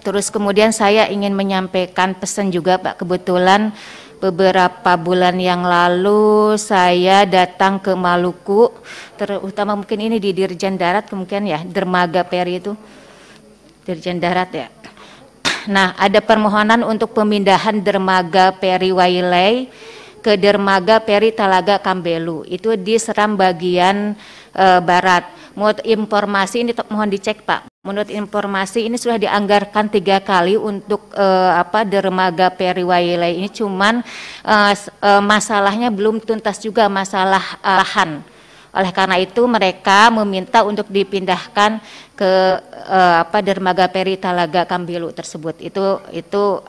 Terus kemudian saya ingin menyampaikan pesan juga Pak kebetulan beberapa bulan yang lalu saya datang ke Maluku terutama mungkin ini di Dirjen Darat kemungkinan ya Dermaga Peri itu Dirjen Darat ya. Nah, ada permohonan untuk pemindahan dermaga Peri Wailai ke dermaga Peri Talaga Kambelu. Itu di Seram bagian e, barat. Mau informasi ini mohon dicek, Pak. Menurut informasi ini sudah dianggarkan tiga kali untuk uh, apa dermaga Periwayelai ini, cuman uh, masalahnya belum tuntas juga masalah uh, lahan. Oleh karena itu mereka meminta untuk dipindahkan ke uh, apa dermaga Peri Talaga Kambilu tersebut. Itu itu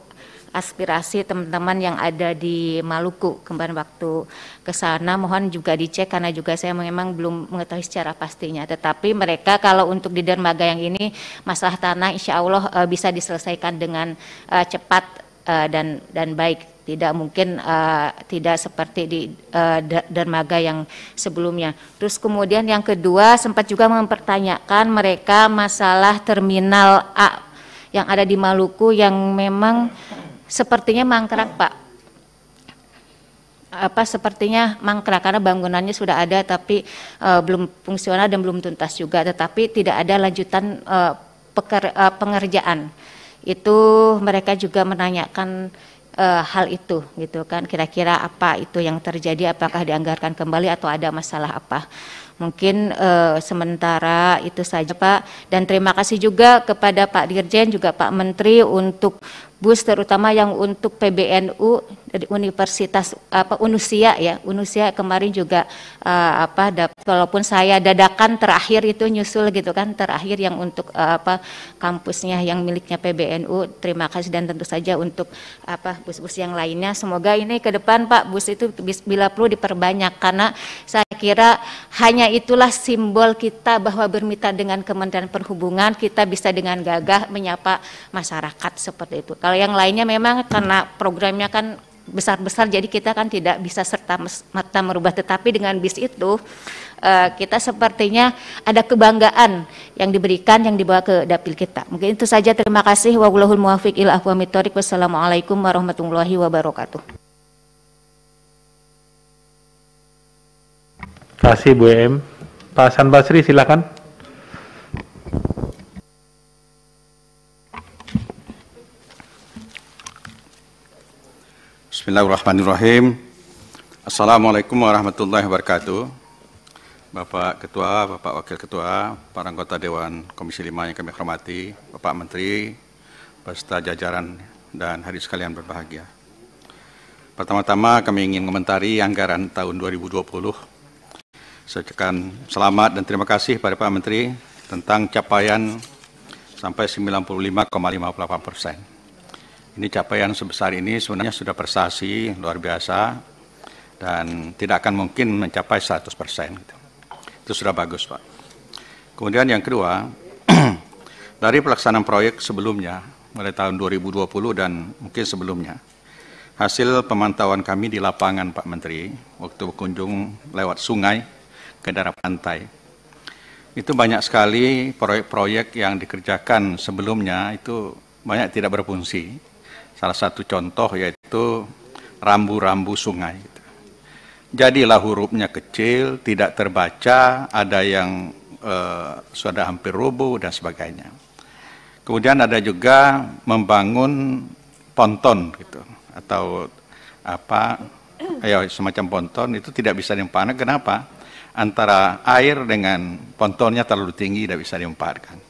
aspirasi teman-teman yang ada di Maluku kemarin waktu ke sana mohon juga dicek karena juga saya memang belum mengetahui secara pastinya tetapi mereka kalau untuk di dermaga yang ini masalah tanah insya Allah uh, bisa diselesaikan dengan uh, cepat uh, dan dan baik tidak mungkin uh, tidak seperti di uh, dermaga yang sebelumnya. Terus kemudian yang kedua sempat juga mempertanyakan mereka masalah terminal A yang ada di Maluku yang memang sepertinya mangkrak Pak. Apa sepertinya mangkrak karena bangunannya sudah ada tapi e, belum fungsional dan belum tuntas juga tetapi tidak ada lanjutan e, peker, e, pengerjaan. Itu mereka juga menanyakan e, hal itu gitu kan kira-kira apa itu yang terjadi apakah dianggarkan kembali atau ada masalah apa. Mungkin e, sementara itu saja Pak dan terima kasih juga kepada Pak Dirjen juga Pak Menteri untuk bus terutama yang untuk PBNU dari Universitas apa Unusia ya Unusia kemarin juga uh, apa walaupun saya dadakan terakhir itu nyusul gitu kan terakhir yang untuk uh, apa kampusnya yang miliknya PBNU terima kasih dan tentu saja untuk apa bus-bus yang lainnya semoga ini ke depan Pak bus itu bila perlu diperbanyak karena saya kira hanya itulah simbol kita bahwa bermitra dengan Kementerian Perhubungan kita bisa dengan gagah menyapa masyarakat seperti itu kalau yang lainnya memang karena programnya kan besar-besar jadi kita kan tidak bisa serta merta merubah tetapi dengan bis itu eh, kita sepertinya ada kebanggaan yang diberikan yang dibawa ke dapil kita mungkin itu saja terima kasih wallahul muwafiq ila aqwamit thoriq wassalamualaikum warahmatullahi wabarakatuh Terima kasih Bu Em Pak Hasan Basri silakan Bismillahirrahmanirrahim. Assalamualaikum warahmatullahi wabarakatuh. Bapak Ketua, Bapak Wakil Ketua, para anggota Dewan Komisi 5 yang kami hormati, Bapak Menteri, beserta jajaran dan hari sekalian berbahagia. Pertama-tama kami ingin mengomentari anggaran tahun 2020. Saya ucapkan selamat dan terima kasih kepada Pak Menteri tentang capaian sampai 95,58 persen ini capaian sebesar ini sebenarnya sudah prestasi luar biasa dan tidak akan mungkin mencapai 100 persen. Gitu. Itu sudah bagus Pak. Kemudian yang kedua, dari pelaksanaan proyek sebelumnya, mulai tahun 2020 dan mungkin sebelumnya, hasil pemantauan kami di lapangan Pak Menteri, waktu berkunjung lewat sungai ke daerah pantai, itu banyak sekali proyek-proyek yang dikerjakan sebelumnya itu banyak tidak berfungsi Salah satu contoh yaitu rambu-rambu sungai. Jadilah hurufnya kecil, tidak terbaca, ada yang eh, sudah hampir rubuh dan sebagainya. Kemudian ada juga membangun ponton gitu atau apa ya semacam ponton itu tidak bisa diumpamakan kenapa? Antara air dengan pontonnya terlalu tinggi tidak bisa diempatkan.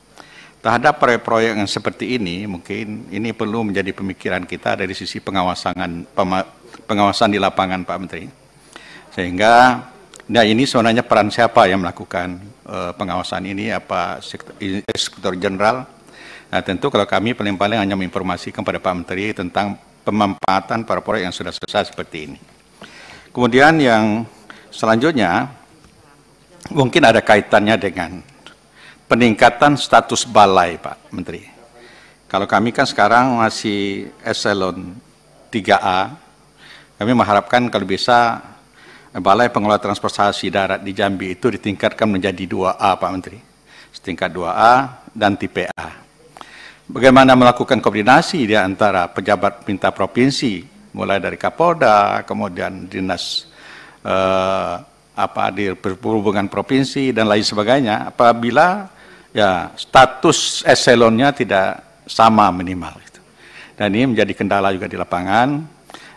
Terhadap proyek-proyek yang seperti ini, mungkin ini perlu menjadi pemikiran kita dari sisi pengawasan pengawasan di lapangan, Pak Menteri. Sehingga, nah ini sebenarnya peran siapa yang melakukan uh, pengawasan ini? Apa sektor, Jenderal general? Nah, tentu kalau kami paling-paling hanya menginformasikan kepada Pak Menteri tentang pemanfaatan para proyek yang sudah selesai seperti ini. Kemudian yang selanjutnya mungkin ada kaitannya dengan peningkatan status balai, Pak Menteri. Kalau kami kan sekarang masih eselon 3A, kami mengharapkan kalau bisa eh, Balai Pengelola Transportasi Darat di Jambi itu ditingkatkan menjadi 2A, Pak Menteri. Setingkat 2A dan tipe A. Bagaimana melakukan koordinasi di antara pejabat pinta provinsi, mulai dari Kapolda, kemudian dinas eh, apa di perhubungan provinsi dan lain sebagainya apabila ya status eselonnya tidak sama minimal. Dan ini menjadi kendala juga di lapangan.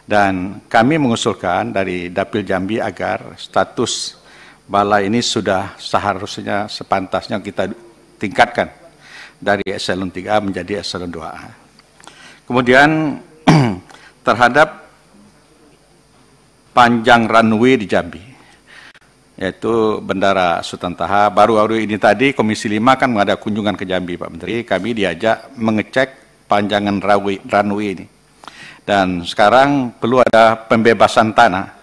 Dan kami mengusulkan dari Dapil Jambi agar status balai ini sudah seharusnya sepantasnya kita tingkatkan dari eselon 3 menjadi eselon 2 Kemudian terhadap panjang runway di Jambi yaitu Bendara Sultan Taha. Baru-baru ini tadi Komisi 5 kan mengada kunjungan ke Jambi Pak Menteri, kami diajak mengecek panjangan rawi, runway ini. Dan sekarang perlu ada pembebasan tanah.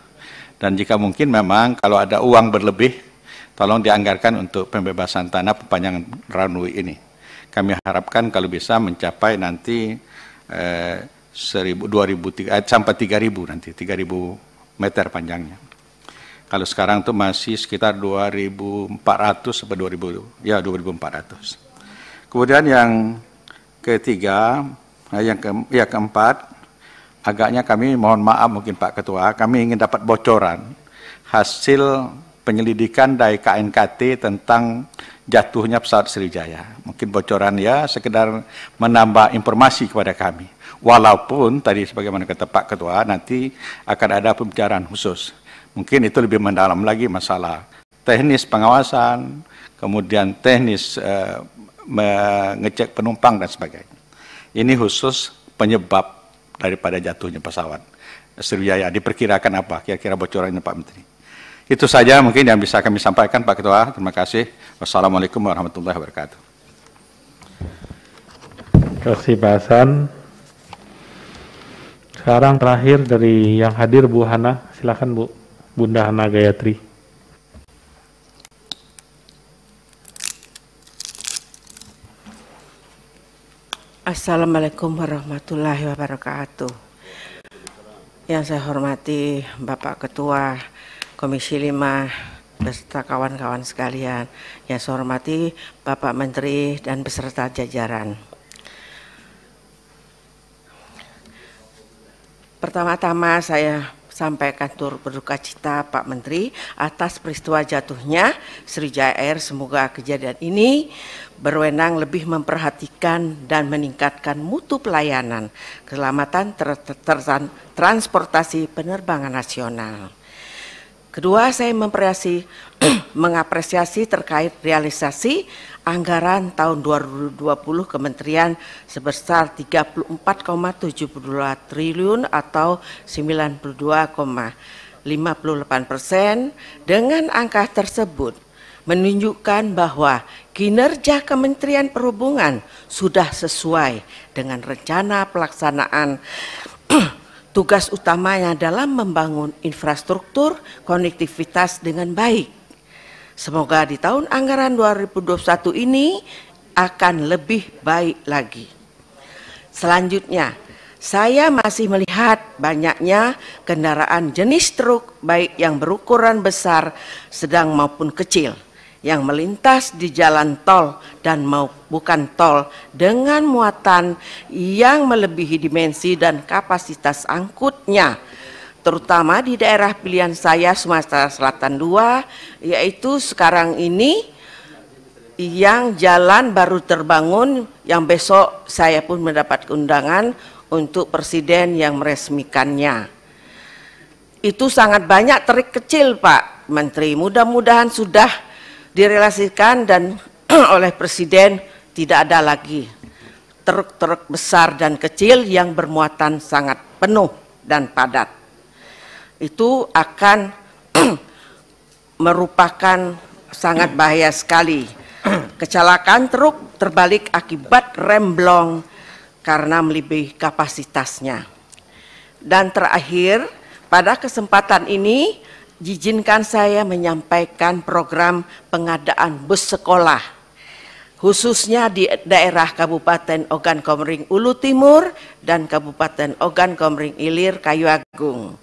Dan jika mungkin memang kalau ada uang berlebih, tolong dianggarkan untuk pembebasan tanah perpanjangan runway ini. Kami harapkan kalau bisa mencapai nanti eh, 1000, 2000, 3, eh, sampai 3000 nanti, 3000 meter panjangnya. Kalau sekarang itu masih sekitar 2.400 sampai 2.000 ya 2.400. Kemudian yang ketiga, nah, yang ke, ya keempat, agaknya kami mohon maaf mungkin Pak Ketua, kami ingin dapat bocoran hasil penyelidikan dari KNKT tentang jatuhnya pesawat Sriwijaya. Mungkin bocoran ya, sekedar menambah informasi kepada kami. Walaupun tadi sebagaimana kata Pak Ketua, nanti akan ada pembicaraan khusus. Mungkin itu lebih mendalam lagi masalah teknis pengawasan, kemudian teknis e, mengecek penumpang dan sebagainya. Ini khusus penyebab daripada jatuhnya pesawat. Sriwijaya diperkirakan apa kira-kira bocorannya Pak Menteri. Itu saja mungkin yang bisa kami sampaikan Pak Ketua. Terima kasih. Wassalamualaikum warahmatullahi wabarakatuh. Terima kasih Pak Hasan. Sekarang terakhir dari yang hadir Bu Hana, silakan Bu. Bunda Hana Gayatri. Assalamualaikum warahmatullahi wabarakatuh. Yang saya hormati Bapak Ketua Komisi 5 beserta kawan-kawan sekalian. Yang saya hormati Bapak Menteri dan beserta jajaran. Pertama-tama saya sampaikan tur berduka cita Pak Menteri atas peristiwa jatuhnya Sriwijaya Air. Semoga kejadian ini berwenang lebih memperhatikan dan meningkatkan mutu pelayanan keselamatan ter ter ter transportasi penerbangan nasional. Kedua, saya mengapresiasi terkait realisasi anggaran tahun 2020 kementerian sebesar 34,72 triliun atau 92,58 persen. Dengan angka tersebut menunjukkan bahwa kinerja Kementerian Perhubungan sudah sesuai dengan rencana pelaksanaan tugas utamanya dalam membangun infrastruktur konektivitas dengan baik Semoga di tahun anggaran 2021 ini akan lebih baik lagi. Selanjutnya, saya masih melihat banyaknya kendaraan jenis truk baik yang berukuran besar, sedang maupun kecil yang melintas di jalan tol dan mau bukan tol dengan muatan yang melebihi dimensi dan kapasitas angkutnya terutama di daerah pilihan saya Sumatera Selatan 2 yaitu sekarang ini yang jalan baru terbangun yang besok saya pun mendapat undangan untuk presiden yang meresmikannya. Itu sangat banyak terik kecil Pak Menteri. Mudah-mudahan sudah direlasikan dan oleh presiden tidak ada lagi truk-truk besar dan kecil yang bermuatan sangat penuh dan padat itu akan merupakan sangat bahaya sekali. Kecelakaan truk terbalik akibat rem blong karena melebihi kapasitasnya. Dan terakhir, pada kesempatan ini izinkan saya menyampaikan program pengadaan bus sekolah khususnya di daerah Kabupaten Ogan Komering Ulu Timur dan Kabupaten Ogan Komering Ilir Kayu Agung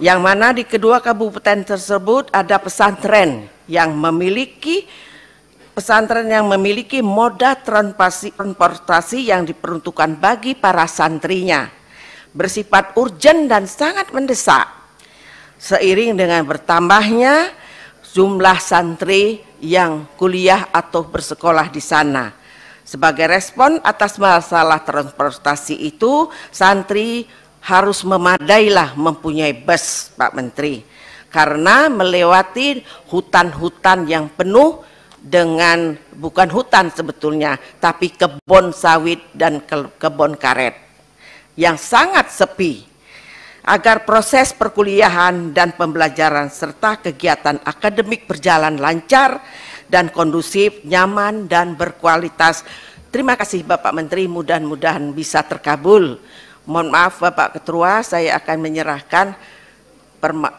yang mana di kedua kabupaten tersebut ada pesantren yang memiliki pesantren yang memiliki moda transportasi yang diperuntukkan bagi para santrinya bersifat urgen dan sangat mendesak seiring dengan bertambahnya jumlah santri yang kuliah atau bersekolah di sana. Sebagai respon atas masalah transportasi itu, santri harus memadailah mempunyai bus, Pak Menteri. Karena melewati hutan-hutan yang penuh dengan bukan hutan sebetulnya, tapi kebun sawit dan kebun karet yang sangat sepi agar proses perkuliahan dan pembelajaran serta kegiatan akademik berjalan lancar dan kondusif, nyaman dan berkualitas. Terima kasih Bapak Menteri, mudah-mudahan bisa terkabul Mohon maaf Bapak Ketua, saya akan menyerahkan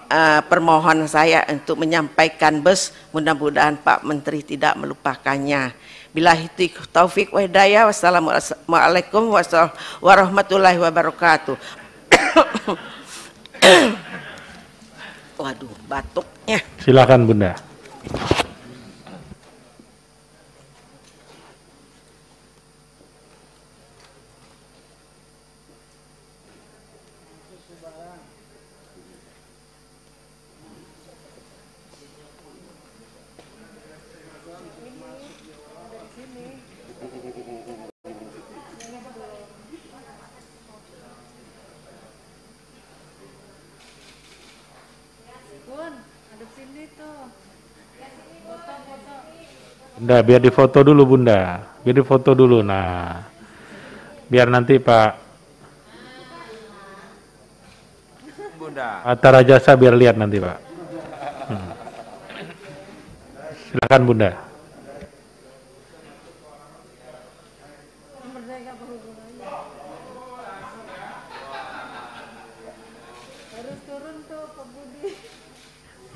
eh, permohonan saya untuk menyampaikan bus. Mudah-mudahan Pak Menteri tidak melupakannya. Bila hitik taufik wa hidayah. Wassalamualaikum warahmatullahi wabarakatuh. Waduh, batuknya. Silakan Bunda. Bunda, biar difoto dulu Bunda. Biar difoto dulu. Nah, biar nanti Pak Bunda. Atara Jasa biar lihat nanti Pak. Hmm. Silakan Bunda.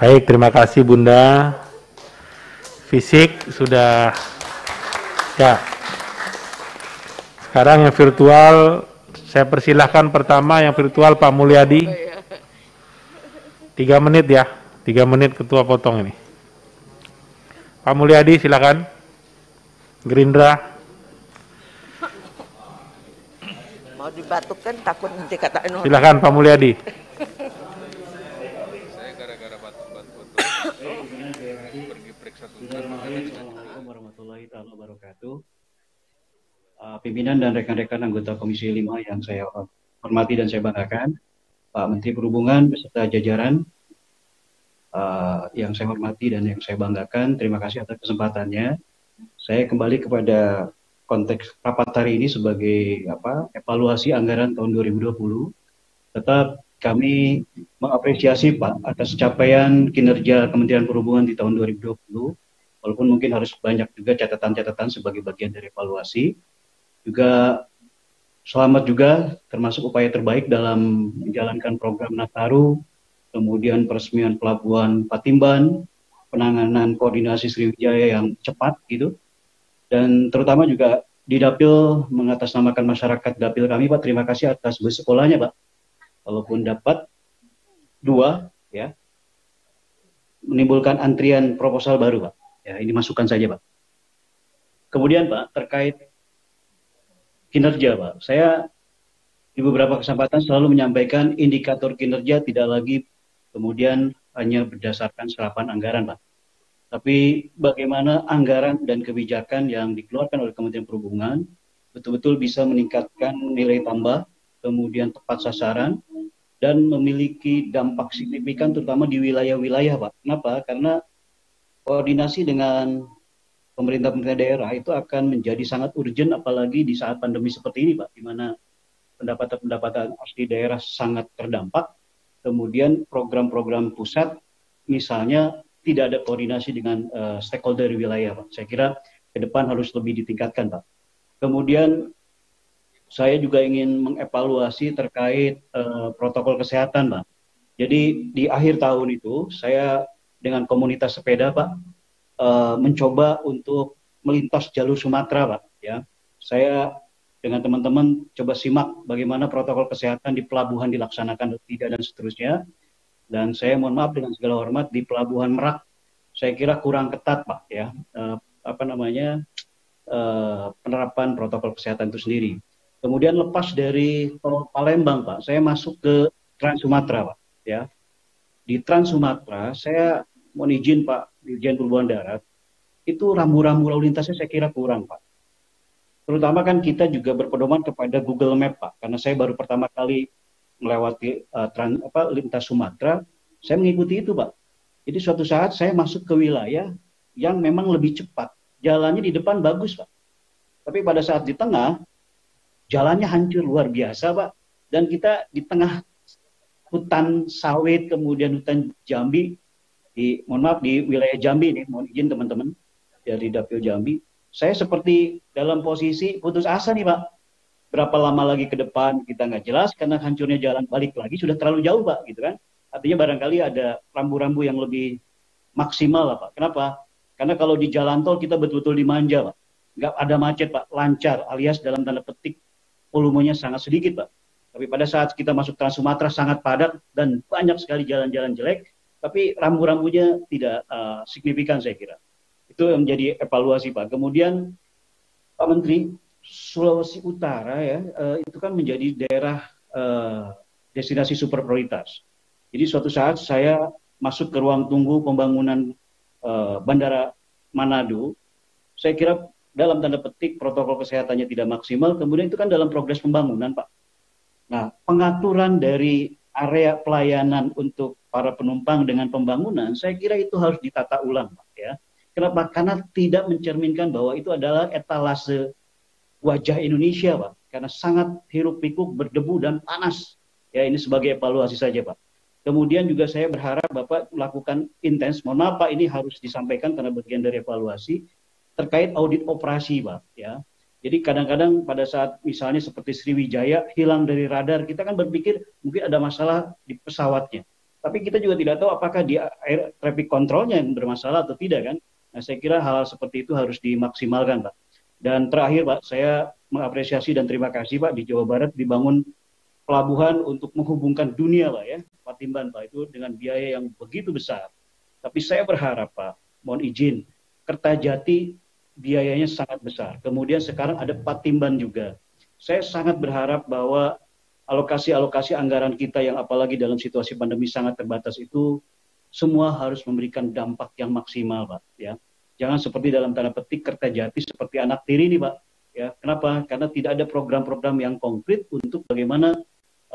Baik, terima kasih Bunda fisik sudah ya. Sekarang yang virtual saya persilahkan pertama yang virtual Pak Mulyadi. Oh, iya. Tiga menit ya, tiga menit ketua potong ini. Pak Mulyadi silakan. Gerindra. Mau dibatukkan takut nanti katain. Silakan Pak Mulyadi. Eh, pimpinan dan rekan-rekan anggota Komisi 5 yang saya hormati dan saya banggakan, Pak Menteri Perhubungan beserta jajaran uh, yang saya hormati dan yang saya banggakan. Terima kasih atas kesempatannya. Saya kembali kepada konteks rapat hari ini sebagai apa evaluasi anggaran tahun 2020. Tetap kami mengapresiasi Pak atas capaian kinerja Kementerian Perhubungan di tahun 2020 walaupun mungkin harus banyak juga catatan-catatan sebagai bagian dari evaluasi juga selamat juga termasuk upaya terbaik dalam menjalankan program Nataru, kemudian peresmian pelabuhan Patimban, penanganan koordinasi Sriwijaya yang cepat gitu, dan terutama juga di dapil mengatasnamakan masyarakat dapil kami Pak. Terima kasih atas bus sekolahnya Pak. Walaupun dapat dua ya menimbulkan antrian proposal baru Pak. Ya ini masukan saja Pak. Kemudian Pak terkait kinerja, Pak. Saya di beberapa kesempatan selalu menyampaikan indikator kinerja tidak lagi kemudian hanya berdasarkan serapan anggaran, Pak. Tapi bagaimana anggaran dan kebijakan yang dikeluarkan oleh Kementerian Perhubungan betul-betul bisa meningkatkan nilai tambah, kemudian tepat sasaran, dan memiliki dampak signifikan terutama di wilayah-wilayah, Pak. Kenapa? Karena koordinasi dengan pemerintah-pemerintah daerah itu akan menjadi sangat urgent apalagi di saat pandemi seperti ini Pak di mana pendapatan-pendapatan asli daerah sangat terdampak kemudian program-program pusat misalnya tidak ada koordinasi dengan uh, stakeholder wilayah Pak saya kira ke depan harus lebih ditingkatkan Pak kemudian saya juga ingin mengevaluasi terkait uh, protokol kesehatan Pak jadi di akhir tahun itu saya dengan komunitas sepeda Pak uh, mencoba untuk melintas jalur Sumatera, Pak. Ya, saya dengan teman-teman coba simak bagaimana protokol kesehatan di pelabuhan dilaksanakan atau tidak dan seterusnya. Dan saya mohon maaf dengan segala hormat di pelabuhan Merak, saya kira kurang ketat, Pak. Ya, uh, apa namanya uh, penerapan protokol kesehatan itu sendiri. Kemudian lepas dari tol Palembang, Pak, saya masuk ke Trans Sumatera, Pak. Ya, di Trans Sumatera saya mohon izin Pak Dirjen Perhubungan Darat, itu rambu-rambu lalu lintasnya saya kira kurang Pak. Terutama kan kita juga berpedoman kepada Google Map Pak, karena saya baru pertama kali melewati uh, trans, apa, lintas Sumatera, saya mengikuti itu Pak. Jadi suatu saat saya masuk ke wilayah yang memang lebih cepat, jalannya di depan bagus Pak. Tapi pada saat di tengah, jalannya hancur luar biasa Pak. Dan kita di tengah hutan sawit, kemudian hutan jambi, di mohon maaf di wilayah Jambi nih, mohon izin teman-teman dari dapil Jambi. Saya seperti dalam posisi putus asa nih Pak. Berapa lama lagi ke depan kita nggak jelas karena hancurnya jalan balik lagi sudah terlalu jauh Pak gitu kan. Artinya barangkali ada rambu-rambu yang lebih maksimal lah Pak. Kenapa? Karena kalau di jalan tol kita betul-betul dimanja Pak. Nggak ada macet Pak, lancar alias dalam tanda petik volumenya sangat sedikit Pak. Tapi pada saat kita masuk Trans Sumatera sangat padat dan banyak sekali jalan-jalan jelek tapi rambu-rambunya tidak uh, signifikan saya kira. Itu yang menjadi evaluasi Pak. Kemudian Pak Menteri, Sulawesi Utara ya uh, itu kan menjadi daerah uh, destinasi super prioritas. Jadi suatu saat saya masuk ke ruang tunggu pembangunan uh, Bandara Manado, saya kira dalam tanda petik protokol kesehatannya tidak maksimal, kemudian itu kan dalam progres pembangunan Pak. Nah, pengaturan dari area pelayanan untuk para penumpang dengan pembangunan, saya kira itu harus ditata ulang, Pak, ya. Kenapa? Karena tidak mencerminkan bahwa itu adalah etalase wajah Indonesia, Pak. Karena sangat hirup pikuk, berdebu dan panas. Ya, ini sebagai evaluasi saja, Pak. Kemudian juga saya berharap Bapak lakukan intens. Mohon maaf Pak, ini harus disampaikan karena bagian dari evaluasi terkait audit operasi, Pak. Ya, jadi kadang-kadang pada saat misalnya seperti Sriwijaya hilang dari radar, kita kan berpikir mungkin ada masalah di pesawatnya. Tapi kita juga tidak tahu apakah di air traffic controlnya yang bermasalah atau tidak kan. Nah, saya kira hal, hal seperti itu harus dimaksimalkan, Pak. Dan terakhir, Pak, saya mengapresiasi dan terima kasih, Pak, di Jawa Barat dibangun pelabuhan untuk menghubungkan dunia, Pak, ya. Patimban, Pak, itu dengan biaya yang begitu besar. Tapi saya berharap, Pak, mohon izin, Kertajati biayanya sangat besar. Kemudian sekarang ada Patimban juga. Saya sangat berharap bahwa alokasi-alokasi anggaran kita yang apalagi dalam situasi pandemi sangat terbatas itu semua harus memberikan dampak yang maksimal, Pak, ya. Jangan seperti dalam tanda petik kerta jati seperti anak tiri ini, Pak. Ya, kenapa? Karena tidak ada program-program yang konkret untuk bagaimana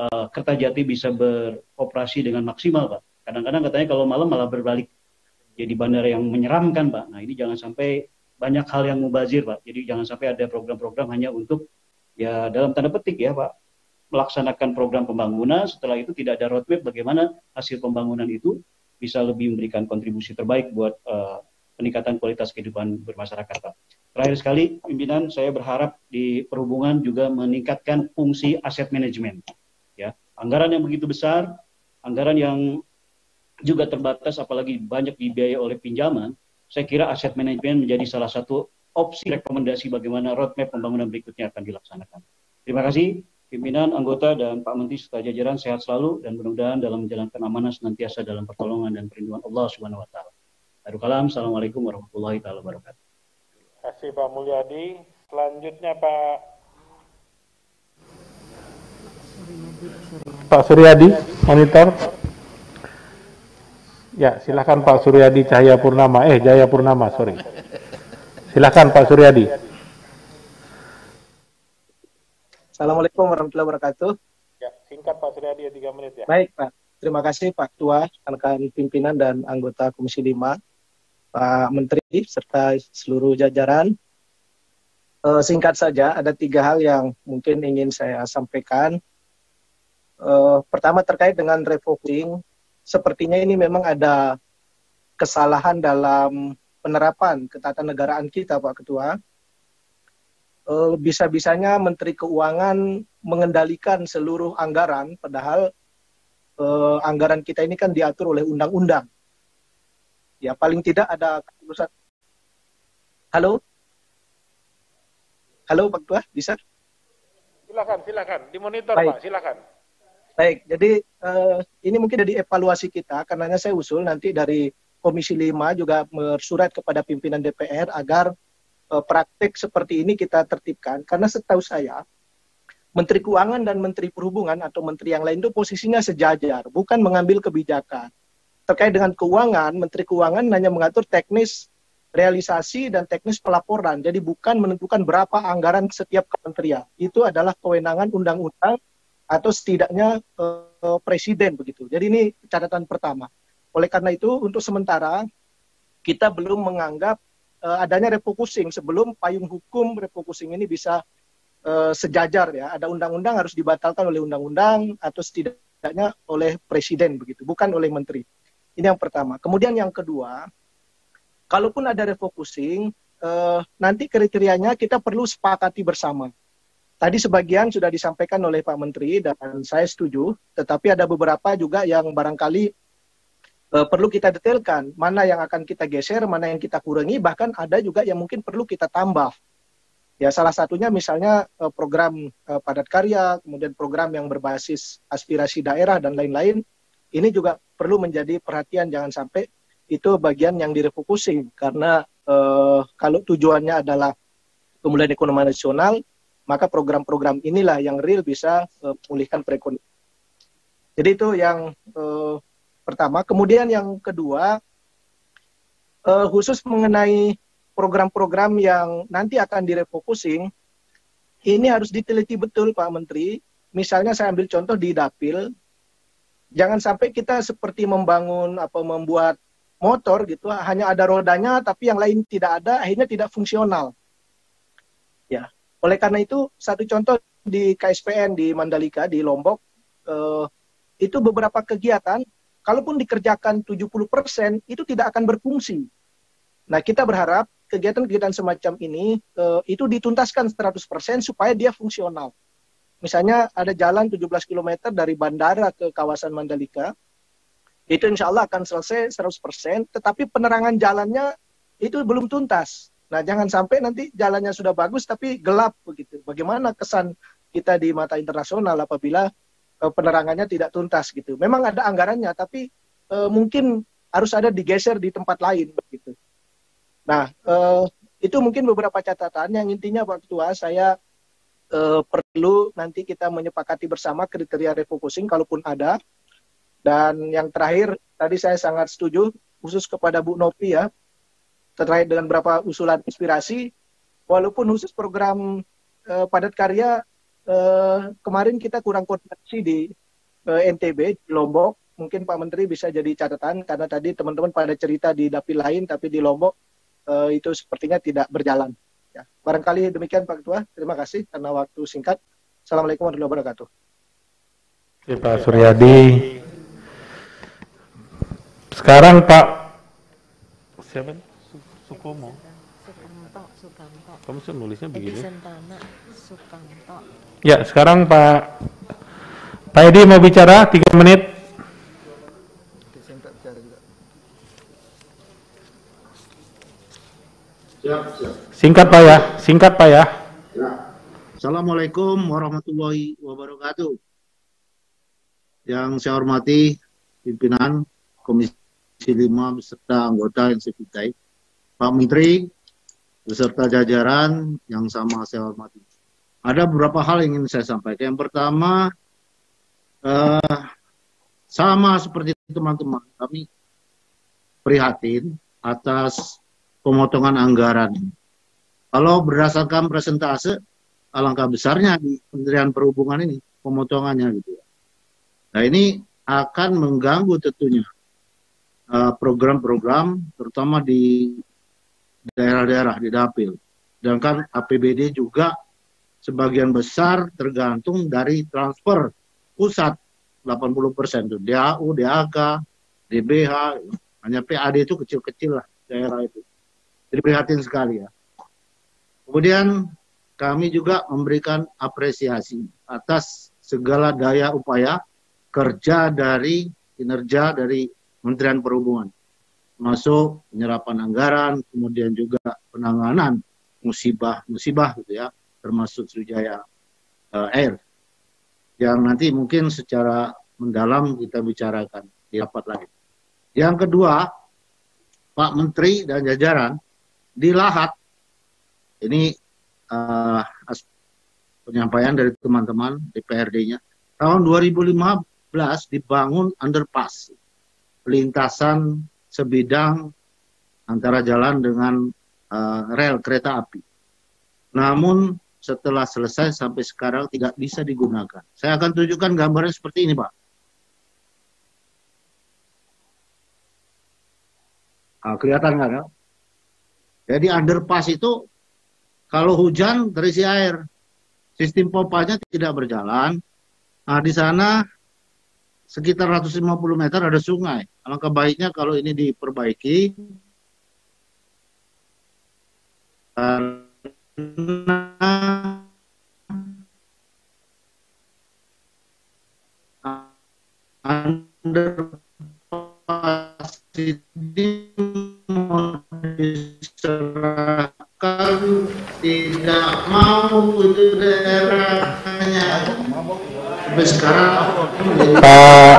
uh, eh, kerta jati bisa beroperasi dengan maksimal, Pak. Kadang-kadang katanya kalau malam malah berbalik jadi bandara yang menyeramkan, Pak. Nah, ini jangan sampai banyak hal yang mubazir pak jadi jangan sampai ada program-program hanya untuk ya dalam tanda petik ya pak melaksanakan program pembangunan setelah itu tidak ada roadmap bagaimana hasil pembangunan itu bisa lebih memberikan kontribusi terbaik buat uh, peningkatan kualitas kehidupan bermasyarakat pak terakhir sekali pimpinan saya berharap di perhubungan juga meningkatkan fungsi aset manajemen ya anggaran yang begitu besar anggaran yang juga terbatas apalagi banyak dibiayai oleh pinjaman saya kira aset manajemen menjadi salah satu opsi rekomendasi bagaimana roadmap pembangunan berikutnya akan dilaksanakan. Terima kasih pimpinan, anggota, dan Pak Menteri serta jajaran sehat selalu dan mudah-mudahan dalam menjalankan amanah senantiasa dalam pertolongan dan perlindungan Allah Subhanahu wa taala. Assalamualaikum warahmatullahi taala wabarakatuh. Terima kasih Pak Mulyadi. Selanjutnya Pak Pak Suryadi, monitor. Ya, silakan Pak Suryadi Cahaya Purnama. Eh, Jaya Purnama, sorry. Silakan Pak Suryadi. Assalamualaikum warahmatullahi wabarakatuh. Ya, singkat Pak Suryadi ya, menit ya. Baik Pak, terima kasih Pak Tua, rekan pimpinan dan anggota Komisi 5, Pak Menteri, serta seluruh jajaran. E, singkat saja, ada tiga hal yang mungkin ingin saya sampaikan. E, pertama terkait dengan refocusing sepertinya ini memang ada kesalahan dalam penerapan ketatanegaraan kita, Pak Ketua. E, bisa-bisanya Menteri Keuangan mengendalikan seluruh anggaran, padahal eh, anggaran kita ini kan diatur oleh undang-undang. Ya, paling tidak ada keputusan. Halo? Halo, Pak Ketua, bisa? Silakan, silakan. Dimonitor, Baik. Pak, silakan. Baik, jadi uh, ini mungkin dari evaluasi kita, karenanya saya usul nanti dari Komisi 5 juga bersurat kepada pimpinan DPR agar uh, praktik seperti ini kita tertibkan. Karena setahu saya, Menteri Keuangan dan Menteri Perhubungan atau Menteri yang lain itu posisinya sejajar, bukan mengambil kebijakan. Terkait dengan keuangan, Menteri Keuangan hanya mengatur teknis realisasi dan teknis pelaporan, jadi bukan menentukan berapa anggaran setiap kementerian. Itu adalah kewenangan undang-undang atau setidaknya uh, presiden begitu. Jadi ini catatan pertama. Oleh karena itu untuk sementara kita belum menganggap uh, adanya refocusing sebelum payung hukum refocusing ini bisa uh, sejajar ya. Ada undang-undang harus dibatalkan oleh undang-undang atau setidaknya oleh presiden begitu, bukan oleh menteri. Ini yang pertama. Kemudian yang kedua, kalaupun ada refocusing, uh, nanti kriterianya kita perlu sepakati bersama. Tadi sebagian sudah disampaikan oleh Pak Menteri dan saya setuju, tetapi ada beberapa juga yang barangkali uh, perlu kita detailkan mana yang akan kita geser, mana yang kita kurangi, bahkan ada juga yang mungkin perlu kita tambah. Ya, salah satunya misalnya uh, program uh, padat karya, kemudian program yang berbasis aspirasi daerah dan lain-lain. Ini juga perlu menjadi perhatian jangan sampai itu bagian yang direfokusin karena kalau tujuannya adalah pemulihan ekonomi nasional maka program-program inilah yang real bisa uh, pulihkan perekonomian. Jadi itu yang uh, pertama. Kemudian yang kedua, uh, khusus mengenai program-program yang nanti akan direfocusing, ini harus diteliti betul Pak Menteri. Misalnya saya ambil contoh di dapil, jangan sampai kita seperti membangun apa membuat motor gitu hanya ada rodanya tapi yang lain tidak ada akhirnya tidak fungsional oleh karena itu, satu contoh di KSPN di Mandalika, di Lombok, eh, itu beberapa kegiatan, kalaupun dikerjakan 70%, itu tidak akan berfungsi. Nah, kita berharap kegiatan-kegiatan semacam ini eh, itu dituntaskan 100% supaya dia fungsional. Misalnya ada jalan 17 km dari bandara ke kawasan Mandalika, itu insya Allah akan selesai 100%, tetapi penerangan jalannya itu belum tuntas. Nah, jangan sampai nanti jalannya sudah bagus tapi gelap begitu. Bagaimana kesan kita di mata internasional apabila eh, penerangannya tidak tuntas gitu. Memang ada anggarannya tapi e, mungkin harus ada digeser di tempat lain begitu. Nah, e, itu mungkin beberapa catatan yang intinya Pak Ketua saya e, perlu nanti kita menyepakati bersama kriteria refocusing kalaupun ada. Dan yang terakhir tadi saya sangat setuju khusus kepada Bu Nopi ya terkait dengan beberapa usulan inspirasi. Walaupun khusus program uh, padat karya uh, kemarin kita kurang koordinasi di uh, eh, NTB di Lombok, mungkin Pak Menteri bisa jadi catatan karena tadi teman-teman pada cerita di dapil lain tapi di Lombok uh, itu sepertinya tidak berjalan. Ya, barangkali demikian Pak Ketua. Terima kasih karena waktu singkat. Assalamualaikum warahmatullahi wabarakatuh. Oke Pak Suryadi. Sekarang Pak siapa? Sukomo. Sukamto, Kamu sih nulisnya eh, begini. Edison ya? Sukamto. Ya, sekarang Pak Pak Edi mau bicara tiga menit. Siap, siap. Singkat Pak ya, singkat Pak ya. ya. Assalamualaikum warahmatullahi wabarakatuh. Yang saya hormati pimpinan Komisi 5 beserta anggota yang saya cintai. Pak Menteri, beserta jajaran yang sama saya hormati. Ada beberapa hal yang ingin saya sampaikan. Yang pertama, eh, sama seperti teman-teman, kami prihatin atas pemotongan anggaran. Kalau berdasarkan presentase, alangkah besarnya di Kementerian Perhubungan ini pemotongannya gitu ya. Nah ini akan mengganggu tentunya eh, program-program terutama di daerah-daerah di dapil. Sedangkan APBD juga sebagian besar tergantung dari transfer pusat 80 persen itu DAU, DAK, DBH, hanya PAD itu kecil-kecil lah daerah itu. Jadi prihatin sekali ya. Kemudian kami juga memberikan apresiasi atas segala daya upaya kerja dari kinerja dari Kementerian Perhubungan masuk penyerapan anggaran, kemudian juga penanganan musibah-musibah gitu ya, termasuk Sriwijaya uh, Air yang nanti mungkin secara mendalam kita bicarakan di rapat lagi Yang kedua, Pak Menteri dan jajaran di Lahat ini uh, penyampaian dari teman-teman DPRD-nya tahun 2015 dibangun underpass lintasan sebidang antara jalan dengan uh, rel kereta api. Namun setelah selesai sampai sekarang tidak bisa digunakan. Saya akan tunjukkan gambarnya seperti ini, Pak. Nah, kelihatan nggak ya? Jadi underpass itu kalau hujan terisi air, sistem pompanya tidak berjalan. Nah, di sana sekitar 150 meter ada sungai. Alangkah baiknya kalau ini diperbaiki karena underpass ini mau diserahkan tidak mau itu daerahnya sampai sekarang Pak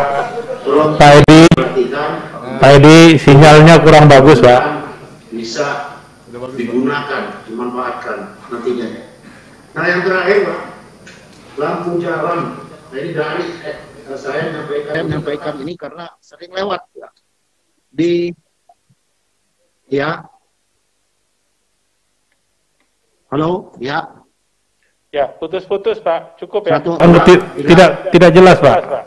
Pak Edi Pak Edi sinyalnya kurang bagus Pak bisa digunakan dimanfaatkan nantinya nah yang terakhir Pak lampu jalan nah ini dari eh, saya menyampaikan, saya menyampaikan ini karena sering lewat ya. di ya halo ya Ya, putus-putus Pak. Cukup ya. Satu, Pak. Anu, tidak, tidak tidak jelas Pak. Pak.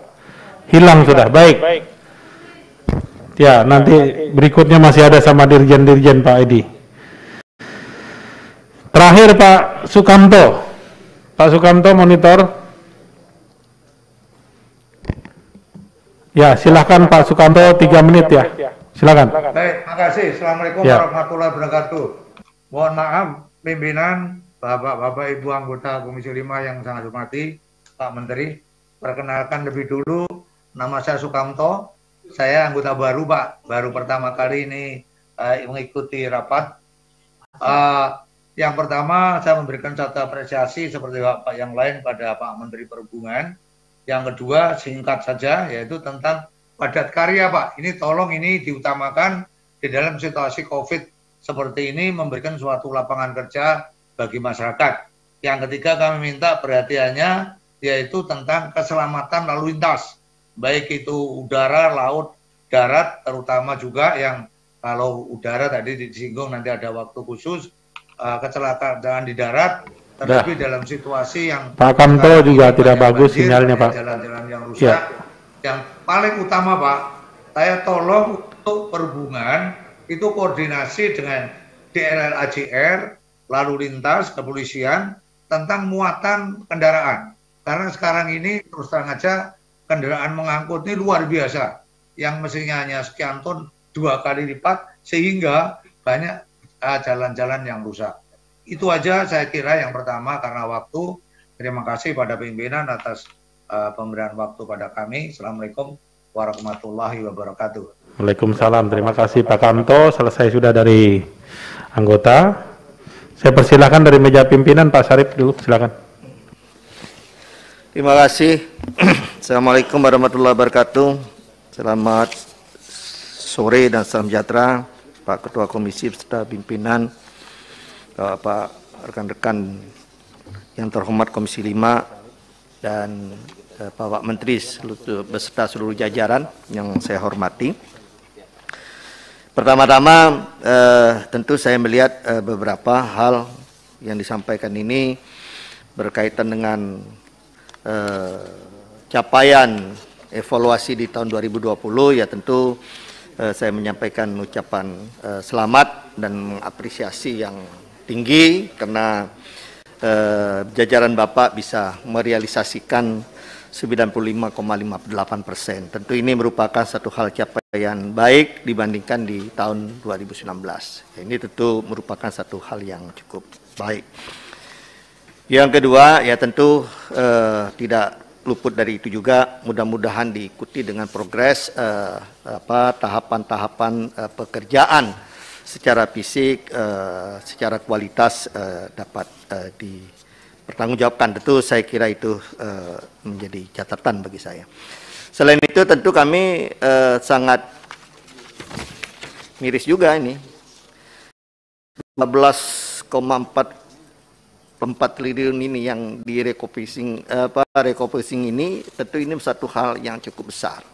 Hilang sudah. Baik. Baik. Ya, nanti, nah, nanti berikutnya masih ada sama dirjen-dirjen Pak Edi. Terakhir Pak Sukamto. Pak Sukamto monitor. Ya, silahkan Pak Sukamto tiga oh, ya. menit ya. Silakan. Baik, kasih. Assalamualaikum ya. warahmatullahi wabarakatuh. Mohon maaf pimpinan Bapak-bapak Ibu anggota Komisi 5 yang sangat hormati, Pak Menteri, perkenalkan lebih dulu nama saya Sukamto, saya anggota baru Pak, baru pertama kali ini uh, mengikuti rapat. Uh, yang pertama saya memberikan satu apresiasi seperti bapak-bapak yang lain pada Pak Menteri Perhubungan. Yang kedua singkat saja yaitu tentang padat karya Pak. Ini tolong ini diutamakan di dalam situasi COVID seperti ini memberikan suatu lapangan kerja bagi masyarakat. Yang ketiga kami minta perhatiannya yaitu tentang keselamatan lalu lintas, baik itu udara, laut, darat, terutama juga yang kalau udara tadi disinggung nanti ada waktu khusus uh, kecelakaan di darat, tapi nah. dalam situasi yang Pak Kamto juga tidak bagus banjir, sinyalnya Pak. Jalan-jalan yang ya. rusak. Ya. Yang paling utama Pak, saya tolong untuk perhubungan itu koordinasi dengan DLL lalu lintas kepolisian tentang muatan kendaraan. Karena sekarang ini terus terang aja kendaraan mengangkut ini luar biasa. Yang mestinya hanya sekian ton dua kali lipat sehingga banyak ah, jalan-jalan yang rusak. Itu aja saya kira yang pertama karena waktu. Terima kasih pada pimpinan atas uh, pemberian waktu pada kami. Assalamualaikum warahmatullahi wabarakatuh. Waalaikumsalam. Terima kasih Pak Kanto Selesai sudah dari anggota. Saya persilahkan dari meja pimpinan Pak Sarip dulu, silakan. Terima kasih. Assalamualaikum warahmatullahi wabarakatuh. Selamat sore dan salam sejahtera Pak Ketua Komisi serta pimpinan Pak rekan-rekan yang terhormat Komisi 5 dan eh, Pak Menteri beserta seluruh jajaran yang saya hormati. Pertama-tama eh, tentu saya melihat eh, beberapa hal yang disampaikan ini berkaitan dengan eh, capaian evaluasi di tahun 2020 ya tentu eh, saya menyampaikan ucapan eh, selamat dan mengapresiasi yang tinggi karena eh, jajaran Bapak bisa merealisasikan 95,58 persen. Tentu ini merupakan satu hal capaian baik dibandingkan di tahun 2019. Ini tentu merupakan satu hal yang cukup baik. Yang kedua ya tentu eh, tidak luput dari itu juga mudah-mudahan diikuti dengan progres eh, tahapan-tahapan eh, pekerjaan secara fisik, eh, secara kualitas eh, dapat eh, di pertanggungjawabkan. Tentu saya kira itu uh, menjadi catatan bagi saya. Selain itu tentu kami uh, sangat miris juga ini. 15,4 triliun ini yang di recopacing eh, apa recopacing ini tentu ini satu hal yang cukup besar.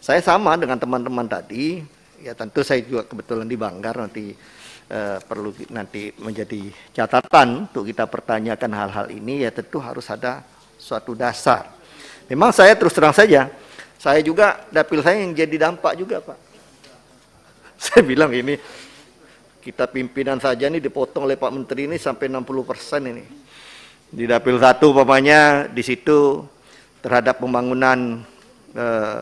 Saya sama dengan teman-teman tadi, ya tentu saya juga kebetulan di Banggar nanti eh, perlu nanti menjadi catatan untuk kita pertanyakan hal-hal ini ya tentu harus ada suatu dasar. Memang saya terus terang saja, saya juga dapil saya yang jadi dampak juga pak. Saya bilang ini kita pimpinan saja ini dipotong oleh Pak Menteri ini sampai 60 persen ini. Di dapil satu umpamanya di situ terhadap pembangunan eh,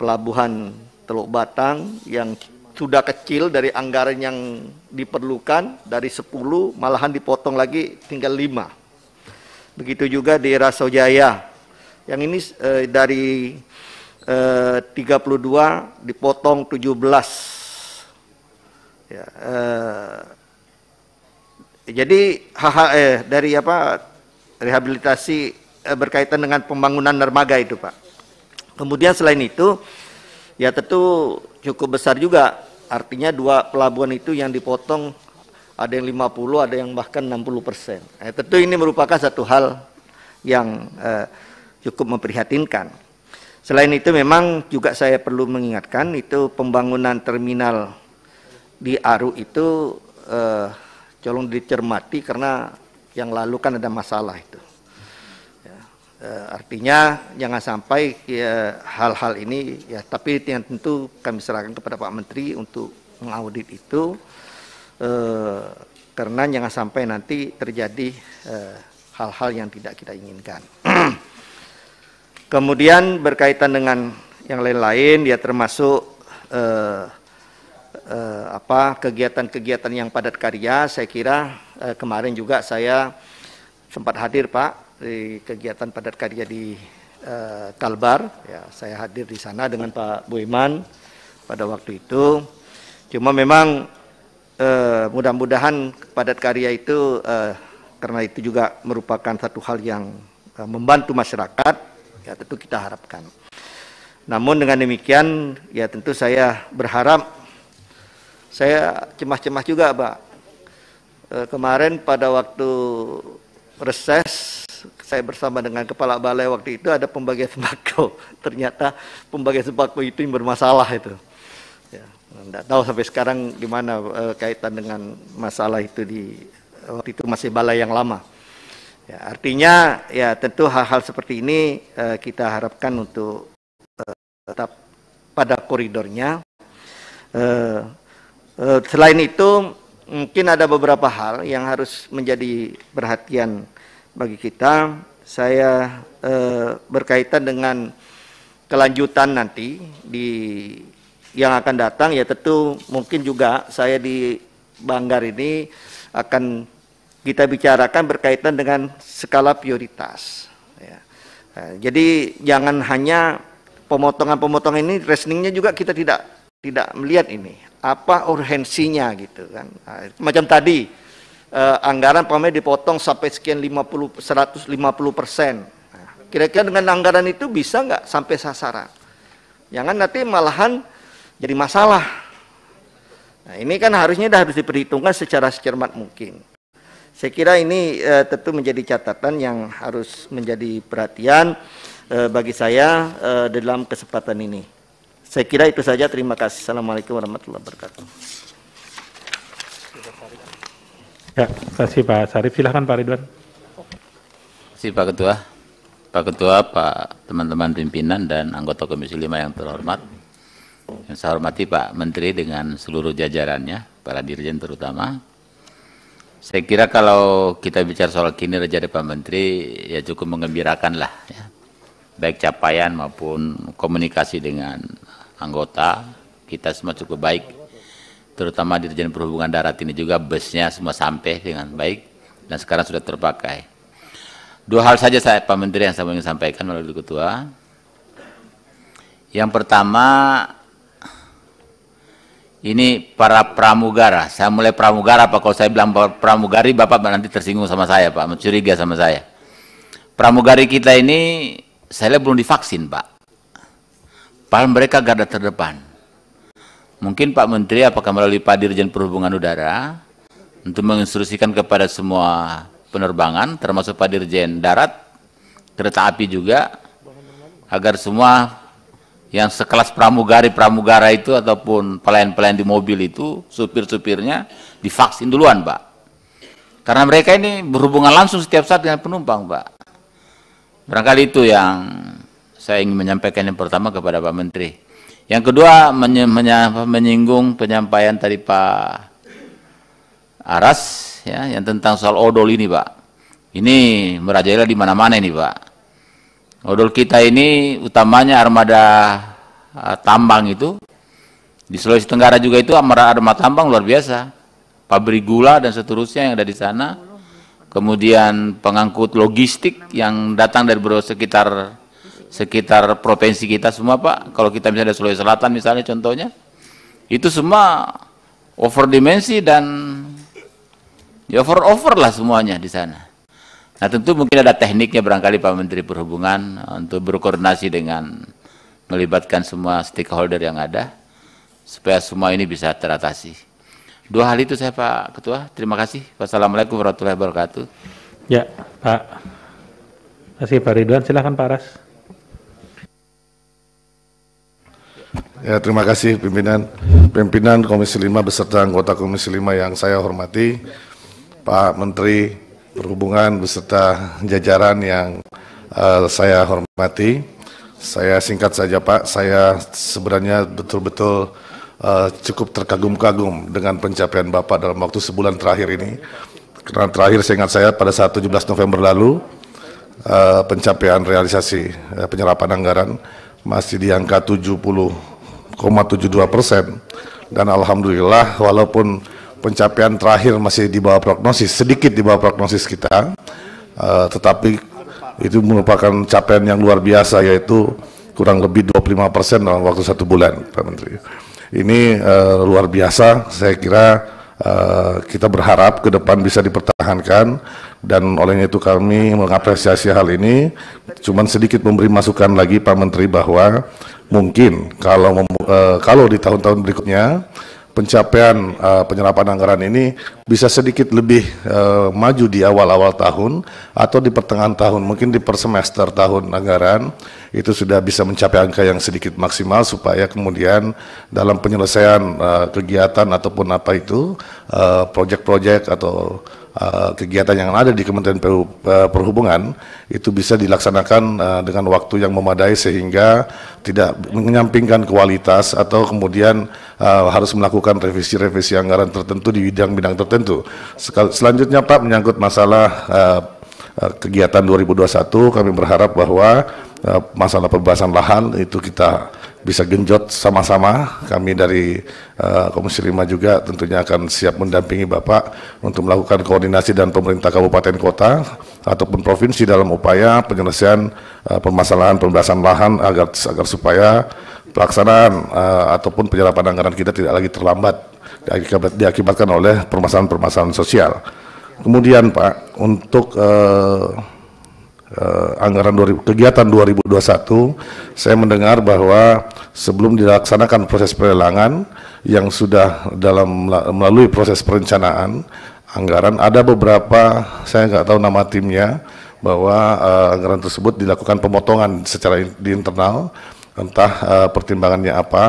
pelabuhan Teluk Batang yang sudah kecil dari anggaran yang diperlukan dari 10 malahan dipotong lagi tinggal 5 begitu juga di Rasojaya yang ini eh, dari eh, 32 dipotong 17 ya, eh, jadi eh, dari apa rehabilitasi eh, berkaitan dengan pembangunan dermaga itu Pak kemudian selain itu ya tentu cukup besar juga Artinya dua pelabuhan itu yang dipotong ada yang 50, ada yang bahkan 60 persen. Eh, tentu ini merupakan satu hal yang eh, cukup memprihatinkan. Selain itu memang juga saya perlu mengingatkan itu pembangunan terminal di Aru itu eh, colong dicermati karena yang lalu kan ada masalah itu. Eh, artinya jangan sampai ya, hal-hal ya, ini ya tapi yang tentu kami serahkan kepada Pak Menteri untuk mengaudit itu eh, karena jangan sampai nanti terjadi eh, hal-hal eh, yang tidak kita inginkan. Kemudian berkaitan dengan yang lain-lain ya termasuk eh, eh, apa kegiatan-kegiatan yang padat karya saya kira eh, kemarin juga saya sempat hadir Pak di kegiatan padat karya di uh, Kalbar. Ya, saya hadir di sana dengan Pak Buiman pada waktu itu. Cuma memang uh, mudah-mudahan padat karya itu uh, karena itu juga merupakan satu hal yang uh, membantu masyarakat. Ya tentu kita harapkan. Namun dengan demikian ya tentu saya berharap saya cemas-cemas juga, Pak. kemarin pada waktu reses saya bersama dengan kepala balai waktu itu ada pembagian sembako. Ternyata pembagian sembako itu yang bermasalah itu. Ya, tahu sampai sekarang gimana mana eh, kaitan dengan masalah itu di eh, waktu itu masih balai yang lama. Ya, artinya ya tentu hal-hal seperti ini e, kita harapkan untuk e, tetap pada koridornya. E, e, selain itu mungkin ada beberapa hal yang harus menjadi perhatian bagi kita. Saya eh, berkaitan dengan kelanjutan nanti di yang akan datang ya tentu mungkin juga saya di Banggar ini akan kita bicarakan berkaitan dengan skala prioritas. Ya. Eh, jadi jangan hanya pemotongan-pemotongan ini reasoningnya juga kita tidak tidak melihat ini apa urgensinya gitu kan nah, macam tadi eh, anggaran pamit dipotong sampai sekian 50 150 persen. Kira-kira dengan anggaran itu bisa nggak sampai sasaran? Jangan nanti malahan jadi masalah. Nah, ini kan harusnya dah harus diperhitungkan secara secermat mungkin. Saya kira ini eh, tentu menjadi catatan yang harus menjadi perhatian eh, bagi saya eh, dalam kesempatan ini. Saya kira itu saja. Terima kasih. Assalamualaikum warahmatullahi wabarakatuh. Ya, kasih Pak Sarif. Silahkan Pak Ridwan. Terima kasih Pak Ketua. Pak Ketua, Pak teman-teman pimpinan dan anggota Komisi 5 yang terhormat. Yang saya hormati Pak Menteri dengan seluruh jajarannya, para dirjen terutama. Saya kira kalau kita bicara soal kinerja dari Pak Menteri, ya cukup mengembirakan lah. Ya. Baik capaian maupun komunikasi dengan anggota, kita semua cukup baik terutama di Dirjen Perhubungan Darat ini juga busnya semua sampai dengan baik dan sekarang sudah terpakai. Dua hal saja saya Pak Menteri yang saya ingin sampaikan melalui Ketua. Yang pertama ini para pramugara. Saya mulai pramugara Pak. Kalau saya bilang pramugari, Bapak nanti tersinggung sama saya Pak, mencuriga sama saya. Pramugari kita ini, saya lihat belum divaksin Pak. Padahal mereka garda terdepan. Mungkin Pak Menteri apakah melalui Pak Dirjen Perhubungan Udara untuk menginstruksikan kepada semua penerbangan termasuk Pak Dirjen Darat, kereta api juga agar semua yang sekelas pramugari-pramugara itu ataupun pelayan-pelayan di mobil itu, supir-supirnya divaksin duluan, Pak. Karena mereka ini berhubungan langsung setiap saat dengan penumpang, Pak. Barangkali itu yang saya ingin menyampaikan yang pertama kepada Pak Menteri. Yang kedua menyinggung penyampaian tadi Pak Aras ya yang tentang soal odol ini Pak. Ini merajalela di mana-mana ini Pak. Odol kita ini utamanya armada uh, tambang itu di Sulawesi Tenggara juga itu armada tambang luar biasa. Pabrik gula dan seterusnya yang ada di sana. Kemudian pengangkut logistik yang datang dari sekitar sekitar provinsi kita semua Pak, kalau kita misalnya Sulawesi Selatan misalnya contohnya, itu semua over dimensi dan ya over over lah semuanya di sana. Nah tentu mungkin ada tekniknya barangkali Pak Menteri Perhubungan untuk berkoordinasi dengan melibatkan semua stakeholder yang ada supaya semua ini bisa teratasi. Dua hal itu saya Pak Ketua. Terima kasih. Wassalamualaikum warahmatullahi wabarakatuh. Ya Pak. Terima kasih Pak Ridwan. Silahkan Pak Ras. Ya, terima kasih pimpinan pimpinan Komisi 5 beserta anggota Komisi 5 yang saya hormati, Pak Menteri Perhubungan beserta jajaran yang uh, saya hormati. Saya singkat saja Pak, saya sebenarnya betul-betul uh, cukup terkagum-kagum dengan pencapaian Bapak dalam waktu sebulan terakhir ini. Karena terakhir saya ingat saya pada saat 17 November lalu uh, pencapaian realisasi uh, penyerapan anggaran masih di angka 70 0,72 persen. Dan alhamdulillah walaupun pencapaian terakhir masih di bawah prognosis, sedikit di bawah prognosis kita, uh, tetapi itu merupakan capaian yang luar biasa yaitu kurang lebih 25 persen dalam waktu satu bulan, Pak Menteri. Ini uh, luar biasa, saya kira uh, kita berharap ke depan bisa dipertahankan dan olehnya itu kami mengapresiasi hal ini. Cuman sedikit memberi masukan lagi Pak Menteri bahwa mungkin kalau uh, kalau di tahun-tahun berikutnya pencapaian uh, penyerapan anggaran ini bisa sedikit lebih uh, maju di awal-awal tahun atau di pertengahan tahun, mungkin di per semester tahun anggaran itu sudah bisa mencapai angka yang sedikit maksimal supaya kemudian dalam penyelesaian uh, kegiatan ataupun apa itu proyek-proyek uh, atau Eh, kegiatan yang ada di Kementerian eh, Perhubungan itu bisa dilaksanakan eh, dengan waktu yang memadai sehingga tidak menyampingkan kualitas atau kemudian harus melakukan revisi-revisi anggaran tertentu di bidang-bidang tertentu. selanjutnya Pak menyangkut masalah Eh, kegiatan 2021 kami berharap bahwa eh, masalah pembebasan lahan itu kita bisa genjot sama-sama. Kami dari uh, Komisi 5 juga tentunya akan siap mendampingi Bapak untuk melakukan koordinasi dan pemerintah kabupaten kota ataupun provinsi dalam upaya penyelesaian uh, permasalahan pembebasan lahan agar agar supaya pelaksanaan uh, ataupun penyerapan anggaran kita tidak lagi terlambat diakibatkan oleh permasalahan-permasalahan sosial. Kemudian Pak, untuk eh, eh, anggaran 2000, kegiatan 2021, saya mendengar bahwa sebelum dilaksanakan proses pelelangan yang sudah dalam melalui proses perencanaan anggaran, ada beberapa saya nggak tahu nama timnya bahwa eh, anggaran tersebut dilakukan pemotongan secara in, di internal, entah eh, pertimbangannya apa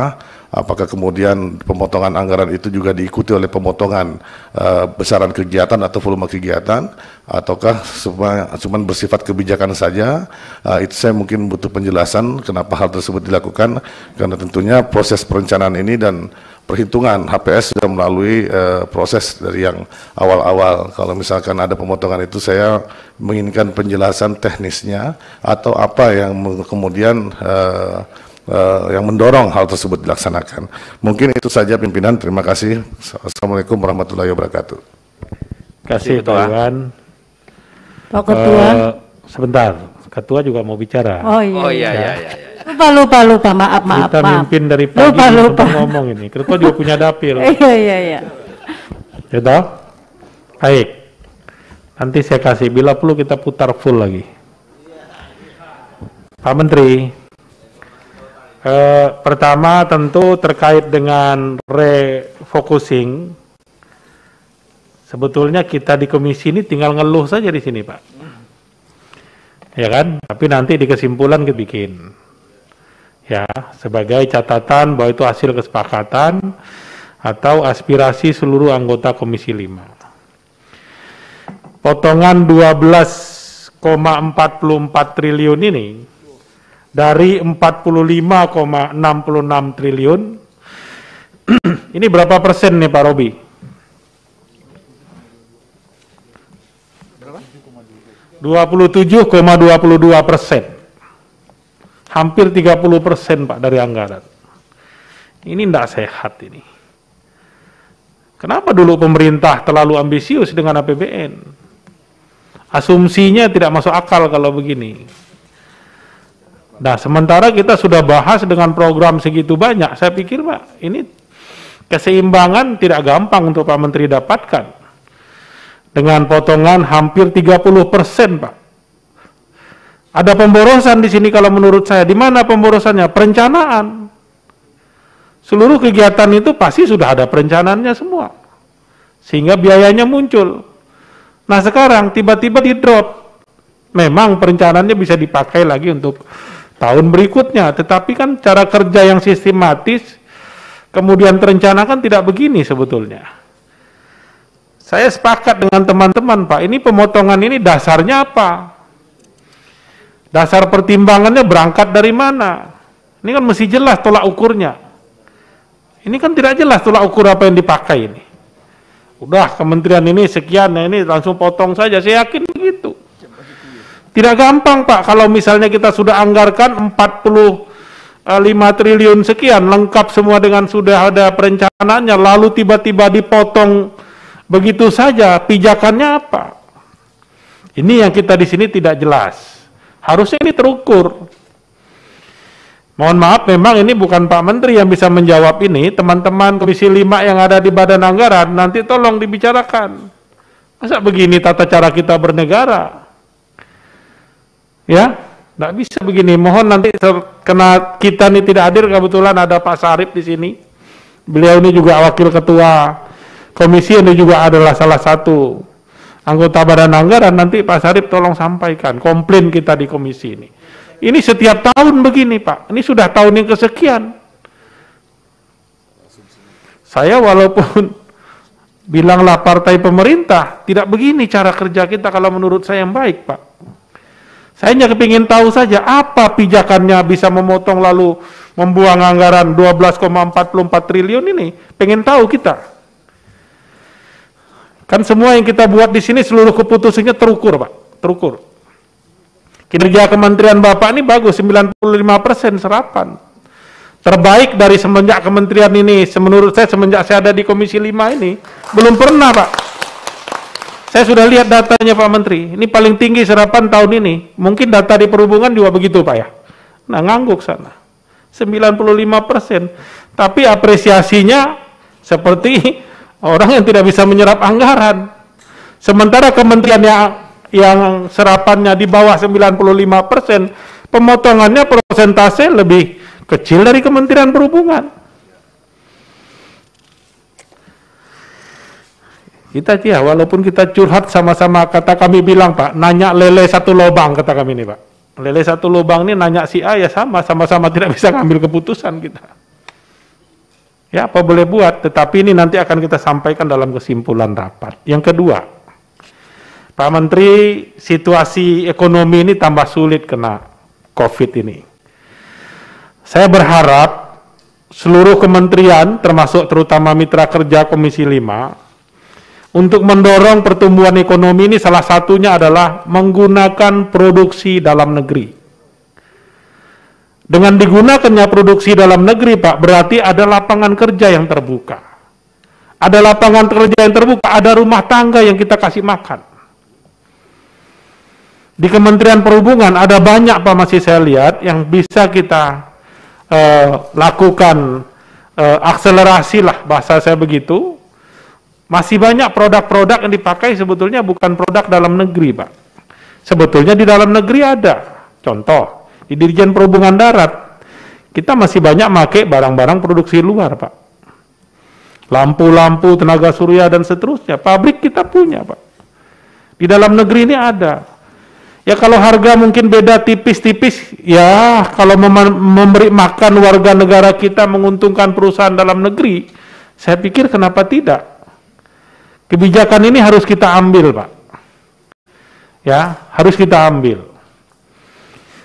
apakah kemudian pemotongan anggaran itu juga diikuti oleh pemotongan uh, besaran kegiatan atau volume kegiatan ataukah cuma cuma bersifat kebijakan saja uh, itu saya mungkin butuh penjelasan kenapa hal tersebut dilakukan karena tentunya proses perencanaan ini dan perhitungan HPS sudah melalui uh, proses dari yang awal-awal. Kalau misalkan ada pemotongan itu saya menginginkan penjelasan teknisnya atau apa yang kemudian uh, yang mendorong hal tersebut dilaksanakan. Mungkin itu saja pimpinan. Terima kasih. Assalamualaikum warahmatullahi wabarakatuh. Terima kasih Ketua. Tuhan. Pak Ketua. Uh, sebentar, Ketua juga mau bicara. Oh iya. Oh, iya, iya, iya, iya. Lupa, lupa, lupa. Maaf, maaf. Kita maaf. mimpin dari pagi lupa, lupa. ngomong ini. Ketua juga punya dapil. iya, iya, iya. Ya Baik. Nanti saya kasih, bila perlu kita putar full lagi. Pak Menteri, Eh, pertama tentu terkait dengan refocusing. Sebetulnya kita di komisi ini tinggal ngeluh saja di sini, Pak. Ya kan? Tapi nanti di kesimpulan kita bikin. Ya, sebagai catatan bahwa itu hasil kesepakatan atau aspirasi seluruh anggota Komisi 5. Potongan 12,44 triliun ini dari 45,66 triliun. Ini berapa persen nih Pak Robi? Berapa? 27,22 persen. Hampir 30 persen Pak dari anggaran. Ini tidak sehat ini. Kenapa dulu pemerintah terlalu ambisius dengan APBN? Asumsinya tidak masuk akal kalau begini. Nah, sementara kita sudah bahas dengan program segitu banyak, saya pikir Pak, ini keseimbangan tidak gampang untuk Pak Menteri dapatkan. Dengan potongan hampir 30 persen, Pak. Ada pemborosan di sini kalau menurut saya. Di mana pemborosannya? Perencanaan. Seluruh kegiatan itu pasti sudah ada perencanaannya semua. Sehingga biayanya muncul. Nah sekarang tiba-tiba di drop. Memang perencanaannya bisa dipakai lagi untuk tahun berikutnya. Tetapi kan cara kerja yang sistematis kemudian terencana kan tidak begini sebetulnya. Saya sepakat dengan teman-teman, Pak. Ini pemotongan ini dasarnya apa? Dasar pertimbangannya berangkat dari mana? Ini kan mesti jelas tolak ukurnya. Ini kan tidak jelas tolak ukur apa yang dipakai ini. Udah kementerian ini sekian, nah ini langsung potong saja. Saya yakin begitu. Tidak gampang Pak, kalau misalnya kita sudah anggarkan 45 triliun sekian, lengkap semua dengan sudah ada perencanaannya, lalu tiba-tiba dipotong begitu saja, pijakannya apa? Ini yang kita di sini tidak jelas. Harusnya ini terukur. Mohon maaf, memang ini bukan Pak Menteri yang bisa menjawab ini. Teman-teman Komisi 5 yang ada di Badan Anggaran, nanti tolong dibicarakan. Masa begini tata cara kita bernegara? Ya, tidak bisa begini. Mohon nanti karena kita ini tidak hadir kebetulan ada Pak Sarip di sini. Beliau ini juga wakil ketua komisi ini juga adalah salah satu anggota badan anggaran. Nanti Pak Sarip tolong sampaikan komplain kita di komisi ini. Ini setiap tahun begini Pak. Ini sudah tahun yang kesekian. Saya walaupun bilanglah partai pemerintah, tidak begini cara kerja kita kalau menurut saya yang baik Pak. Saya hanya kepingin tahu saja apa pijakannya bisa memotong lalu membuang anggaran 12,44 triliun ini. Pengen tahu kita. Kan semua yang kita buat di sini seluruh keputusannya terukur, Pak. Terukur. Kinerja Kementerian Bapak ini bagus, 95% persen serapan. Terbaik dari semenjak kementerian ini, menurut saya semenjak saya ada di Komisi 5 ini, belum pernah Pak. Saya sudah lihat datanya Pak Menteri. Ini paling tinggi serapan tahun ini. Mungkin data di perhubungan juga begitu Pak ya. Nah ngangguk sana. 95 persen. Tapi apresiasinya seperti orang yang tidak bisa menyerap anggaran. Sementara kementerian yang, yang serapannya di bawah 95 persen, pemotongannya persentase lebih kecil dari Kementerian Perhubungan. Kita ya, walaupun kita curhat sama-sama kata kami bilang Pak, nanya lele satu lubang kata kami ini Pak. Lele satu lubang ini nanya si A ya sama, sama-sama tidak bisa ngambil keputusan kita. Ya apa boleh buat, tetapi ini nanti akan kita sampaikan dalam kesimpulan rapat. Yang kedua, Pak Menteri, situasi ekonomi ini tambah sulit kena COVID ini. Saya berharap seluruh kementerian, termasuk terutama mitra kerja Komisi 5, untuk mendorong pertumbuhan ekonomi ini salah satunya adalah menggunakan produksi dalam negeri. Dengan digunakannya produksi dalam negeri, Pak, berarti ada lapangan kerja yang terbuka. Ada lapangan kerja yang terbuka, ada rumah tangga yang kita kasih makan. Di Kementerian Perhubungan ada banyak, Pak, masih saya lihat, yang bisa kita uh, lakukan uh, akselerasi lah bahasa saya begitu masih banyak produk-produk yang dipakai sebetulnya bukan produk dalam negeri, Pak. Sebetulnya di dalam negeri ada. Contoh, di Dirjen Perhubungan Darat, kita masih banyak pakai barang-barang produksi luar, Pak. Lampu-lampu, tenaga surya, dan seterusnya. Pabrik kita punya, Pak. Di dalam negeri ini ada. Ya kalau harga mungkin beda tipis-tipis, ya kalau mem memberi makan warga negara kita menguntungkan perusahaan dalam negeri, saya pikir kenapa tidak? Kebijakan ini harus kita ambil, Pak. Ya, harus kita ambil.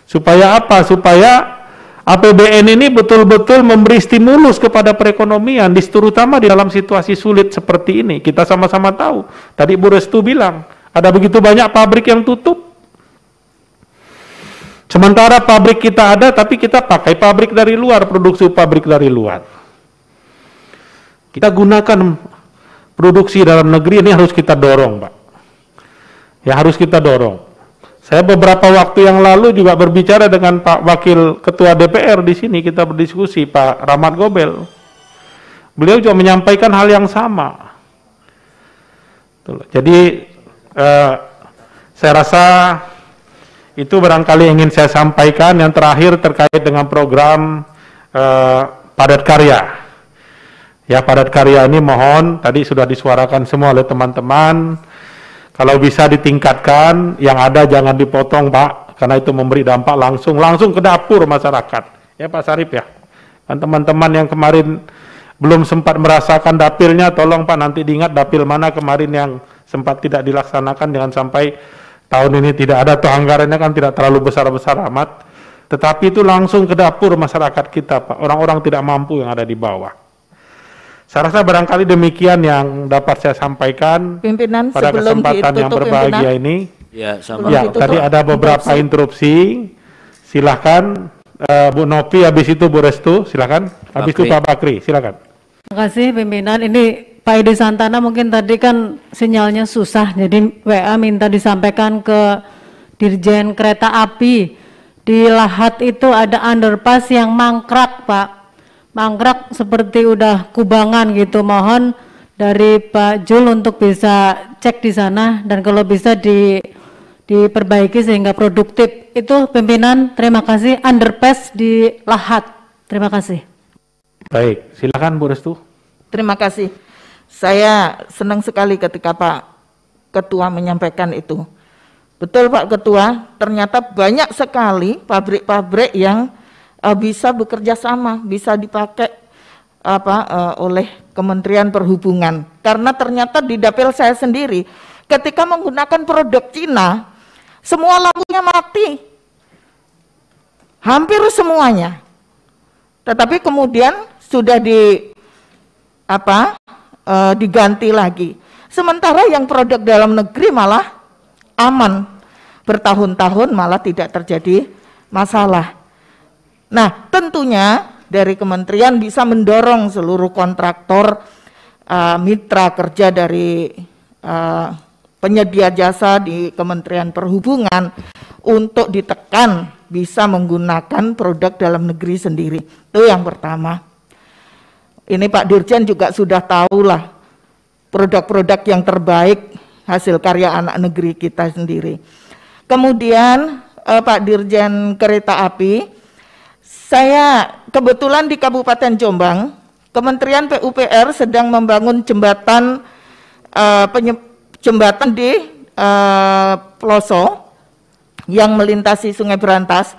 Supaya apa? Supaya APBN ini betul-betul memberi stimulus kepada perekonomian, terutama di dalam situasi sulit seperti ini. Kita sama-sama tahu, tadi Bu Restu bilang, ada begitu banyak pabrik yang tutup. Sementara pabrik kita ada, tapi kita pakai pabrik dari luar, produksi pabrik dari luar. Kita gunakan produksi dalam negeri ini harus kita dorong, Pak. Ya harus kita dorong. Saya beberapa waktu yang lalu juga berbicara dengan Pak Wakil Ketua DPR di sini kita berdiskusi Pak Rahmat Gobel. Beliau juga menyampaikan hal yang sama. Jadi eh, saya rasa itu barangkali ingin saya sampaikan yang terakhir terkait dengan program eh, padat karya. Ya padat karya ini mohon tadi sudah disuarakan semua oleh teman-teman. Kalau bisa ditingkatkan, yang ada jangan dipotong Pak, karena itu memberi dampak langsung, langsung ke dapur masyarakat. Ya Pak Sarip ya. Dan teman-teman yang kemarin belum sempat merasakan dapilnya, tolong Pak nanti diingat dapil mana kemarin yang sempat tidak dilaksanakan, jangan sampai tahun ini tidak ada, atau anggarannya kan tidak terlalu besar-besar amat. Tetapi itu langsung ke dapur masyarakat kita Pak, orang-orang tidak mampu yang ada di bawah. Saya rasa barangkali demikian yang dapat saya sampaikan pimpinan pada kesempatan yang berbahagia pimpinan. ini. Ya, sama. ya tadi ada beberapa interupsi. interupsi. Silahkan uh, eh, Bu Novi, habis itu Bu Restu, silahkan. Habis Bakri. itu Pak Bakri, silahkan. Terima kasih pimpinan. Ini Pak Edi Santana mungkin tadi kan sinyalnya susah, jadi WA minta disampaikan ke Dirjen Kereta Api. Di Lahat itu ada underpass yang mangkrak, Pak mangkrak seperti udah kubangan gitu. Mohon dari Pak Jul untuk bisa cek di sana dan kalau bisa di diperbaiki sehingga produktif. Itu pimpinan, terima kasih. Underpass di Lahat. Terima kasih. Baik, silakan Bu Restu. Terima kasih. Saya senang sekali ketika Pak Ketua menyampaikan itu. Betul Pak Ketua, ternyata banyak sekali pabrik-pabrik yang uh, bisa bekerja sama, bisa dipakai apa uh, oleh Kementerian Perhubungan. Karena ternyata di dapil saya sendiri ketika menggunakan produk Cina, semua lampunya mati. Hampir semuanya. Tetapi kemudian sudah di apa? Uh, diganti lagi. Sementara yang produk dalam negeri malah aman bertahun-tahun malah tidak terjadi masalah. Nah, tentunya dari kementerian bisa mendorong seluruh kontraktor uh, mitra kerja dari uh, penyedia jasa di Kementerian Perhubungan untuk ditekan bisa menggunakan produk dalam negeri sendiri. Itu yang pertama. Ini Pak Dirjen juga sudah tahulah produk-produk yang terbaik hasil karya anak negeri kita sendiri. Kemudian eh, Pak Dirjen Kereta Api saya kebetulan di Kabupaten Jombang, Kementerian PUPR sedang membangun jembatan uh, jembatan di uh, eh, Ploso yang melintasi Sungai Berantas.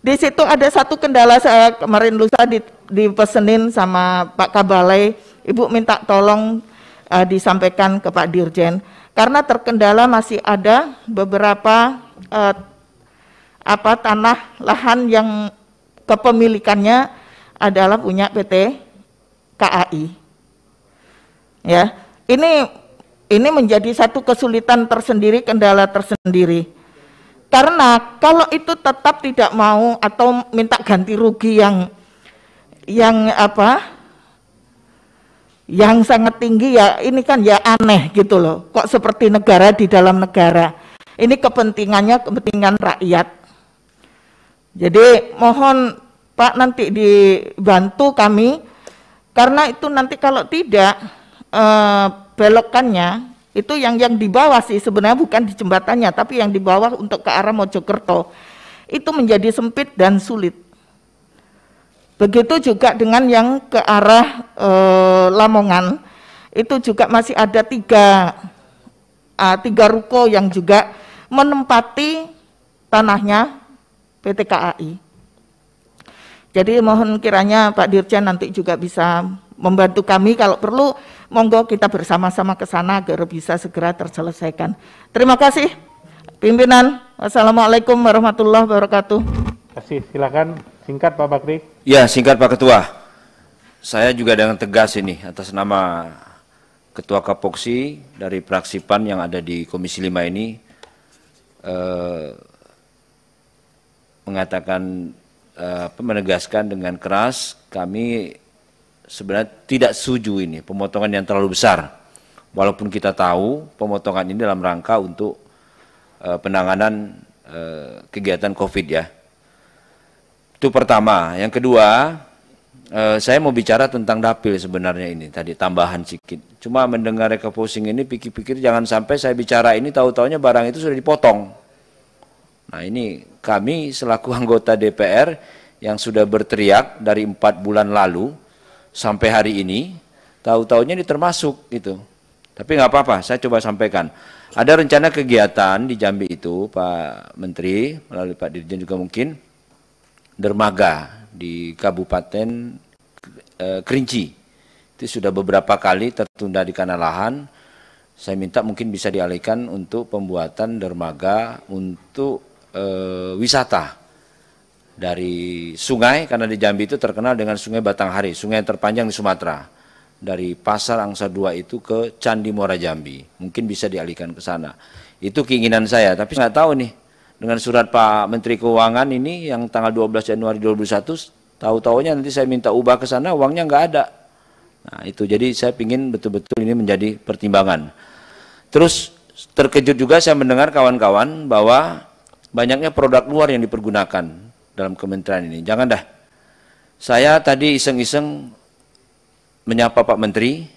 Di situ ada satu kendala saya kemarin lusa di, dipesenin sama Pak Kabalai, Ibu minta tolong uh, disampaikan ke Pak Dirjen karena terkendala masih ada beberapa uh, apa tanah lahan yang kepemilikannya adalah punya PT KAI. Ya, ini ini menjadi satu kesulitan tersendiri, kendala tersendiri. Karena kalau itu tetap tidak mau atau minta ganti rugi yang yang apa? yang sangat tinggi ya ini kan ya aneh gitu loh. Kok seperti negara di dalam negara. Ini kepentingannya kepentingan rakyat jadi mohon Pak nanti dibantu kami karena itu nanti kalau tidak eh, belokannya itu yang yang di bawah sih sebenarnya bukan di jembatannya tapi yang di bawah untuk ke arah Mojokerto itu menjadi sempit dan sulit. Begitu juga dengan yang ke arah eh, Lamongan itu juga masih ada tiga eh, tiga ruko yang juga menempati tanahnya PT KAI. Jadi mohon kiranya Pak Dirjen nanti juga bisa membantu kami kalau perlu monggo kita bersama-sama ke sana agar bisa segera terselesaikan. Terima kasih pimpinan. Wassalamualaikum warahmatullahi wabarakatuh. Kasih silakan singkat Pak Bakri. Ya singkat Pak Ketua. Saya juga dengan tegas ini atas nama Ketua Kapoksi dari Praksipan yang ada di Komisi 5 ini eh, mengatakan uh, menegaskan dengan keras kami sebenarnya tidak setuju ini pemotongan yang terlalu besar. Walaupun kita tahu pemotongan ini dalam rangka untuk uh, penanganan uh, kegiatan Covid ya. Itu pertama. Yang kedua, uh, saya mau bicara tentang dapil sebenarnya ini tadi tambahan sedikit. Cuma mendengar rekaposing ini pikir-pikir jangan sampai saya bicara ini tahu tahunya barang itu sudah dipotong. Nah, ini kami selaku anggota DPR yang sudah berteriak dari empat bulan lalu sampai hari ini, tahu tahunya ini termasuk itu. Tapi nggak apa-apa, saya coba sampaikan. Ada rencana kegiatan di Jambi itu, Pak Menteri, melalui Pak Dirjen juga mungkin, dermaga di Kabupaten eh, Kerinci. Itu sudah beberapa kali tertunda di karena lahan. Saya minta mungkin bisa dialihkan untuk pembuatan dermaga untuk eh, wisata dari sungai karena di Jambi itu terkenal dengan Sungai Batanghari, sungai yang terpanjang di Sumatera. Dari Pasar Angsa 2 itu ke Candi Muara Jambi, mungkin bisa dialihkan ke sana. Itu keinginan saya, tapi nggak tahu nih dengan surat Pak Menteri Keuangan ini yang tanggal 12 Januari 2021, tahu-taunya nanti saya minta ubah ke sana, uangnya nggak ada. Nah itu, jadi saya ingin betul-betul ini menjadi pertimbangan. Terus terkejut juga saya mendengar kawan-kawan bahwa banyaknya produk luar yang dipergunakan dalam kementerian ini. Jangan dah. Saya tadi iseng-iseng menyapa Pak Menteri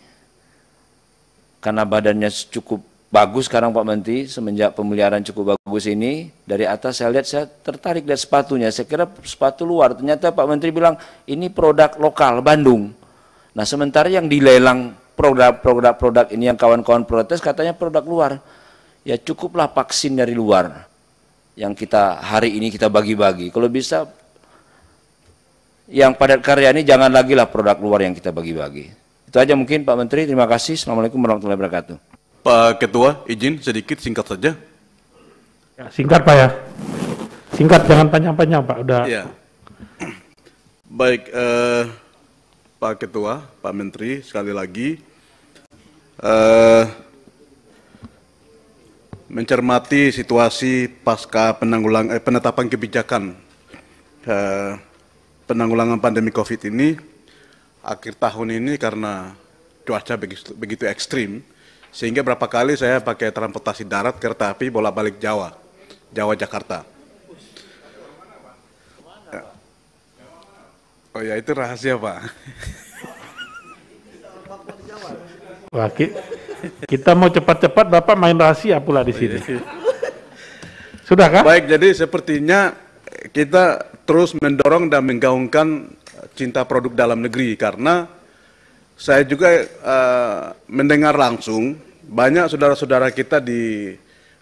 karena badannya cukup bagus sekarang Pak Menteri semenjak pemeliharaan cukup bagus ini dari atas saya lihat saya tertarik lihat sepatunya saya kira sepatu luar ternyata Pak Menteri bilang ini produk lokal Bandung nah sementara yang dilelang produk-produk produk ini yang kawan-kawan protes katanya produk luar ya cukuplah vaksin dari luar yang kita hari ini kita bagi-bagi. Kalau bisa yang padat karya ini jangan lagi lah produk luar yang kita bagi-bagi. Itu aja mungkin Pak Menteri, terima kasih. Assalamualaikum warahmatullahi wabarakatuh. Pak Ketua, izin sedikit singkat saja. Ya, singkat Pak ya. Singkat, jangan panjang-panjang Pak. Udah. Ya. Baik, eh, Pak Ketua, Pak Menteri, sekali lagi. Eh, mencermati situasi pasca penanggulang eh, penetapan kebijakan eh, penanggulangan pandemi COVID ini akhir tahun ini karena cuaca begitu, begitu ekstrim sehingga berapa kali saya pakai transportasi darat kereta api bolak-balik Jawa Jawa Jakarta. Eh. Oh ya itu rahasia pak. Wakil. Kita mau cepat-cepat Bapak main rahasia pula di sini. Iya. Sudah kan? Baik, jadi sepertinya kita terus mendorong dan menggaungkan cinta produk dalam negeri karena saya juga uh, mendengar langsung banyak saudara-saudara kita di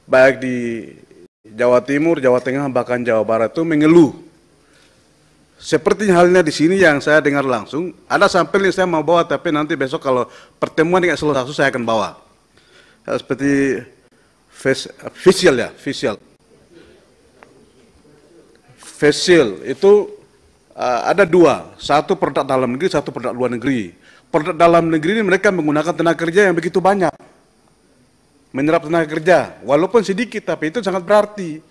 baik di Jawa Timur, Jawa Tengah bahkan Jawa Barat itu mengeluh seperti halnya di sini yang saya dengar langsung, ada sampel yang saya mau bawa, tapi nanti besok kalau pertemuan dengan seluruh kasus saya akan bawa. Seperti face, facial ya, facial. Facial itu uh, ada dua, satu produk dalam negeri, satu produk luar negeri. Produk dalam negeri ini mereka menggunakan tenaga kerja yang begitu banyak. Menyerap tenaga kerja, walaupun sedikit, tapi itu sangat berarti.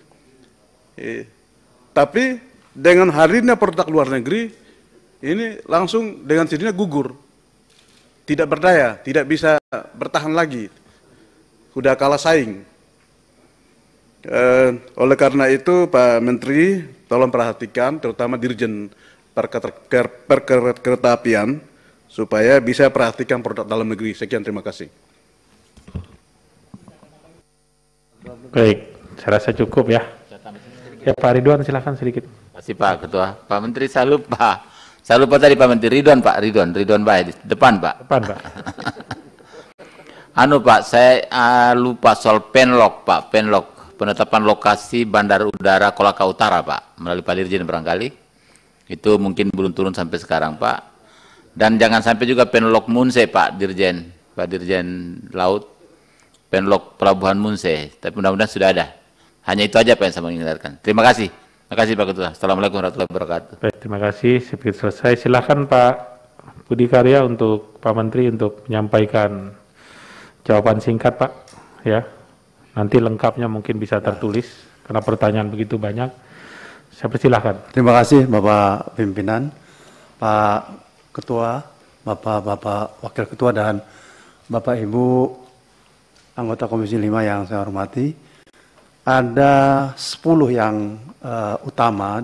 Eh, tapi dengan hadirnya produk luar negeri ini langsung dengan sendirinya gugur. Tidak berdaya, tidak bisa bertahan lagi. Sudah kalah saing. Eh, oleh karena itu Pak Menteri tolong perhatikan terutama Dirjen Perkeretapian supaya bisa perhatikan produk dalam negeri. Sekian terima kasih. Baik, saya rasa cukup ya. Ya Pak Ridwan silahkan sedikit. Masih Pak Ketua. Pak Menteri saya lupa. Saya lupa tadi Pak Menteri Ridwan Pak Ridwan Ridwan Pak di depan Pak. Depan Pak. anu Pak, saya uh, lupa soal penlok Pak, penlok penetapan lokasi Bandar Udara Kolaka Utara Pak melalui Pak Dirjen barangkali. Itu mungkin belum turun sampai sekarang Pak. Dan jangan sampai juga penlok Munse Pak Dirjen, Pak Dirjen Laut, penlok Pelabuhan Munse. Tapi mudah-mudahan sudah ada. Hanya itu aja Pak yang saya mau Terima kasih. Terima kasih Pak Ketua. Assalamualaikum warahmatullahi wabarakatuh. Baik, terima kasih. Sedikit selesai, silakan Pak Budi Karya untuk Pak Menteri untuk menyampaikan jawaban singkat Pak. Ya, nanti lengkapnya mungkin bisa tertulis karena pertanyaan begitu banyak. Saya persilahkan. Terima kasih Bapak Pimpinan, Pak Ketua, Bapak-Bapak Wakil Ketua dan Bapak Ibu anggota Komisi 5 yang saya hormati ada 10 yang uh, utama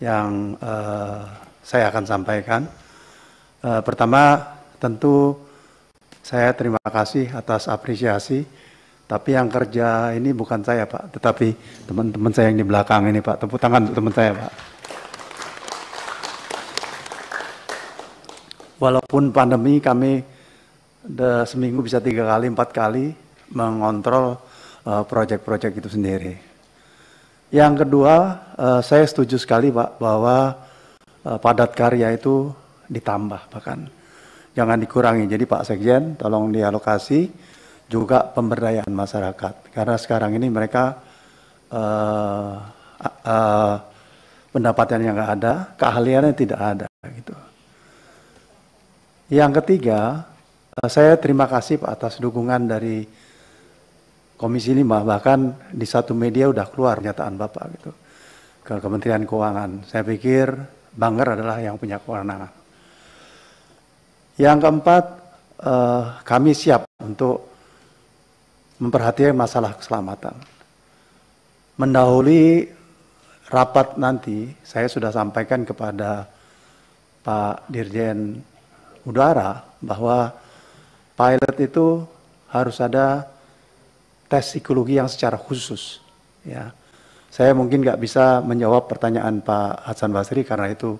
yang uh, saya akan sampaikan. Uh, pertama, tentu saya terima kasih atas apresiasi. Tapi yang kerja ini bukan saya Pak, tetapi teman-teman saya yang di belakang ini Pak. Tepuk tangan untuk teman saya Pak. Walaupun pandemi kami seminggu bisa tiga kali, empat kali mengontrol Eh, proyek-proyek itu sendiri. Yang kedua, eh, saya setuju sekali Pak bahwa eh, padat karya itu ditambah bahkan jangan dikurangi. Jadi Pak Sekjen tolong dialokasi juga pemberdayaan masyarakat karena sekarang ini mereka uh, uh, pendapatannya nggak ada, keahliannya tidak ada gitu. Yang ketiga, saya terima kasih Pak atas dukungan dari komisi ini bahkan di satu media udah keluar pernyataan Bapak gitu ke Kementerian Keuangan. Saya pikir Banggar adalah yang punya kewenangan. Yang keempat, eh, kami siap untuk memperhatikan masalah keselamatan. Mendahului rapat nanti, saya sudah sampaikan kepada Pak Dirjen Udara bahwa pilot itu harus ada tes psikologi yang secara khusus. Ya. Saya mungkin nggak bisa menjawab pertanyaan Pak Hasan Basri karena itu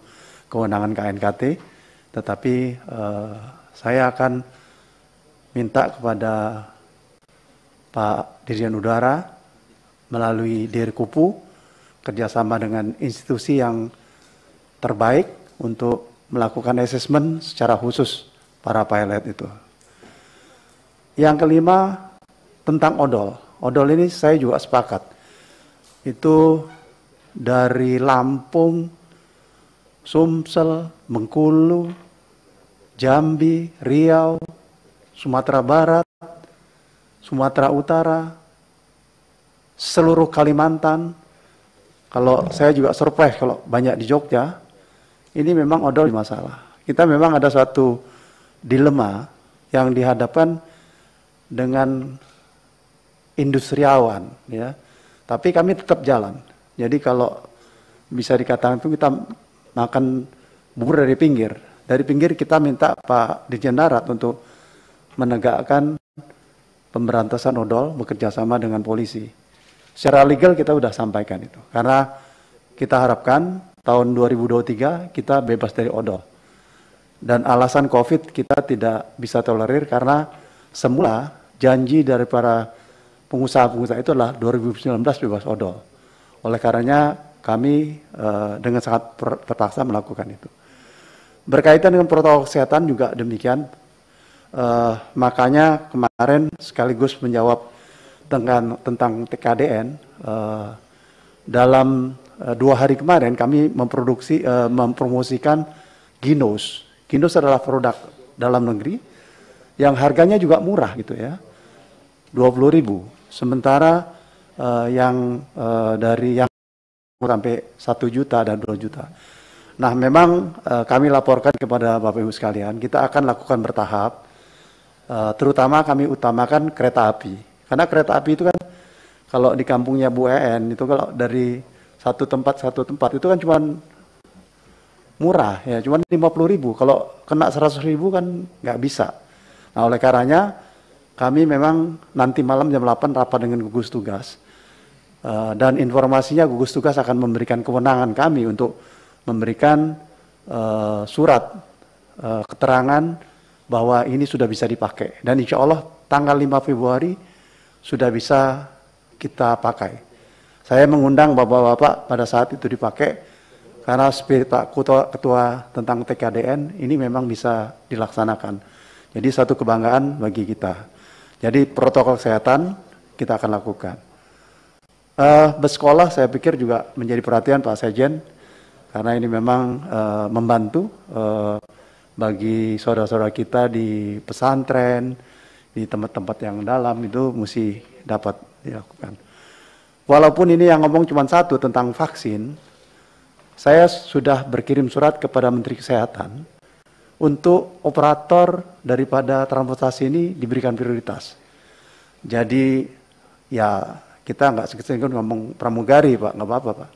kewenangan KNKT, tetapi eh, saya akan minta kepada Pak Dirjen Udara melalui Dirkupu kerjasama dengan institusi yang terbaik untuk melakukan asesmen secara khusus para pilot itu. Yang kelima, tentang odol. Odol ini saya juga sepakat. Itu dari Lampung, Sumsel, Bengkulu, Jambi, Riau, Sumatera Barat, Sumatera Utara, seluruh Kalimantan. Kalau saya juga surprise kalau banyak di Jogja, ini memang odol masalah. Kita memang ada suatu dilema yang dihadapkan dengan industriawan ya. Tapi kami tetap jalan. Jadi kalau bisa dikatakan itu kita makan bubur dari pinggir. Dari pinggir kita minta Pak Dirjen Darat untuk menegakkan pemberantasan odol bekerja sama dengan polisi. Secara legal kita sudah sampaikan itu. Karena kita harapkan tahun 2023 kita bebas dari odol. Dan alasan COVID kita tidak bisa tolerir karena semula janji dari para pengusaha-pengusaha itu adalah 2019 bebas odol. Oleh karenanya kami uh, dengan sangat terpaksa melakukan itu. Berkaitan dengan protokol kesehatan juga demikian. Uh, makanya kemarin sekaligus menjawab tentang, tentang TKDN uh, eh, dalam uh, dua hari kemarin kami memproduksi uh, mempromosikan Ginos. Ginos adalah produk dalam negeri yang harganya juga murah gitu ya 20 ribu. Sementara uh, yang uh, dari yang sampai 1 juta dan 2 juta. Nah memang uh, kami laporkan kepada Bapak Ibu sekalian, kita akan lakukan bertahap, uh, terutama kami utamakan kereta api. Karena kereta api itu kan kalau di kampungnya Bu En itu kalau dari satu tempat satu tempat itu kan cuman murah ya cuman 50.000 kalau kena 100.000 kan nggak bisa nah oleh karenanya kami memang nanti malam jam 8 rapat dengan gugus tugas. Uh, dan informasinya gugus tugas akan memberikan kewenangan kami untuk memberikan uh, surat uh, keterangan bahwa ini sudah bisa dipakai. Dan insya Allah tanggal 5 Februari sudah bisa kita pakai. Saya mengundang bapak-bapak pada saat itu dipakai karena spirit Pak Kuto, Ketua tentang TKDN ini memang bisa dilaksanakan. Jadi satu kebanggaan bagi kita. Jadi protokol kesehatan kita akan lakukan. Uh, bersekolah saya pikir juga menjadi perhatian Pak Sejen karena ini memang uh, membantu uh, bagi saudara-saudara kita di pesantren, di tempat-tempat yang dalam itu mesti dapat dilakukan. Walaupun ini yang ngomong cuma satu tentang vaksin, saya sudah berkirim surat kepada Menteri Kesehatan untuk operator daripada transportasi ini diberikan prioritas. Jadi ya kita nggak sekitar ngomong pramugari pak, nggak apa-apa pak.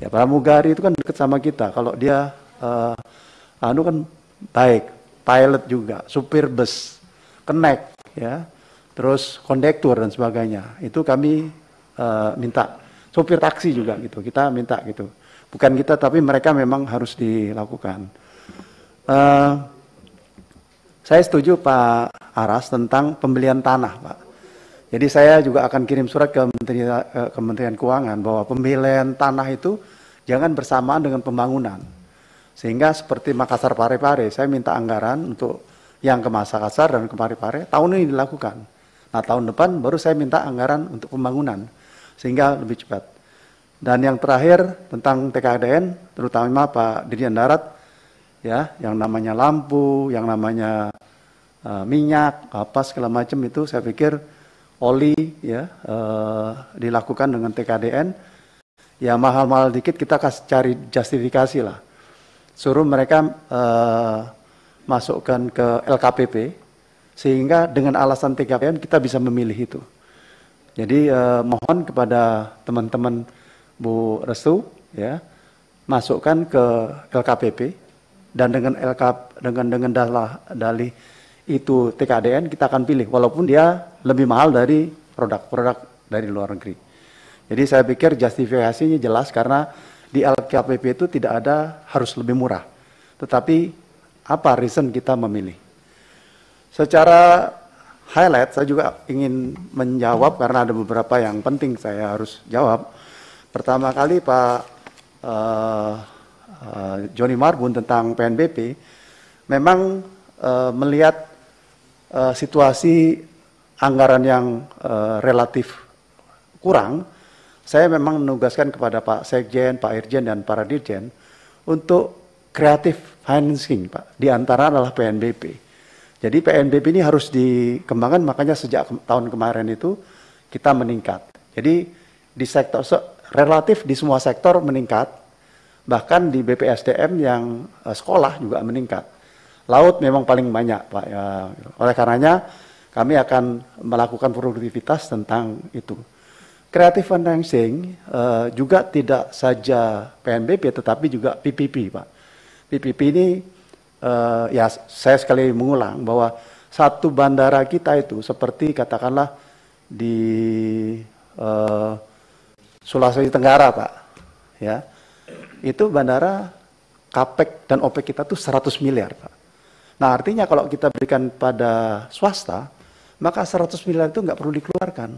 Ya pramugari itu kan dekat sama kita. Kalau dia uh, anu kan baik, pilot juga, supir bus, connect ya, terus kondektur dan sebagainya. Itu kami uh, minta Supir taksi juga gitu, kita minta gitu. Bukan kita tapi mereka memang harus dilakukan. Eh, saya setuju Pak Aras tentang pembelian tanah, Pak. Jadi saya juga akan kirim surat eh, ke Kementerian Keuangan bahwa pembelian tanah itu jangan bersamaan dengan pembangunan. Sehingga seperti Makassar Parepare, saya minta anggaran untuk yang ke Makassar dan ke Parepare tahun ini dilakukan. Nah tahun depan baru saya minta anggaran untuk pembangunan sehingga lebih cepat. Dan yang terakhir tentang TKDN, terutama Pak Dirjen Darat, ya yang namanya lampu, yang namanya uh, minyak, apa segala macam itu saya pikir oli ya uh, dilakukan dengan TKDN ya mahal-mahal dikit kita kasih cari justifikasi lah suruh mereka uh, masukkan ke LKPP sehingga dengan alasan TKDN kita bisa memilih itu. Jadi uh, mohon kepada teman-teman Bu Restu ya masukkan ke LKPP dan dengan LK dengan dengan dalah dalih itu TKDN kita akan pilih walaupun dia lebih mahal dari produk-produk dari luar negeri. Jadi saya pikir justifikasinya jelas karena di LKPP itu tidak ada harus lebih murah. Tetapi apa reason kita memilih? Secara highlight saya juga ingin menjawab karena ada beberapa yang penting saya harus jawab. Pertama kali Pak uh, Eh, Joni Marbun tentang PNBP, memang uh, melihat uh, situasi anggaran yang uh, relatif kurang, saya memang menugaskan kepada Pak Sekjen, Pak Irjen, dan para Dirjen untuk kreatif financing, Pak. Di antara adalah PNBP. Jadi PNBP ini harus dikembangkan, makanya sejak ke tahun kemarin itu kita meningkat. Jadi di sektor relatif di semua sektor meningkat, Bahkan di BPSDM yang uh, sekolah juga meningkat. Laut memang paling banyak, Pak. Ya. oleh karenanya kami akan melakukan produktivitas tentang itu. Creative financing uh, juga tidak saja PNBP tetapi juga PPP, Pak. PPP ini uh, ya saya sekali mengulang bahwa satu bandara kita itu seperti katakanlah di uh, Sulawesi Tenggara, Pak. Ya itu bandara kapek dan opek kita tuh 100 miliar, Pak. Nah, artinya kalau kita berikan pada swasta, maka 100 miliar itu nggak perlu dikeluarkan.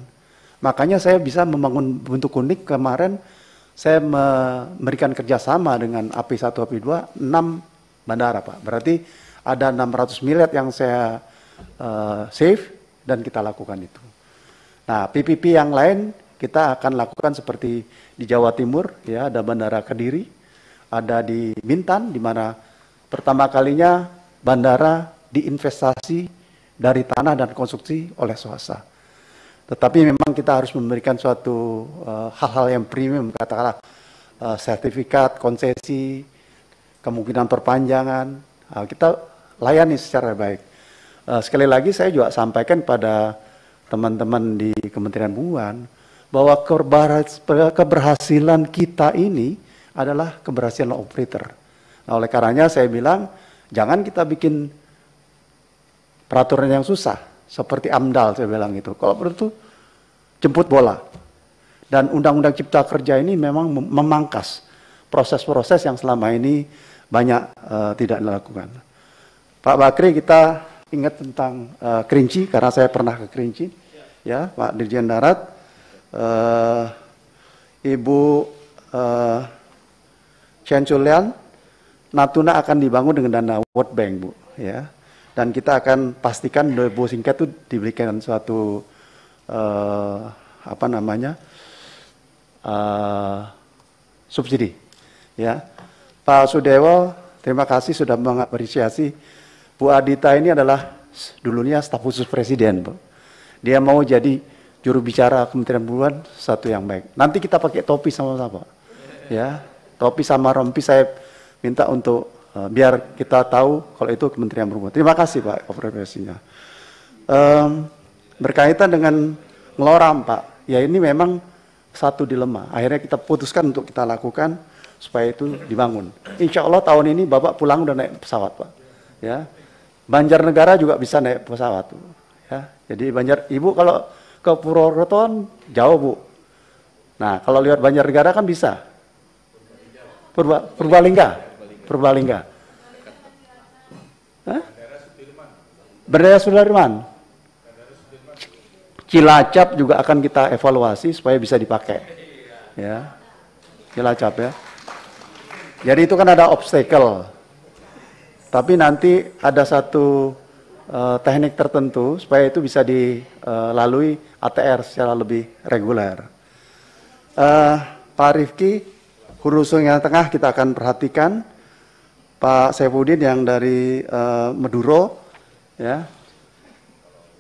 Makanya saya bisa membangun bentuk unik kemarin saya memberikan kerjasama dengan AP1, AP2, 6 bandara Pak. Berarti ada 600 miliar yang saya uh, save dan kita lakukan itu. Nah PPP yang lain kita akan lakukan seperti di Jawa Timur, ya ada Bandara Kediri, ada di Bintan, di mana pertama kalinya bandara diinvestasi dari tanah dan konstruksi oleh swasta. Tetapi memang kita harus memberikan suatu eh, hal-hal uh, yang premium, katakanlah uh, sertifikat, konsesi, kemungkinan perpanjangan, uh, kita layani secara baik. Uh, sekali lagi saya juga sampaikan pada teman-teman di Kementerian Perhubungan, bahwa keberhasilan kita ini adalah keberhasilan operator. Nah, oleh karenanya saya bilang jangan kita bikin peraturan yang susah seperti AMDAL saya bilang itu. Kalau perlu jemput bola. Dan undang-undang cipta kerja ini memang memangkas proses-proses yang selama ini banyak uh, tidak dilakukan. Pak Bakri kita ingat tentang uh, Kerinci karena saya pernah ke Kerinci ya, ya Pak Dirjen Darat uh, Ibu uh, Chen Chulian, Natuna akan dibangun dengan dana World Bank, Bu, ya. Dan kita akan pastikan bu Singkat itu diberikan suatu uh, apa namanya? Uh, subsidi. Ya. Pak Sudewo, terima kasih sudah mengapresiasi Bu Adita ini adalah dulunya staf khusus presiden, Bu. Dia mau jadi juru bicara Kementerian Perhubungan satu yang baik. Nanti kita pakai topi sama-sama. Ya, topi sama rompi saya minta untuk uh, biar kita tahu kalau itu Kementerian Perhubungan. Terima kasih Pak konfirmasinya. Um, berkaitan dengan ngeloram Pak, ya ini memang satu dilema. Akhirnya kita putuskan untuk kita lakukan supaya itu dibangun. Insya Allah tahun ini Bapak pulang udah naik pesawat Pak. Ya, Banjarnegara juga bisa naik pesawat. Ya, jadi Banjar Ibu kalau ke Purwokerto jauh bu. Nah kalau lihat banyak negara kan bisa. Purba, Purbalingga, Purbalingga. Berdaya Sudirman. Cilacap juga akan kita evaluasi supaya bisa dipakai. Ya. Cilacap ya. Jadi itu kan ada obstacle. Tapi nanti ada satu uh, teknik tertentu supaya itu bisa dilalui ATR secara lebih reguler. Uh, Pak Rifki, huruf yang tengah kita akan perhatikan. Pak Saifuddin yang dari uh, eh, Meduro, ya.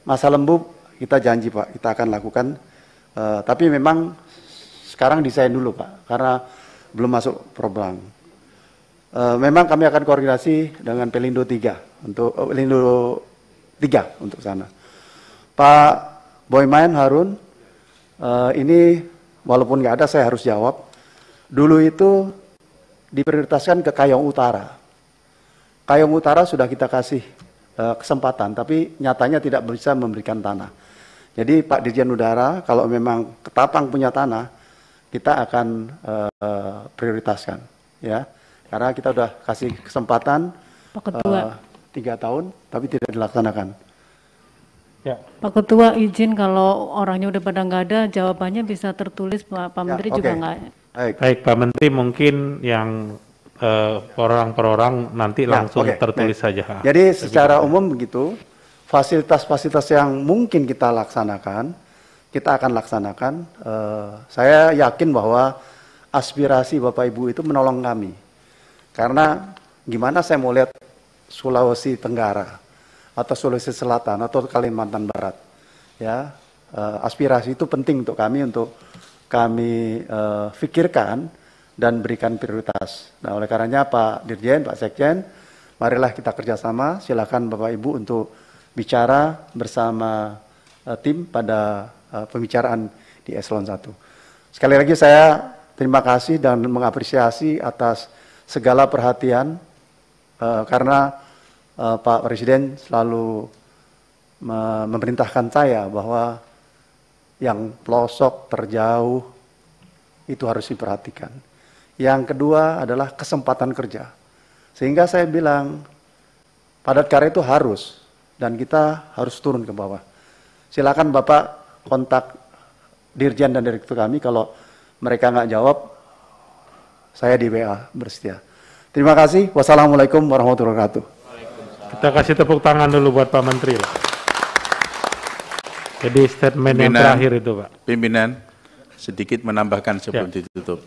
Masa lembu kita janji Pak, kita akan lakukan. Uh, tapi memang sekarang desain dulu Pak, karena belum masuk program. memang kami akan koordinasi dengan Pelindo 3 untuk Pelindo tiga untuk sana. Pak Boyman Harun, uh, ini walaupun nggak ada saya harus jawab. Dulu itu diprioritaskan ke Kayong Utara. Kayong Utara sudah kita kasih uh, kesempatan, tapi nyatanya tidak bisa memberikan tanah. Jadi Pak Dirjen Udara, kalau memang Ketapang punya tanah, kita akan uh, prioritaskan, ya, karena kita sudah kasih kesempatan. Pak Ketua. Uh, tiga tahun tapi tidak dilaksanakan. Ya. Pak Ketua izin kalau orangnya udah pada nggak ada jawabannya bisa tertulis Pak, Pak ya, Menteri ya, okay. juga nggak. Baik. Baik Pak Menteri mungkin yang uh, orang per orang nanti ya, langsung okay. tertulis saja. Jadi secara umum begitu fasilitas-fasilitas yang mungkin kita laksanakan kita akan laksanakan. Uh, saya yakin bahwa aspirasi Bapak Ibu itu menolong kami karena gimana saya mau lihat Sulawesi Tenggara atau Sulawesi Selatan atau Kalimantan Barat. Ya, uh, aspirasi itu penting untuk kami untuk kami uh, pikirkan dan berikan prioritas. Nah, oleh karenanya Pak Dirjen, Pak Sekjen, marilah kita kerjasama. Silakan Bapak Ibu untuk bicara bersama uh, tim pada uh, pembicaraan di eselon 1. Sekali lagi saya terima kasih dan mengapresiasi atas segala perhatian uh, karena uh, Pak Presiden selalu me memerintahkan saya bahwa yang pelosok terjauh itu harus diperhatikan. Yang kedua adalah kesempatan kerja. Sehingga saya bilang padat karya itu harus dan kita harus turun ke bawah. Silakan Bapak kontak dirjen dan direktur kami kalau mereka nggak jawab saya di WA bersedia. Terima kasih. Wassalamualaikum warahmatullahi wabarakatuh. Kita kasih tepuk tangan dulu buat Pak Menteri. Lah. Jadi statement pimpinan, yang terakhir itu Pak. Pimpinan, sedikit menambahkan sebelum ya. ditutup.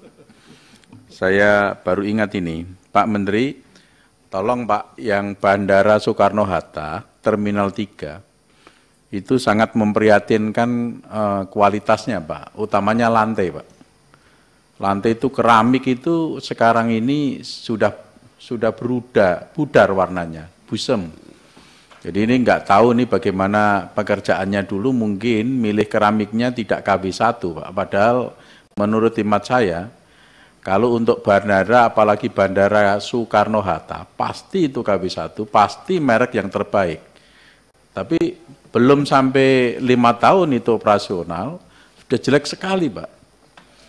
Saya baru ingat ini, Pak Menteri, tolong Pak yang Bandara Soekarno-Hatta, Terminal 3, itu sangat memprihatinkan uh, kualitasnya Pak, utamanya lantai Pak. Lantai itu keramik itu sekarang ini sudah sudah beruda, pudar warnanya busem. Jadi ini nggak tahu nih bagaimana pekerjaannya dulu mungkin milih keramiknya tidak KB1 Pak. Padahal menurut timat saya kalau untuk bandara apalagi bandara Soekarno-Hatta pasti itu KB1, pasti merek yang terbaik. Tapi belum sampai lima tahun itu operasional sudah jelek sekali Pak.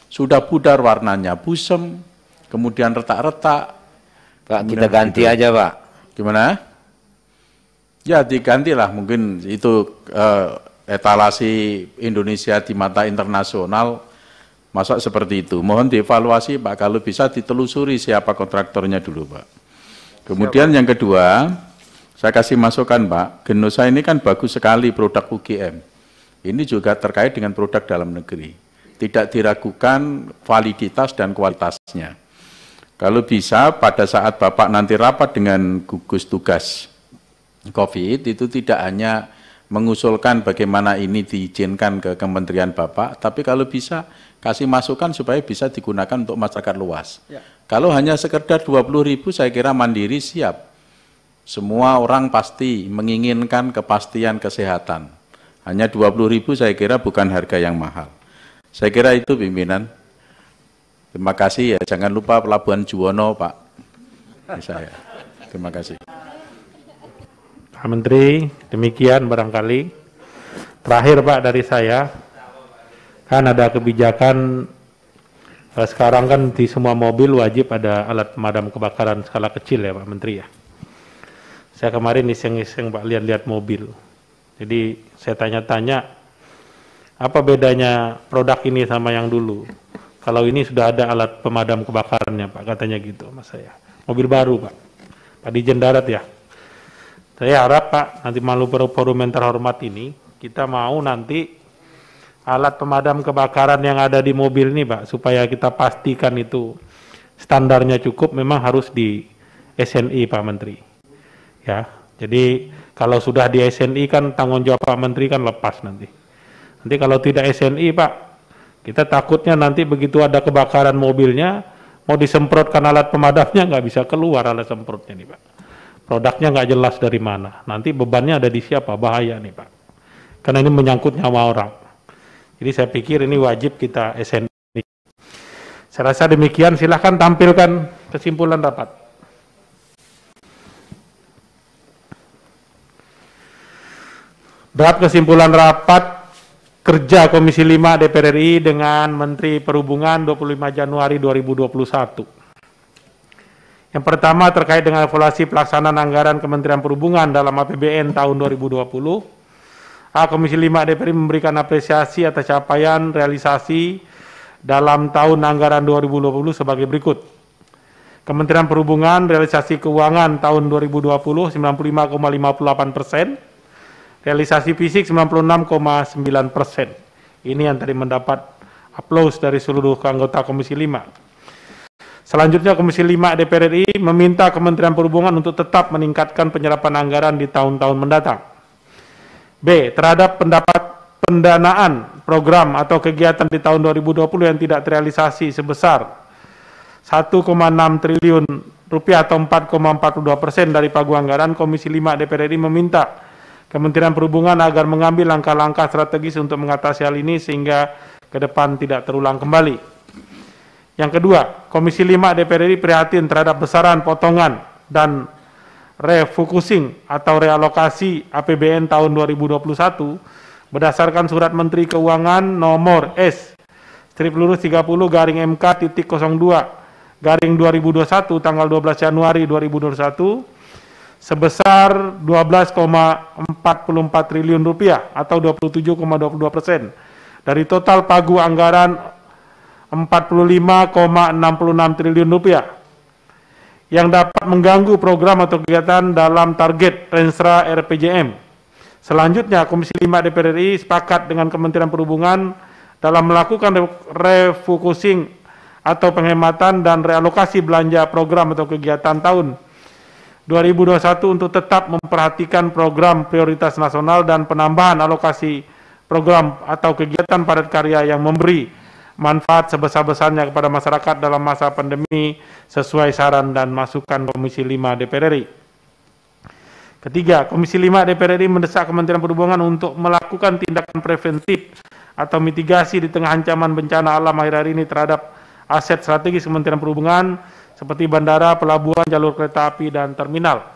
Sudah pudar warnanya, busem, kemudian retak-retak. Pak, kemudian kita ganti itu. aja Pak. Gimana? Ya digantilah mungkin itu uh, etalasi Indonesia di mata internasional masa seperti itu. Mohon dievaluasi Pak kalau bisa ditelusuri siapa kontraktornya dulu Pak. Kemudian siapa? yang kedua, saya kasih masukan Pak, Genosa ini kan bagus sekali produk UGM. Ini juga terkait dengan produk dalam negeri. Tidak diragukan validitas dan kualitasnya. Kalau bisa pada saat Bapak nanti rapat dengan gugus tugas COVID itu tidak hanya mengusulkan bagaimana ini diizinkan ke Kementerian Bapak, tapi kalau bisa kasih masukan supaya bisa digunakan untuk masyarakat luas. Ya. Kalau hanya sekedar 20 ribu saya kira mandiri siap. Semua orang pasti menginginkan kepastian kesehatan. Hanya 20 ribu saya kira bukan harga yang mahal. Saya kira itu pimpinan. Terima kasih ya, jangan lupa Pelabuhan Juwono Pak. Saya. Terima kasih. Pak Menteri, demikian barangkali. Terakhir Pak dari saya, kan ada kebijakan eh, sekarang kan di semua mobil wajib ada alat pemadam kebakaran skala kecil ya Pak Menteri ya. Saya kemarin iseng-iseng Pak lihat-lihat mobil. Jadi saya tanya-tanya apa bedanya produk ini sama yang dulu? Kalau ini sudah ada alat pemadam kebakarannya Pak, katanya gitu Mas saya. Mobil baru Pak. Pak di Jendarat ya. Saya harap Pak, nanti malu forum yang terhormat ini, kita mau nanti alat pemadam kebakaran yang ada di mobil ini Pak, supaya kita pastikan itu standarnya cukup, memang harus di SNI Pak Menteri. Ya, jadi kalau sudah di SNI kan tanggung jawab Pak Menteri kan lepas nanti. Nanti kalau tidak SNI Pak, kita takutnya nanti begitu ada kebakaran mobilnya, mau disemprotkan alat pemadamnya nggak bisa keluar alat semprotnya nih Pak. Produknya nggak jelas dari mana. Nanti bebannya ada di siapa? Bahaya nih Pak. Karena ini menyangkut nyawa orang. Jadi saya pikir ini wajib kita SN. Saya rasa demikian, silahkan tampilkan kesimpulan rapat. Berat kesimpulan rapat kerja Komisi 5 DPR RI dengan Menteri Perhubungan 25 Januari 2021. Yang pertama terkait dengan evaluasi pelaksanaan anggaran Kementerian Perhubungan dalam APBN tahun 2020. A. Komisi 5 DPR memberikan apresiasi atas capaian realisasi dalam tahun anggaran 2020 sebagai berikut. Kementerian Perhubungan realisasi keuangan tahun 2020 95,58 persen, realisasi fisik 96,9 persen. Ini yang tadi mendapat aplaus dari seluruh anggota Komisi 5. Selanjutnya Komisi 5 DPR RI meminta Kementerian Perhubungan untuk tetap meningkatkan penyerapan anggaran di tahun-tahun mendatang. B. Terhadap pendapat pendanaan program atau kegiatan di tahun 2020 yang tidak terrealisasi sebesar 1,6 triliun rupiah atau 4,42 persen dari pagu anggaran, Komisi 5 DPR RI meminta Kementerian Perhubungan agar mengambil langkah-langkah strategis untuk mengatasi hal ini sehingga ke depan tidak terulang kembali. Yang kedua, Komisi 5 DPR RI prihatin terhadap besaran potongan dan refocusing atau realokasi APBN tahun 2021 berdasarkan surat Menteri Keuangan nomor S strip lurus 30 garing MK titik 02 garing 2021 tanggal 12 Januari 2021 sebesar 12,44 triliun rupiah atau 27,22 persen dari total pagu anggaran 45,66 triliun rupiah yang dapat mengganggu program atau kegiatan dalam target Renstra RPJM. Selanjutnya, Komisi 5 DPR RI sepakat dengan Kementerian Perhubungan dalam melakukan refocusing atau penghematan dan realokasi belanja program atau kegiatan tahun 2021 untuk tetap memperhatikan program prioritas nasional dan penambahan alokasi program atau kegiatan padat karya yang memberi manfaat sebesar-besarnya kepada masyarakat dalam masa pandemi sesuai saran dan masukan Komisi 5 DPR RI. Ketiga, Komisi 5 DPR RI mendesak Kementerian Perhubungan untuk melakukan tindakan preventif atau mitigasi di tengah ancaman bencana alam akhir hari ini terhadap aset strategis Kementerian Perhubungan seperti bandara, pelabuhan, jalur kereta api, dan terminal.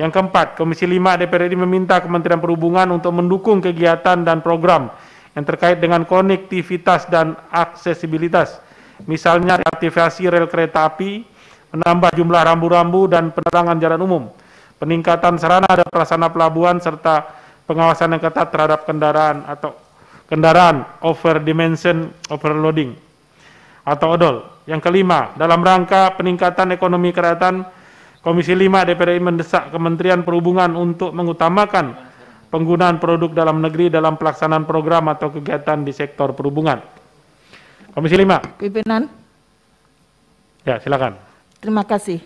Yang keempat, Komisi 5 DPR RI meminta Kementerian Perhubungan untuk mendukung kegiatan dan program yang terkait dengan konektivitas dan aksesibilitas. Misalnya reaktivasi rel kereta api, menambah jumlah rambu-rambu dan penerangan jalan umum, peningkatan sarana dan prasarana pelabuhan serta pengawasan yang ketat terhadap kendaraan atau kendaraan over dimension overloading atau odol. Yang kelima, dalam rangka peningkatan ekonomi kerajaan, Komisi 5 DPR mendesak Kementerian Perhubungan untuk mengutamakan penggunaan produk dalam negeri dalam pelaksanaan program atau kegiatan di sektor perhubungan. Komisi 5. Pimpinan. Ya, silakan. Terima kasih.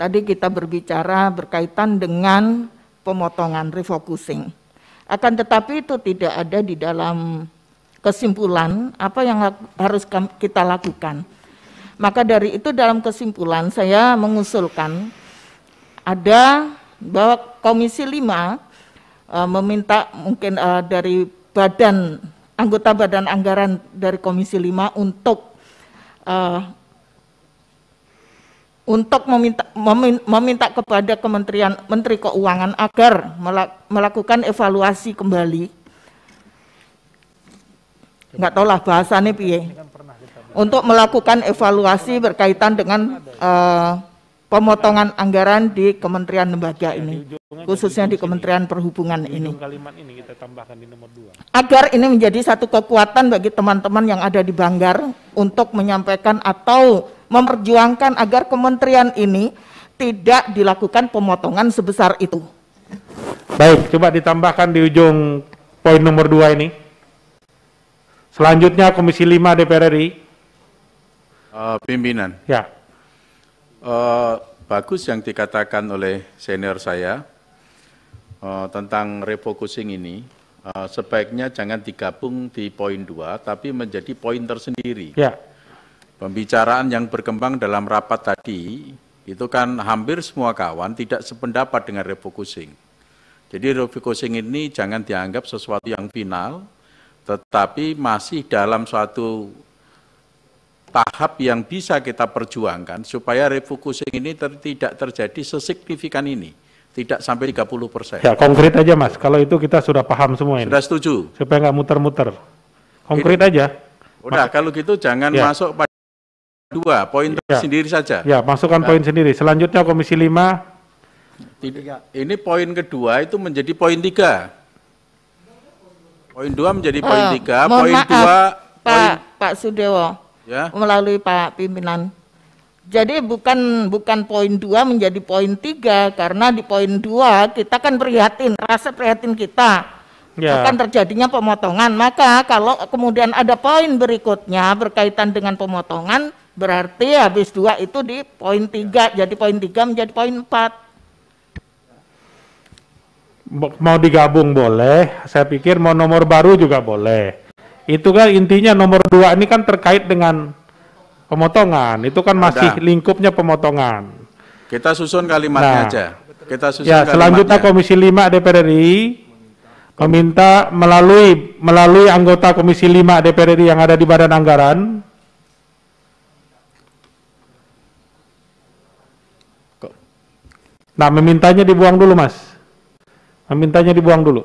Tadi kita berbicara berkaitan dengan pemotongan refocusing. Akan tetapi itu tidak ada di dalam kesimpulan apa yang harus kita lakukan. Maka dari itu dalam kesimpulan saya mengusulkan ada bahwa Komisi 5 uh, meminta mungkin uh, dari badan anggota badan anggaran dari Komisi 5 untuk uh, untuk meminta, meminta kepada Kementerian Menteri Keuangan agar melakukan evaluasi kembali. Enggak tahu lah bahasannya piye. Kan untuk melakukan evaluasi berkaitan dengan uh, pemotongan anggaran di kementerian lembaga nah, ini, khususnya di Kementerian Perhubungan ini. Agar ini menjadi satu kekuatan bagi teman-teman yang ada di Banggar untuk menyampaikan atau memperjuangkan agar kementerian ini tidak dilakukan pemotongan sebesar itu. Baik, coba ditambahkan di ujung poin nomor dua ini. Selanjutnya Komisi 5 DPR RI. Uh, eh, pimpinan. Ya, Uh, bagus yang dikatakan oleh senior saya uh, tentang refocusing ini. Uh, sebaiknya jangan digabung di poin dua, tapi menjadi poin tersendiri. Ya. Pembicaraan yang berkembang dalam rapat tadi itu kan hampir semua kawan tidak sependapat dengan refocusing. Jadi refocusing ini jangan dianggap sesuatu yang final, tetapi masih dalam suatu tahap yang bisa kita perjuangkan supaya refocusing ini ter tidak terjadi sesignifikan ini. Tidak sampai 30 persen. Ya, konkret aja mas, kalau itu kita sudah paham semua ini. Sudah setuju. Supaya nggak muter-muter. Konkret ini, aja. Udah, Mas kalau gitu jangan ya. masuk pada dua, poin ya. sendiri saja. Ya, masukkan nah. poin sendiri. Selanjutnya Komisi 5. Ini poin kedua itu menjadi poin tiga. Poin dua menjadi poin eh, tiga. tiga, poin maaf, dua... Pak, poin... Pak Sudewo, ya. melalui Pak pimpinan. Jadi bukan bukan poin dua menjadi poin tiga karena di poin dua kita kan prihatin rasa prihatin kita ya. akan terjadinya pemotongan. Maka kalau kemudian ada poin berikutnya berkaitan dengan pemotongan berarti habis dua itu di poin tiga ya. jadi poin tiga menjadi poin empat mau digabung boleh, saya pikir mau nomor baru juga boleh. Itu kan intinya nomor dua ini kan terkait dengan pemotongan. Itu kan masih lingkupnya pemotongan. Kita susun kalimatnya nah, aja. Kita susun ya, selanjutnya Komisi 5 DPR RI meminta melalui melalui anggota Komisi 5 DPR RI yang ada di Badan Anggaran Nah, memintanya dibuang dulu, Mas. Memintanya dibuang dulu.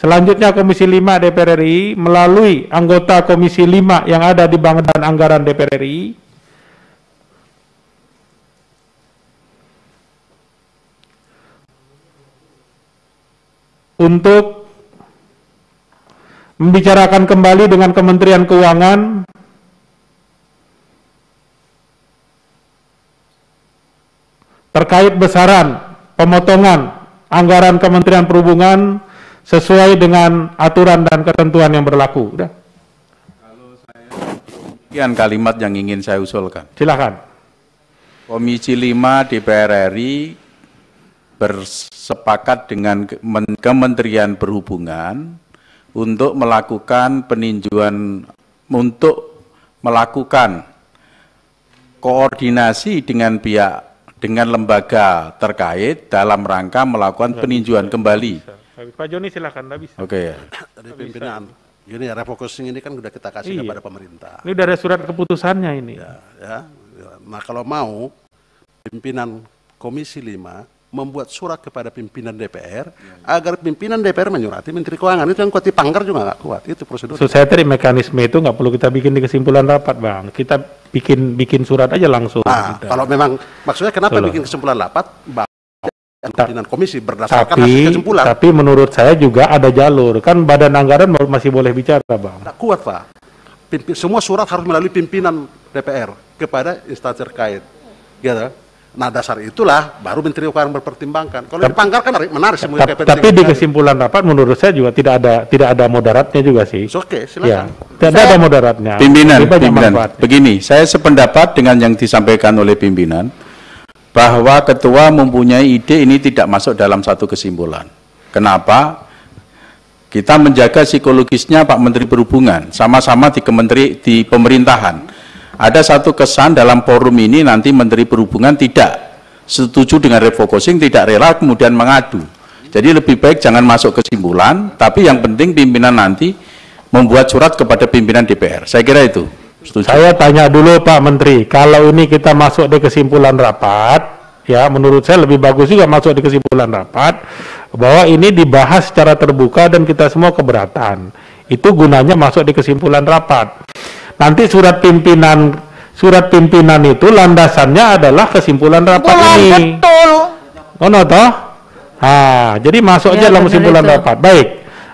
Selanjutnya Komisi 5 DPR RI melalui anggota Komisi 5 yang ada di Bangunan Anggaran DPR RI untuk membicarakan kembali dengan Kementerian Keuangan terkait besaran pemotongan anggaran Kementerian Perhubungan sesuai dengan aturan dan ketentuan yang berlaku. Udah. Kalau saya demikian kalimat yang ingin saya usulkan. Silakan. Komisi 5 DPR RI bersepakat dengan Kementerian Perhubungan untuk melakukan peninjauan untuk melakukan koordinasi dengan pihak dengan lembaga terkait dalam rangka melakukan peninjauan kembali habis. Pak Joni silahkan, bisa. Oke Dari ya. pimpinan. Ini ya refocusing ini kan sudah kita kasih iya. kepada pemerintah. Ini dari surat keputusannya ini. Ya, ya. Nah kalau mau pimpinan Komisi 5 membuat surat kepada pimpinan DPR ya, ya. agar pimpinan DPR menyurati Menteri Keuangan itu yang kuat di pangkar juga nggak kuat itu prosedur. So, saya tadi mekanisme itu nggak perlu kita bikin di kesimpulan rapat bang, kita bikin bikin surat aja langsung. Nah, kalau memang maksudnya kenapa Solo. bikin kesimpulan rapat? Bang? dengan komisi berdasarkan tapi, hasil kesimpulan. Tapi menurut saya juga ada jalur, kan badan anggaran masih boleh bicara, Bang. Tidak kuat, Pak. Pimpin, semua surat harus melalui pimpinan DPR kepada instansi terkait. Gitu. Nah dasar itulah baru Menteri Keuangan mempertimbangkan. Kalau dipanggar kan menarik semua. Tapi, tapi di kesimpulan rapat menurut saya juga tidak ada tidak ada moderatnya juga sih. Oke okay, silakan. Ya, tidak saya, ada moderatnya. Pimpinan, pimpinan. Begini, saya sependapat dengan yang disampaikan oleh pimpinan bahwa ketua mempunyai ide ini tidak masuk dalam satu kesimpulan. Kenapa? Kita menjaga psikologisnya Pak Menteri Perhubungan, sama-sama di kementeri di pemerintahan. Ada satu kesan dalam forum ini nanti Menteri Perhubungan tidak setuju dengan refocusing, tidak rela kemudian mengadu. Jadi lebih baik jangan masuk kesimpulan, tapi yang penting pimpinan nanti membuat surat kepada pimpinan DPR. Saya kira itu. Setuju. Saya tanya dulu Pak Menteri, kalau ini kita masuk di kesimpulan rapat, ya menurut saya lebih bagus juga masuk di kesimpulan rapat bahwa ini dibahas secara terbuka dan kita semua keberatan. Itu gunanya masuk di kesimpulan rapat. Nanti surat pimpinan surat pimpinan itu landasannya adalah kesimpulan rapat Bukan ini. Betul. Oh, no, toh? Ah, jadi masuk ya, aja dalam kesimpulan rapat. Baik.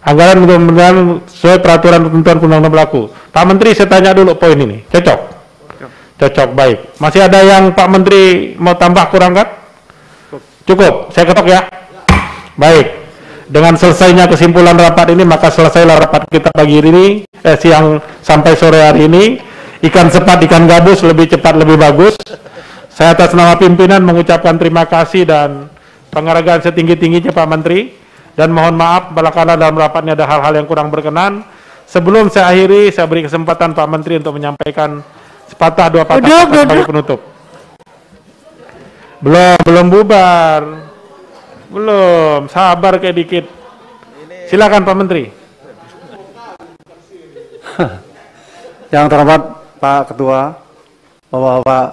Anggaran pemerintahan sesuai peraturan ketentuan undang-undang berlaku. Pak Menteri saya tanya dulu poin ini. Cocok? Cocok, Cocok baik. Masih ada yang Pak Menteri mau tambah kurang kan? Cukup. Saya ketok ya. Baik dengan selesainya kesimpulan rapat ini maka selesailah rapat kita pagi ini eh, siang sampai sore hari ini ikan cepat, ikan gabus lebih cepat lebih bagus saya atas nama pimpinan mengucapkan terima kasih dan penghargaan setinggi-tingginya Pak Menteri dan mohon maaf belakangan dalam rapatnya ada hal-hal yang kurang berkenan Sebelum saya akhiri, saya beri kesempatan Pak Menteri untuk menyampaikan sepatah dua patah duduk, kata sebagai penutup. Belum, belum bubar. Belum, sabar kayak dikit. Silakan Pak Menteri. yang terhormat Pak Ketua, Bapak-Bapak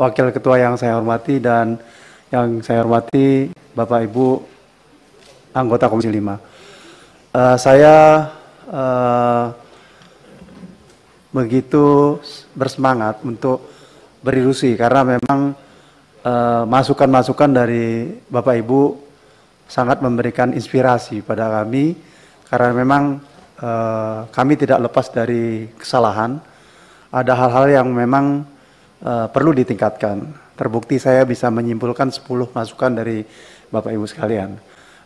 Wakil Ketua yang saya hormati dan yang saya hormati Bapak Ibu anggota Komisi 5. Uh, eh, saya Eh, begitu bersemangat untuk berilusi karena memang eh, masukan-masukan uh, dari Bapak Ibu sangat memberikan inspirasi pada kami karena memang uh, kami tidak lepas dari kesalahan. Ada hal-hal yang memang uh, perlu ditingkatkan. Terbukti saya bisa menyimpulkan 10 masukan dari Bapak Ibu sekalian.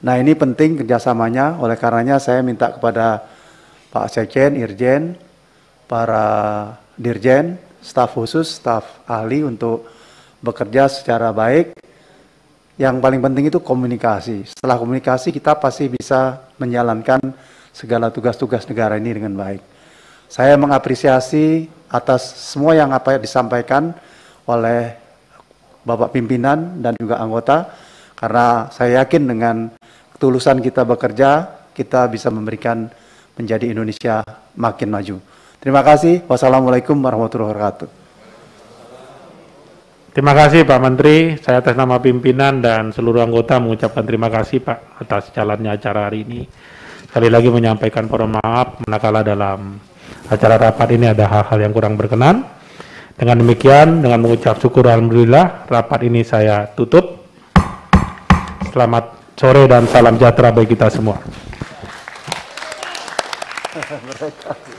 Nah ini penting kerjasamanya, oleh karenanya saya minta kepada Pak Sekjen, Irjen, para Dirjen, staf khusus, staf ahli untuk bekerja secara baik. Yang paling penting itu komunikasi. Setelah komunikasi kita pasti bisa menjalankan segala tugas-tugas negara ini dengan baik. Saya mengapresiasi atas semua yang apa yang disampaikan oleh Bapak pimpinan dan juga anggota karena saya yakin dengan ketulusan kita bekerja kita bisa memberikan menjadi Indonesia makin maju. Terima kasih. Wassalamualaikum warahmatullahi wabarakatuh. Terima kasih Pak Menteri. Saya atas nama pimpinan dan seluruh anggota mengucapkan terima kasih Pak atas jalannya acara hari ini. Sekali lagi menyampaikan permohonan maaf manakala dalam acara rapat ini ada hal-hal yang kurang berkenan. Dengan demikian, dengan mengucap syukur Alhamdulillah, rapat ini saya tutup. Selamat sore dan salam sejahtera bagi kita semua. Brecker.